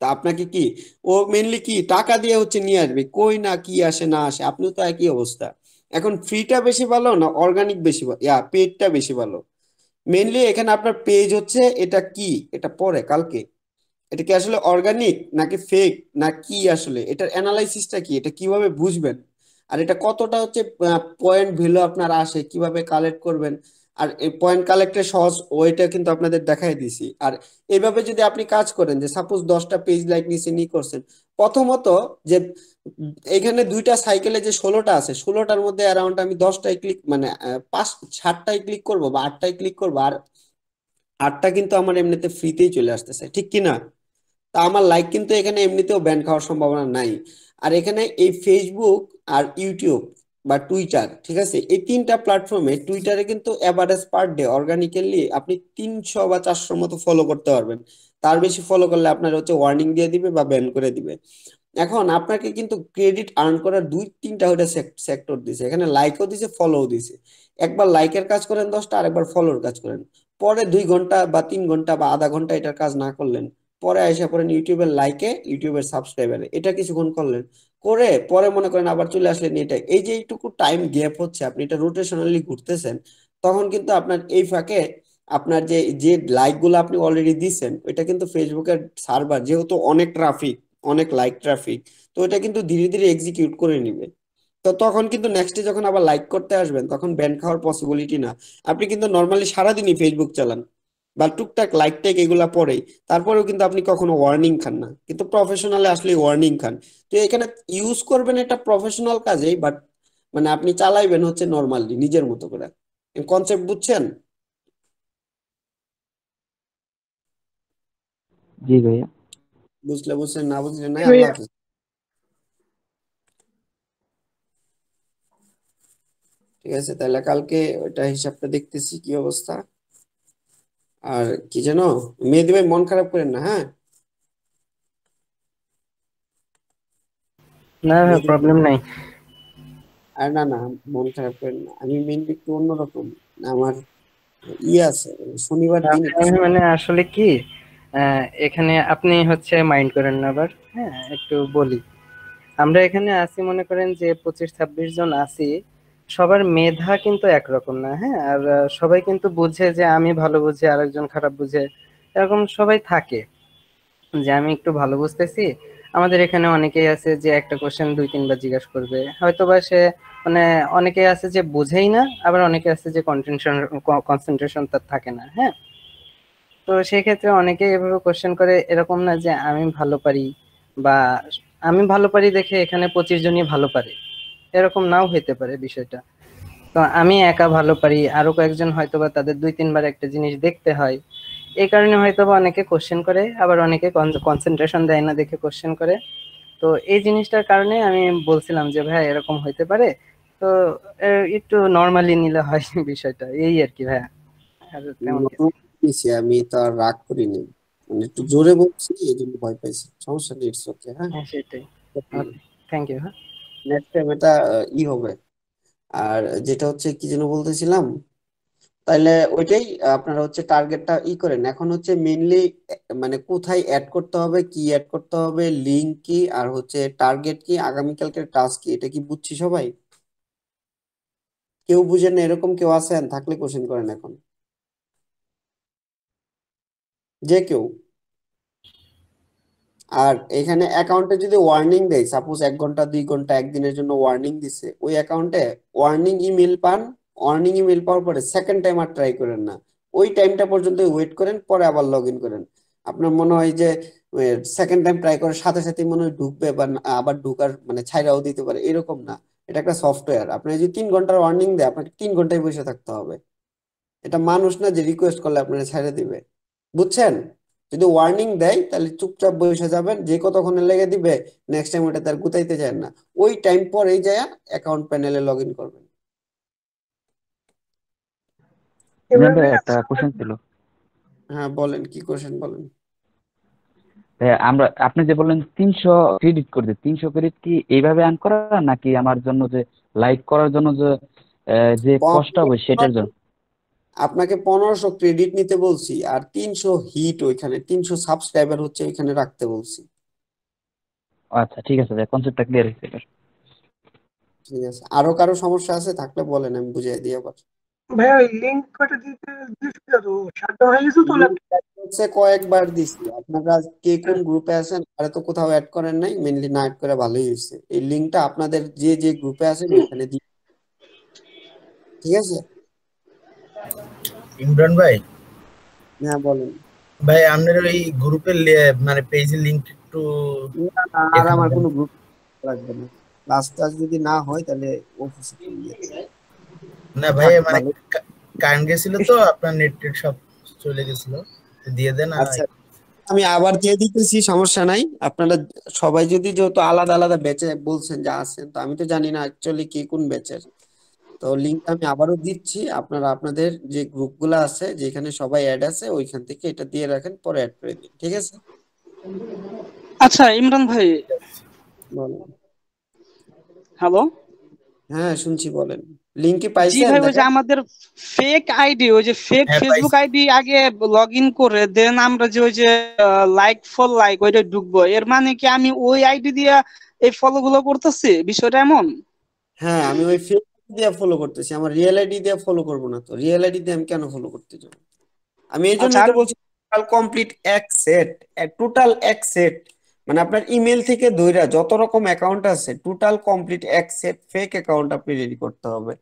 তা আপনাকে কি ও মেনলি কি টাকা দিয়ে হচ্ছে নিয়ে আসবে কই না কি আসে না আসে আপনিও তো একই অবস্থা এখন ফ্রিটা বেশি ভালো না অর্গানিক বেশি ইয়া পেডটা বেশি ভালো মেনলি এখানে আপনার পেজ হচ্ছে এটা কি এটা পরে কালকে এটা কি আসলে অর্গানিক নাকি ফেক না কি আসলে এটার অ্যানালাইসিসটা কি এটা কিভাবে বুঝবেন আর এটা কতটা হচ্ছে পয়েন্ট ভ্যালু আপনার আসে কিভাবে কালেক্ট করবেন আর এই পয়েন্ট কালেক্টের সহজ ওইটা কিন্তু আপনাদের দেখাই দিছি আর এইভাবে যদি আপনি কাজ করেন যে সাপোজ দশটা পেজ লাইক নিচে নি করছেন প্রথমত যে এখানে দুইটা সাইকেলে যে ষোলোটা আছে ষোলোটার মধ্যে অ্যারাউন্ড আমি দশটায় ক্লিক মানে পাঁচ সাতটায় ক্লিক করব বা আটটায় ক্লিক করবো আর আটটা কিন্তু আমার এমনিতে ফ্রিতেই চলে আসতেছে ঠিক কিনা তা আমার লাইক কিন্তু এখানে এমনিতেও ব্যান খাওয়ার সম্ভাবনা নাই আর এখানে এই ফেসবুক আর ইউটিউব বা টুইটার ঠিক আছে এই তিনটা প্ল্যাটফর্মে টুইটারে কিন্তু অ্যাভারেজ পার ডে অর্গানিক্যালি আপনি তিনশো বা চারশোর মতো ফলো করতে পারবেন তার বেশি ফলো করলে আপনার হচ্ছে ওয়ার্নিং দিয়ে দিবে বা ব্যান করে দিবে এখন আপনাকে কিন্তু ক্রেডিট আর্ন করার দুই তিনটা ওইটা সেক্টর দিছে এখানে লাইকও দিছে ফলোও দিছে একবার লাইকের কাজ করেন দশটা আর একবার ফলোর কাজ করেন পরে দুই ঘন্টা বা তিন ঘন্টা বা আধা ঘন্টা এটার কাজ না করলেন পরে আসে পড়েন ইউটিউবের লাইকে ইউটিউবের সাবস্ক্রাইবারে এটা কিছুক্ষণ করলেন করে পরে মনে করেন আবার চলে আসলেন এটা এই যে এইটুকু টাইম গ্যাপ হচ্ছে আপনি এটা রোটেশনালি ঘুরতেছেন তখন কিন্তু আপনার এই ফাঁকে আপনার যে যে লাইক গুলো আপনি অলরেডি দিচ্ছেন ওইটা কিন্তু ফেসবুকের সার্ভার যেহেতু অনেক ট্রাফিক অনেক লাইক ট্রাফিক তো ওইটা কিন্তু ধীরে ধীরে এক্সিকিউট করে নিবে তো তখন কিন্তু নেক্সটে যখন আবার লাইক করতে আসবেন তখন ব্যান খাওয়ার পসিবিলিটি না আপনি কিন্তু নর্মালি সারাদিনই ফেসবুক চালান বা টুকটাক লাইট টাইক এগুলা পড়ে তারপরেও কিন্তু আপনি কখনো ওয়ার্নিং খান না কিন্তু প্রফেশনালে আসলে ওয়ার্নিং খান তো এখানে ইউজ করবেন এটা প্রফেশনাল কাজেই বাট মানে আপনি চালাইবেন হচ্ছে নর্মালি নিজের মতো করে কনসেপ্ট বুঝছেন জি ভাইয়া বুঝলে বুঝছেন না বুঝলে ঠিক আছে তাহলে কালকে ওইটা হিসাবটা দেখতেছি কি অবস্থা আর কি যেন মেহেদি ভাই মন খারাপ করেন না হ্যাঁ না না প্রবলেম নাই আর না না মন খারাপ করেন না আমি মেনলি একটু অন্যরকম আমার ই আছে শনিবার দিন মানে আসলে কি এখানে আপনি হচ্ছে মাইন্ড করেন না আবার হ্যাঁ একটু বলি আমরা এখানে আসি মনে করেন যে পঁচিশ ছাব্বিশ জন আসি সবার মেধা কিন্তু একরকম না হ্যাঁ আর সবাই কিন্তু বুঝে যে আমি ভালো বুঝি আরেকজন খারাপ বুঝে এরকম সবাই থাকে যে আমি একটু ভালো বুঝতেছি আমাদের এখানে অনেকেই আছে যে একটা কোশ্চেন দুই তিনবার জিজ্ঞাসা করবে হয়তো বা সে মানে অনেকে আছে যে বুঝেই না আবার অনেকে আছে যে কনটেনশন কনসেন্ট্রেশন তার থাকে না হ্যাঁ তো সেক্ষেত্রে অনেকে এভাবে কোশ্চেন করে এরকম না যে আমি ভালো পারি বা আমি ভালো পারি দেখে এখানে পঁচিশ জনই ভালো পারে এরকম নাও হইতে পারে বিষয়টা তো আমি একা ভালো পারি আরো কয়েকজন হয়তোবা তাদের দুই তিনবার একটা জিনিস দেখতে হয় এই কারণে হয়তোবা অনেকে কোশ্চেন করে আবার অনেকে কনসেন্ট্রেশন দেয় না দেখে কোশ্চেন করে তো এই জিনিসটার কারণে আমি বলছিলাম যে ভাই এরকম হইতে পারে তো একটু নর্মালি নিলে হয় বিষয়টা এই আর কি ভাইয়া আমি তো আর রাগ করিনি মানে একটু জোরে বলছি এই জন্য ভয় পাইছি সমস্যা নেই ওকে হ্যাঁ? হ্যাঁ সেটাই থ্যাংক ইউ হ্যাঁ নেক্সট টাইম এটা ই হবে আর যেটা হচ্ছে কি যেন বলতেছিলাম তাহলে ওইটাই আপনারা হচ্ছে টার্গেটটা ই করেন এখন হচ্ছে মেনলি মানে কোথায় অ্যাড করতে হবে কি অ্যাড করতে হবে লিংক কি আর হচ্ছে টার্গেট কি আগামীকালকে টাস্ক কি এটা কি বুঝছি সবাই কেউ বুঝেন না এরকম কেউ আছেন থাকলে কোশ্চেন করেন এখন যে কেউ আর এখানে অ্যাকাউন্টে যদি ওয়ার্নিং দেয় সাপোজ এক ঘন্টা দুই ঘন্টা একদিনের জন্য ওয়ার্নিং দিছে ওই অ্যাকাউন্টে ওয়ার্নিং ইমেল পান ওয়ার্নিং ইমেল পাওয়ার পরে সেকেন্ড টাইম আর ট্রাই করেন না ওই টাইমটা পর্যন্ত ওয়েট করেন পরে আবার লগ ইন করেন আপনার মনে হয় যে সেকেন্ড টাইম ট্রাই করার সাথে সাথে মনে হয় ঢুকবে বা আবার ঢুকার মানে ছাইরাও দিতে পারে এরকম না এটা একটা সফটওয়্যার আপনি যদি তিন ঘন্টার ওয়ার্নিং দেয় আপনাকে তিন ঘন্টায় বসে থাকতে হবে এটা মানুষ না যে রিকোয়েস্ট করলে আপনারা ছাইরা দিবে বুঝছেন যদি ওয়ার্নিং দেয় তাহলে চুপচাপ বসে যাবেন যে কতক্ষণে লেগে দিবে নেক্সট টাইম ওটা তার গুতাইতে চান না ওই টাইম পর এই যায় অ্যাকাউন্ট প্যানেলে লগ ইন করবেন একটা কোশ্চেন ছিল হ্যাঁ বলেন কি কোশ্চেন বলেন হ্যাঁ, আমরা আপনি যে বললেন তিনশো ক্রেডিট করে দিই তিনশো ক্রেডিট কি এইভাবে আর্ন করা নাকি আমার জন্য যে লাইক করার জন্য যে যে কষ্ট হবে সেটার জন্য আপনাকে পনেরোশো ক্রেডিট নিতে বলছি আর তিনশো হিট ওইখানে তিনশো সাবস্ক্রাইবার হচ্ছে ওইখানে রাখতে বলছি আচ্ছা ঠিক আছে কনসেপ্টটা ক্লিয়ার হয়েছে এবার ঠিক আছে আরো কারো সমস্যা আছে থাকলে বলেন আমি বুঝিয়ে দিই আবার ভাই ওই লিংক কটা দিতে দিছিল তো শাটডাউন হয়ে গেছে তো হচ্ছে কয়েকবার দিছি আপনারা কে কোন গ্রুপে আছেন আরে তো কোথাও অ্যাড করেন নাই মেইনলি না অ্যাড করে ভালোই হয়েছে এই লিংকটা আপনাদের যে যে গ্রুপে আছেন ওখানে দিই ঠিক আছে ইমরান ভাই হ্যাঁ বলেন ভাই আপনার ওই গ্রুপের মানে পেজের লিংক একটু আর আমার কোনো গ্রুপ লাগবে না লাস্ট টাচ যদি না হয় তাহলে অফিসে না ভাই আচ্ছা, মানে কারেন্ট গেছিল তো আপনার নেট টেট সব চলে গেছিল দিয়ে দেন আচ্ছা আমি আবার দিয়ে দিতেছি সমস্যা নাই আপনারা সবাই যদি যেহেতু আলাদা আলাদা বেচে বলছেন যা আছেন তো আমি তো জানি না অ্যাকচুয়ালি কি কোন আছে তো লিঙ্ক আমি আবারও দিচ্ছি আপনারা আপনাদের যে গ্রুপগুলো আছে যেখানে সবাই অ্যাড আছে ওইখান থেকে এটা দিয়ে রাখেন পরে অ্যাড করে দিন ঠিক আছে আচ্ছা ইমরান ভাই বলেন হ্যালো হ্যাঁ শুনছি বলেন লিংকে পাইছেন জি ভাই ওই যে আমাদের ফেক আইডি ওই যে ফেক ফেসবুক আইডি আগে লগইন করে দেন আমরা যে ওই যে লাইক ফর লাইক ওইটা ঢুকবো এর মানে কি আমি ওই আইডি দিয়ে এই ফলো গুলো করতেছি বিষয়টা এমন হ্যাঁ আমি ওই ফেক দিয়ে ফলো করতেছি আমার দিয়ে ফলো করব না তো দিয়ে আমি কেন ফলো করতে যাব আমি এই জন্য আচ্ছা, বলছি টোটাল কমপ্লিট এক সেট টোটাল এক সেট মানে আপনার ইমেল থেকে ধইরা যত রকম অ্যাকাউন্ট আছে টোটাল কমপ্লিট এক সেট ফেক অ্যাকাউন্ট আপনি রেডি করতে হবে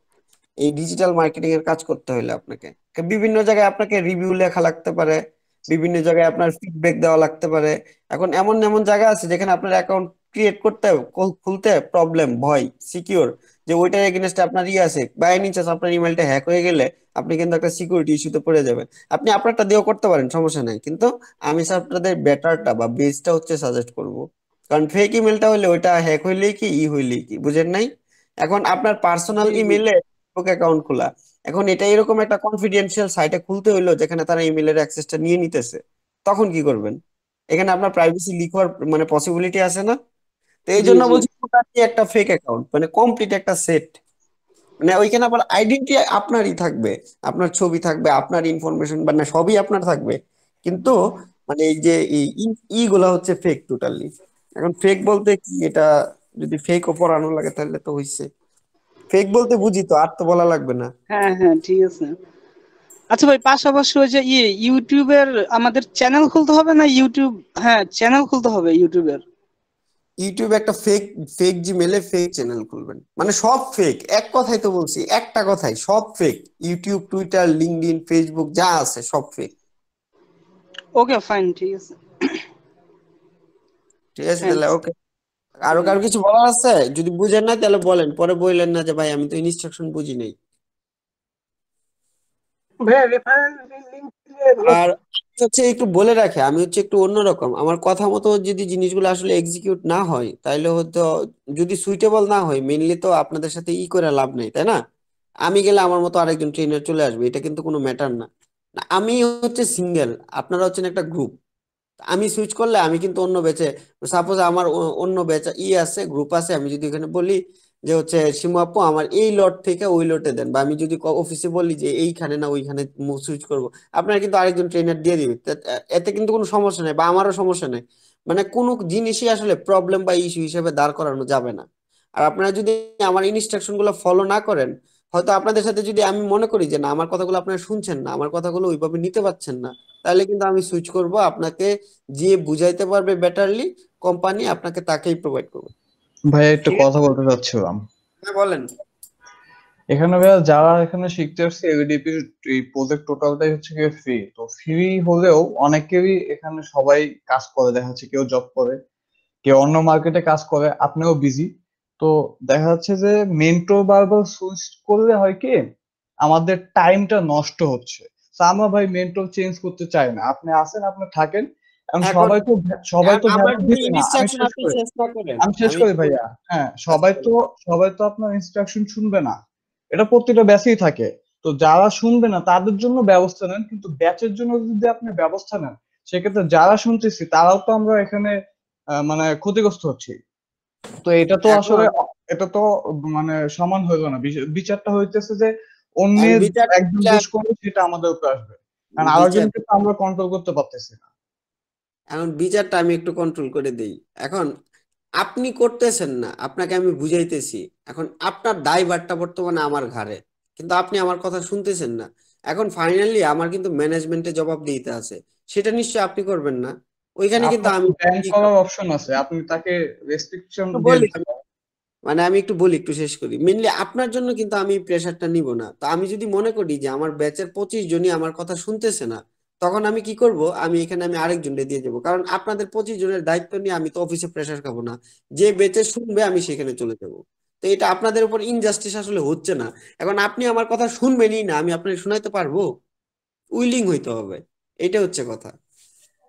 এই ডিজিটাল মার্কেটিং এর কাজ করতে হলে আপনাকে বিভিন্ন জায়গায় আপনাকে রিভিউ লেখা লাগতে পারে বিভিন্ন জায়গায় আপনার ফিডব্যাক দেওয়া লাগতে পারে এখন এমন এমন জায়গা আছে যেখানে আপনার অ্যাকাউন্ট ক্রিয়েট করতে খুলতে প্রবলেম ভয় সিকিউর যে ওইটার এগেনস্টে আপনার ইয়ে আছে বা এনি চান্স আপনার ইমেলটা হ্যাক হয়ে গেলে আপনি কিন্তু একটা সিকিউরিটি ইস্যুতে পড়ে যাবেন আপনি আপনারটা দিয়েও করতে পারেন সমস্যা নাই কিন্তু আমি স্যার আপনাদের বেটারটা বা বেসটা হচ্ছে সাজেস্ট করব কারণ ফেক ইমেলটা হলে ওইটা হ্যাক হইলেই কি ই হইলেই কি বুঝেন নাই এখন আপনার পার্সোনাল ইমেলে ফেসবুক অ্যাকাউন্ট খোলা এখন এটা এরকম একটা কনফিডেন্সিয়াল সাইটে খুলতে হইলো যেখানে তারা ইমেলের অ্যাক্সেসটা নিয়ে নিতেছে তখন কি করবেন এখানে আপনার প্রাইভেসি লিক হওয়ার মানে পসিবিলিটি আছে না তো এই জন্য বলছি একটা ফেক অ্যাকাউন্ট মানে কমপ্লিট একটা সেট মানে ওইখানে আবার আইডেন্টি আপনারই থাকবে আপনার ছবি থাকবে আপনার ইনফরমেশন মানে সবই আপনার থাকবে কিন্তু মানে এই যে ই গুলা হচ্ছে ফেক টোটালি এখন ফেক বলতে কি এটা যদি ফেক ও আনো লাগে তাহলে তো হইছে ফেক বলতে বুঝি তো আর তো বলা লাগবে না হ্যাঁ হ্যাঁ ঠিক আছে আচ্ছা ভাই পাশাপাশি ওই যে ইয়ে, ইউটিউবের আমাদের চ্যানেল খুলতে হবে না ইউটিউব হ্যাঁ চ্যানেল খুলতে হবে ইউটিউবের ইউটিউবে একটা ফেক ফেক জিমেলে ফেক চ্যানেল খুলবেন মানে সব ফেক এক কথাই তো বলছি একটা কথাই সব fake YouTube Twitter in Facebook যা আছে সব ফেক ওকে ফাইন ঠিক আছে ঠিক আছে তাহলে ওকে আরো কারো কিছু বলার আছে যদি বুঝেন না তাহলে বলেন পরে বললেন না যে ভাই আমি তো ইনস্ট্রাকশন বুঝি নাই ভাই রেফারেন্স লিংক আর হচ্ছে একটু বলে রাখে আমি হচ্ছে একটু অন্যরকম আমার কথা মতো যদি জিনিসগুলো আসলে এক্সিকিউট না হয় তাইলে হয়তো যদি সুইটেবল না হয় মেনলি তো আপনাদের সাথে ই করে লাভ নেই তাই না আমি গেলে আমার মতো আরেকজন ট্রেনার চলে আসবে এটা কিন্তু কোনো ম্যাটার না আমি হচ্ছে সিঙ্গেল আপনারা হচ্ছেন একটা গ্রুপ আমি সুইচ করলে আমি কিন্তু অন্য ব্যাচে সাপোজ আমার অন্য ব্যাচ ই আছে গ্রুপ আছে আমি যদি এখানে বলি যে হচ্ছে সিমু আপু আমার এই লট থেকে ওই লটে দেন বা আমি যদি অফিসে বলি যে এইখানে না ওইখানে সুইচ করবো আপনার কিন্তু আরেকজন ট্রেনার দিয়ে দিবে এতে কিন্তু কোনো সমস্যা নেই বা আমারও সমস্যা নেই মানে কোনো জিনিসই আসলে প্রবলেম বা ইস্যু হিসেবে দাঁড় করানো যাবে না আর আপনারা যদি আমার ইনস্ট্রাকশন গুলো ফলো না করেন হয়তো আপনাদের সাথে যদি আমি মনে করি যে না আমার কথাগুলো আপনারা শুনছেন না আমার কথাগুলো ওইভাবে নিতে পারছেন না তাহলে কিন্তু আমি সুইচ করব আপনাকে যে বুঝাইতে পারবে বেটারলি কোম্পানি আপনাকে তাকেই প্রোভাইড করবে ভাই একটু কথা বলতে চাচ্ছিলাম হ্যাঁ, বলেন এখানে ভাইয়া যারা এখানে শিখতে আসছে এডিপি এই প্রজেক্ট টোটালটাই হচ্ছে কি ফ্রি তো ফ্রি হলেও অনেকেই এখানে সবাই কাজ করে দেখা যাচ্ছে কেউ জব করে কেউ অন্য মার্কেটে কাজ করে আপনিও বিজি তো দেখা যাচ্ছে যে মেন্টর বারবার সুইচ করলে হয় কি আমাদের টাইমটা নষ্ট হচ্ছে আমরা ভাই মেন্টর চেঞ্জ করতে চাই না আপনি আসেন আপনি থাকেন হ্যাঁ, যারা শুনবে না তাদের জন্য ব্যবস্থা নেন কিন্তু ব্যাচের জন্য যদি আপনি ব্যবস্থা নেন সেক্ষেত্রে যারা শুনতেছি তারাও তো আমরা এখানে মানে ক্ষতিগ্রস্ত হচ্ছি তো এটা তো আসলে এটা তো মানে সমান হইল না বিচারটা হইতেছে যে অন্যের একজন দোষ করবে সেটা আমাদের উপরে আসবে কারণ আরেকজনকে তো আমরা কন্ট্রোল করতে পারতেছি না এখন বিচারটা আমি একটু কন্ট্রোল করে দেই এখন আপনি করতেছেন না আপনাকে আমি বুঝাইতেছি এখন আপনার দায়ভারটা বর্তমানে আমার ঘাড়ে কিন্তু আপনি আমার কথা শুনতেছেন না এখন ফাইনালি আমার কিন্তু ম্যানেজমেন্টে জবাব দিতে আছে সেটা নিশ্চয় আপনি করবেন না ওইখানে কিন্তু আমি অপশন আছে আপনি তাকে রেস্ট্রিকশন মানে আমি একটু বলি একটু শেষ করি মেনলি আপনার জন্য কিন্তু আমি প্রেশারটা নিব না তো আমি যদি মনে করি যে আমার ব্যাচের পঁচিশ জনই আমার কথা শুনতেছে না তখন আমি কি করব আমি এখানে আমি আরেকজনকে দিয়ে দেবো কারণ আপনাদের পঁচিশ জনের দায়িত্ব নিয়ে আমি তো অফিসে প্রেশার খাবো না যে বেঁচে শুনবে আমি সেখানে চলে যাব তো এটা আপনাদের উপর ইনজাস্টিস আসলে হচ্ছে না এখন আপনি আমার কথা শুনবেনই না আমি আপনাকে শোনাইতে পারবো উইলিং হইতে হবে এটা হচ্ছে কথা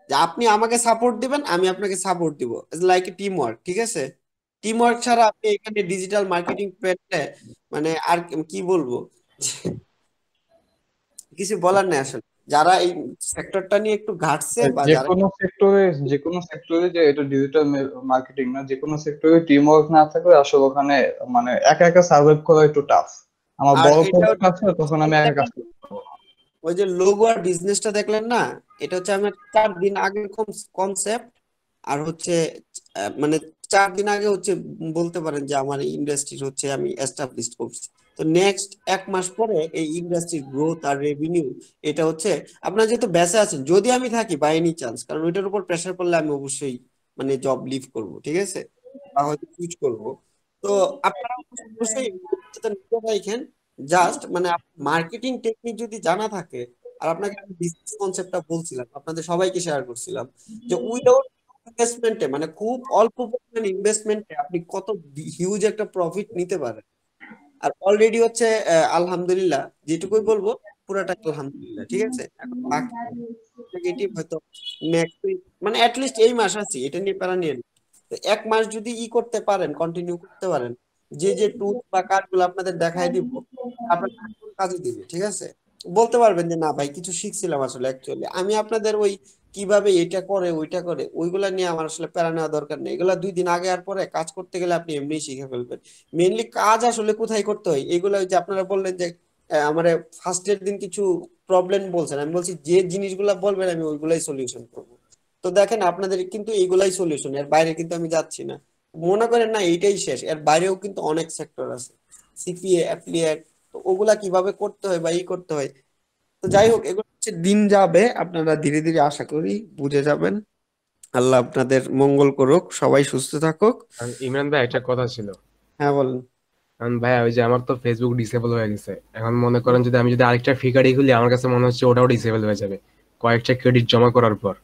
যে আপনি আমাকে সাপোর্ট দিবেন আমি আপনাকে সাপোর্ট দিব লাইক এ টিম ওয়ার্ক ঠিক আছে টিম ওয়ার্ক ছাড়া আপনি এখানে ডিজিটাল মার্কেটিং পেলে মানে আর কি বলবো কিছু বলার নেই আসলে যারা এই সেক্টরটা নিয়ে একটু ঘাটছে বা যে কোনো সেক্টরে যে কোনো সেক্টরে যে এটা ডিজিটাল মার্কেটিং না যে কোনো সেক্টরে টিম ওয়ার্ক না থাকলে আসলে ওখানে মানে একা একা সার্ভাইভ করা একটু টাফ আমার বড় প্রজেক্ট আছে তখন আমি একা কাজ করতে ওই যে লোগো আর বিজনেসটা দেখলেন না এটা হচ্ছে আমার চার দিন আগে কনসেপ্ট আর হচ্ছে মানে চার দিন আগে হচ্ছে বলতে পারেন যে আমার ইন্ডাস্ট্রি হচ্ছে আমি এস্টাবলিশ করছি তো নেক্সট এক মাস পরে এই ইন্ডাস্ট্রির গ্রোথ আর রেভিনিউ এটা হচ্ছে আপনারা যেহেতু ব্যাসে আছেন যদি আমি থাকি বাই এনি চান্স কারণ ওইটার উপর প্রেশার পড়লে আমি অবশ্যই মানে জব লিভ করব ঠিক আছে বা হয়তো সুইচ করব তো আপনারা অবশ্যই রাখেন জাস্ট মানে মার্কেটিং টেকনিক যদি জানা থাকে আর আপনাকে আমি বিজনেস কনসেপ্টটা বলছিলাম আপনাদের সবাইকে শেয়ার করছিলাম যে উইদাউট ইনভেস্টমেন্টে মানে খুব অল্প পরিমাণ ইনভেস্টমেন্টে আপনি কত হিউজ একটা প্রফিট নিতে পারেন আর অলরেডি হচ্ছে আলহামদুলিল্লাহ যেটুকুই বলবো পুরাটা আলহামদুলিল্লাহ ঠিক আছে এখন বাকি নেগেটিভ হয়তো মানে অ্যাটলিস্ট এই মাস আছি এটা নিয়ে প্যারা নিয়ে এক মাস যদি ই করতে পারেন কন্টিনিউ করতে পারেন যে যে টুল বা গুলো আপনাদের দেখায় দিব আপনার কাজে দিবে ঠিক আছে বলতে পারবেন যে না ভাই কিছু শিখছিলাম আসলে অ্যাকচুয়ালি আমি আপনাদের ওই কিভাবে এটা করে ওইটা করে ওইগুলা নিয়ে আমার আসলে প্যারা নেওয়া দরকার নেই এগুলা দুই দিন আগে আর পরে কাজ করতে গেলে আপনি এমনি শিখে ফেলবেন মেইনলি কাজ আসলে কোথায় করতে হয় এগুলো যে আপনারা বললেন যে আমার ফার্স্ট এর দিন কিছু প্রবলেম বলছেন আমি বলছি যে জিনিসগুলা বলবেন আমি ওইগুলাই সলিউশন করব তো দেখেন আপনাদের কিন্তু এইগুলাই সলিউশন এর বাইরে কিন্তু আমি যাচ্ছি না মনে করেন না এইটাই শেষ এর বাইরেও কিন্তু অনেক সেক্টর আছে সিপিএ অ্যাপ্লিয়েট ওগুলা কিভাবে করতে হয় বা ই করতে হয় তো যাই হোক এগুলো হচ্ছে দিন যাবে আপনারা ধীরে ধীরে আশা করি বুঝে যাবেন আল্লাহ আপনাদের মঙ্গল করুক সবাই সুস্থ থাকুক ইমরান ভাই একটা কথা ছিল হ্যাঁ বলুন কারণ ভাই ওই যে আমার তো ফেসবুক ডিসেবল হয়ে গেছে এখন মনে করেন যদি আমি যদি আরেকটা ফিকারি খুলি আমার কাছে মনে হচ্ছে ওটাও ডিসেবল হয়ে যাবে কয়েকটা ক্রেডিট জমা করার পর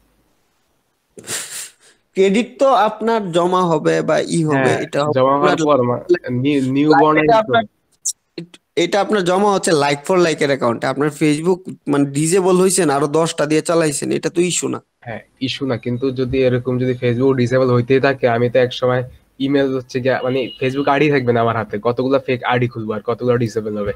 ক্রেডিট তো আপনার জমা হবে বা ই হবে হ্যাঁ, এটা জমা হওয়ার পর নিউ বর্ন এটা আপনার জমা হচ্ছে লাইক ফর লাইকের অ্যাকাউন্টে আপনার ফেসবুক মানে ডিজেবল হইছেন আরো দশটা দিয়ে চালাইছেন এটা তো ইস্যু না হ্যাঁ ইস্যু না কিন্তু যদি এরকম যদি ফেসবুক ডিসেবল হইতেই থাকে আমি তো এক সময় ইমেল হচ্ছে যে মানে ফেসবুক আইডি থাকবে না আমার হাতে কতগুলো ফেক আইডি খুলবো আর কতগুলো ডিসেবল হবে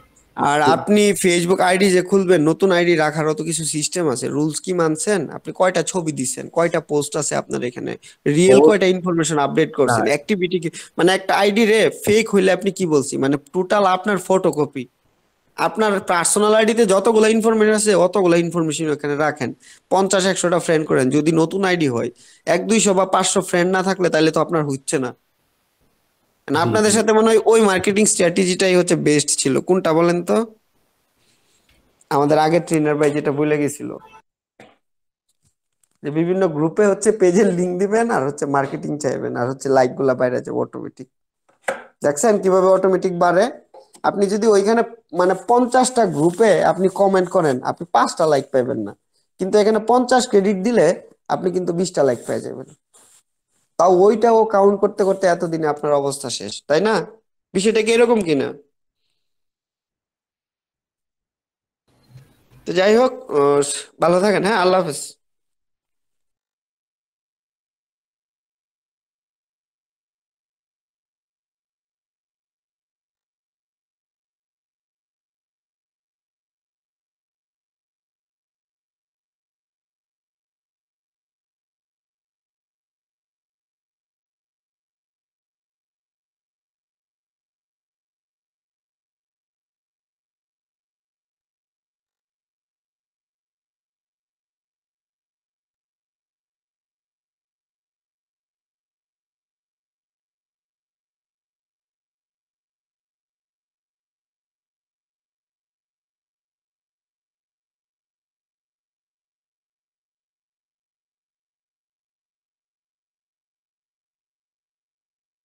আর আপনি ফেসবুক আইডি যে খুলবেন নতুন আইডি রাখার অত কিছু সিস্টেম আছে রুলস কি মানছেন আপনি কয়টা ছবি দিছেন কয়টা পোস্ট আছে আপনার এখানে রিয়েল কয়টা ইনফরমেশন আপডেট করছেন অ্যাক্টিভিটি কি মানে একটা আইডি রে ফেক হইলে আপনি কি বলছি মানে টোটাল আপনার ফটোকপি আপনার পার্সোনাল আইডিতে যতগুলো ইনফরমেশন আছে অতগুলো ইনফরমেশন ওখানে রাখেন পঞ্চাশ একশোটা ফ্রেন্ড করেন যদি নতুন আইডি হয় এক দুইশো বা পাঁচশো ফ্রেন্ড না থাকলে তাহলে তো আপনার হচ্ছে না আপনাদের সাথে মনে হয় ওই মার্কেটিং স্ট্র্যাটেজিটাই হচ্ছে বেস্ট ছিল কোনটা বলেন তো আমাদের আগের ট্রেনার ভাই যেটা বলে গেছিল যে বিভিন্ন গ্রুপে হচ্ছে পেজের লিংক দিবেন আর হচ্ছে মার্কেটিং চাইবেন আর হচ্ছে লাইক গুলা বাইরে আছে অটোমেটিক দেখছেন কিভাবে অটোমেটিক বাড়ে আপনি যদি ওইখানে মানে পঞ্চাশটা গ্রুপে আপনি কমেন্ট করেন আপনি পাঁচটা লাইক পাইবেন না কিন্তু এখানে পঞ্চাশ ক্রেডিট দিলে আপনি কিন্তু বিশটা লাইক পেয়ে যাবেন তাও ওইটাও কাউন্ট করতে করতে এতদিনে আপনার অবস্থা শেষ তাই না বিষয়টা কি এরকম কিনা তো যাই হোক ভালো থাকেন হ্যাঁ আল্লাহ হাফেজ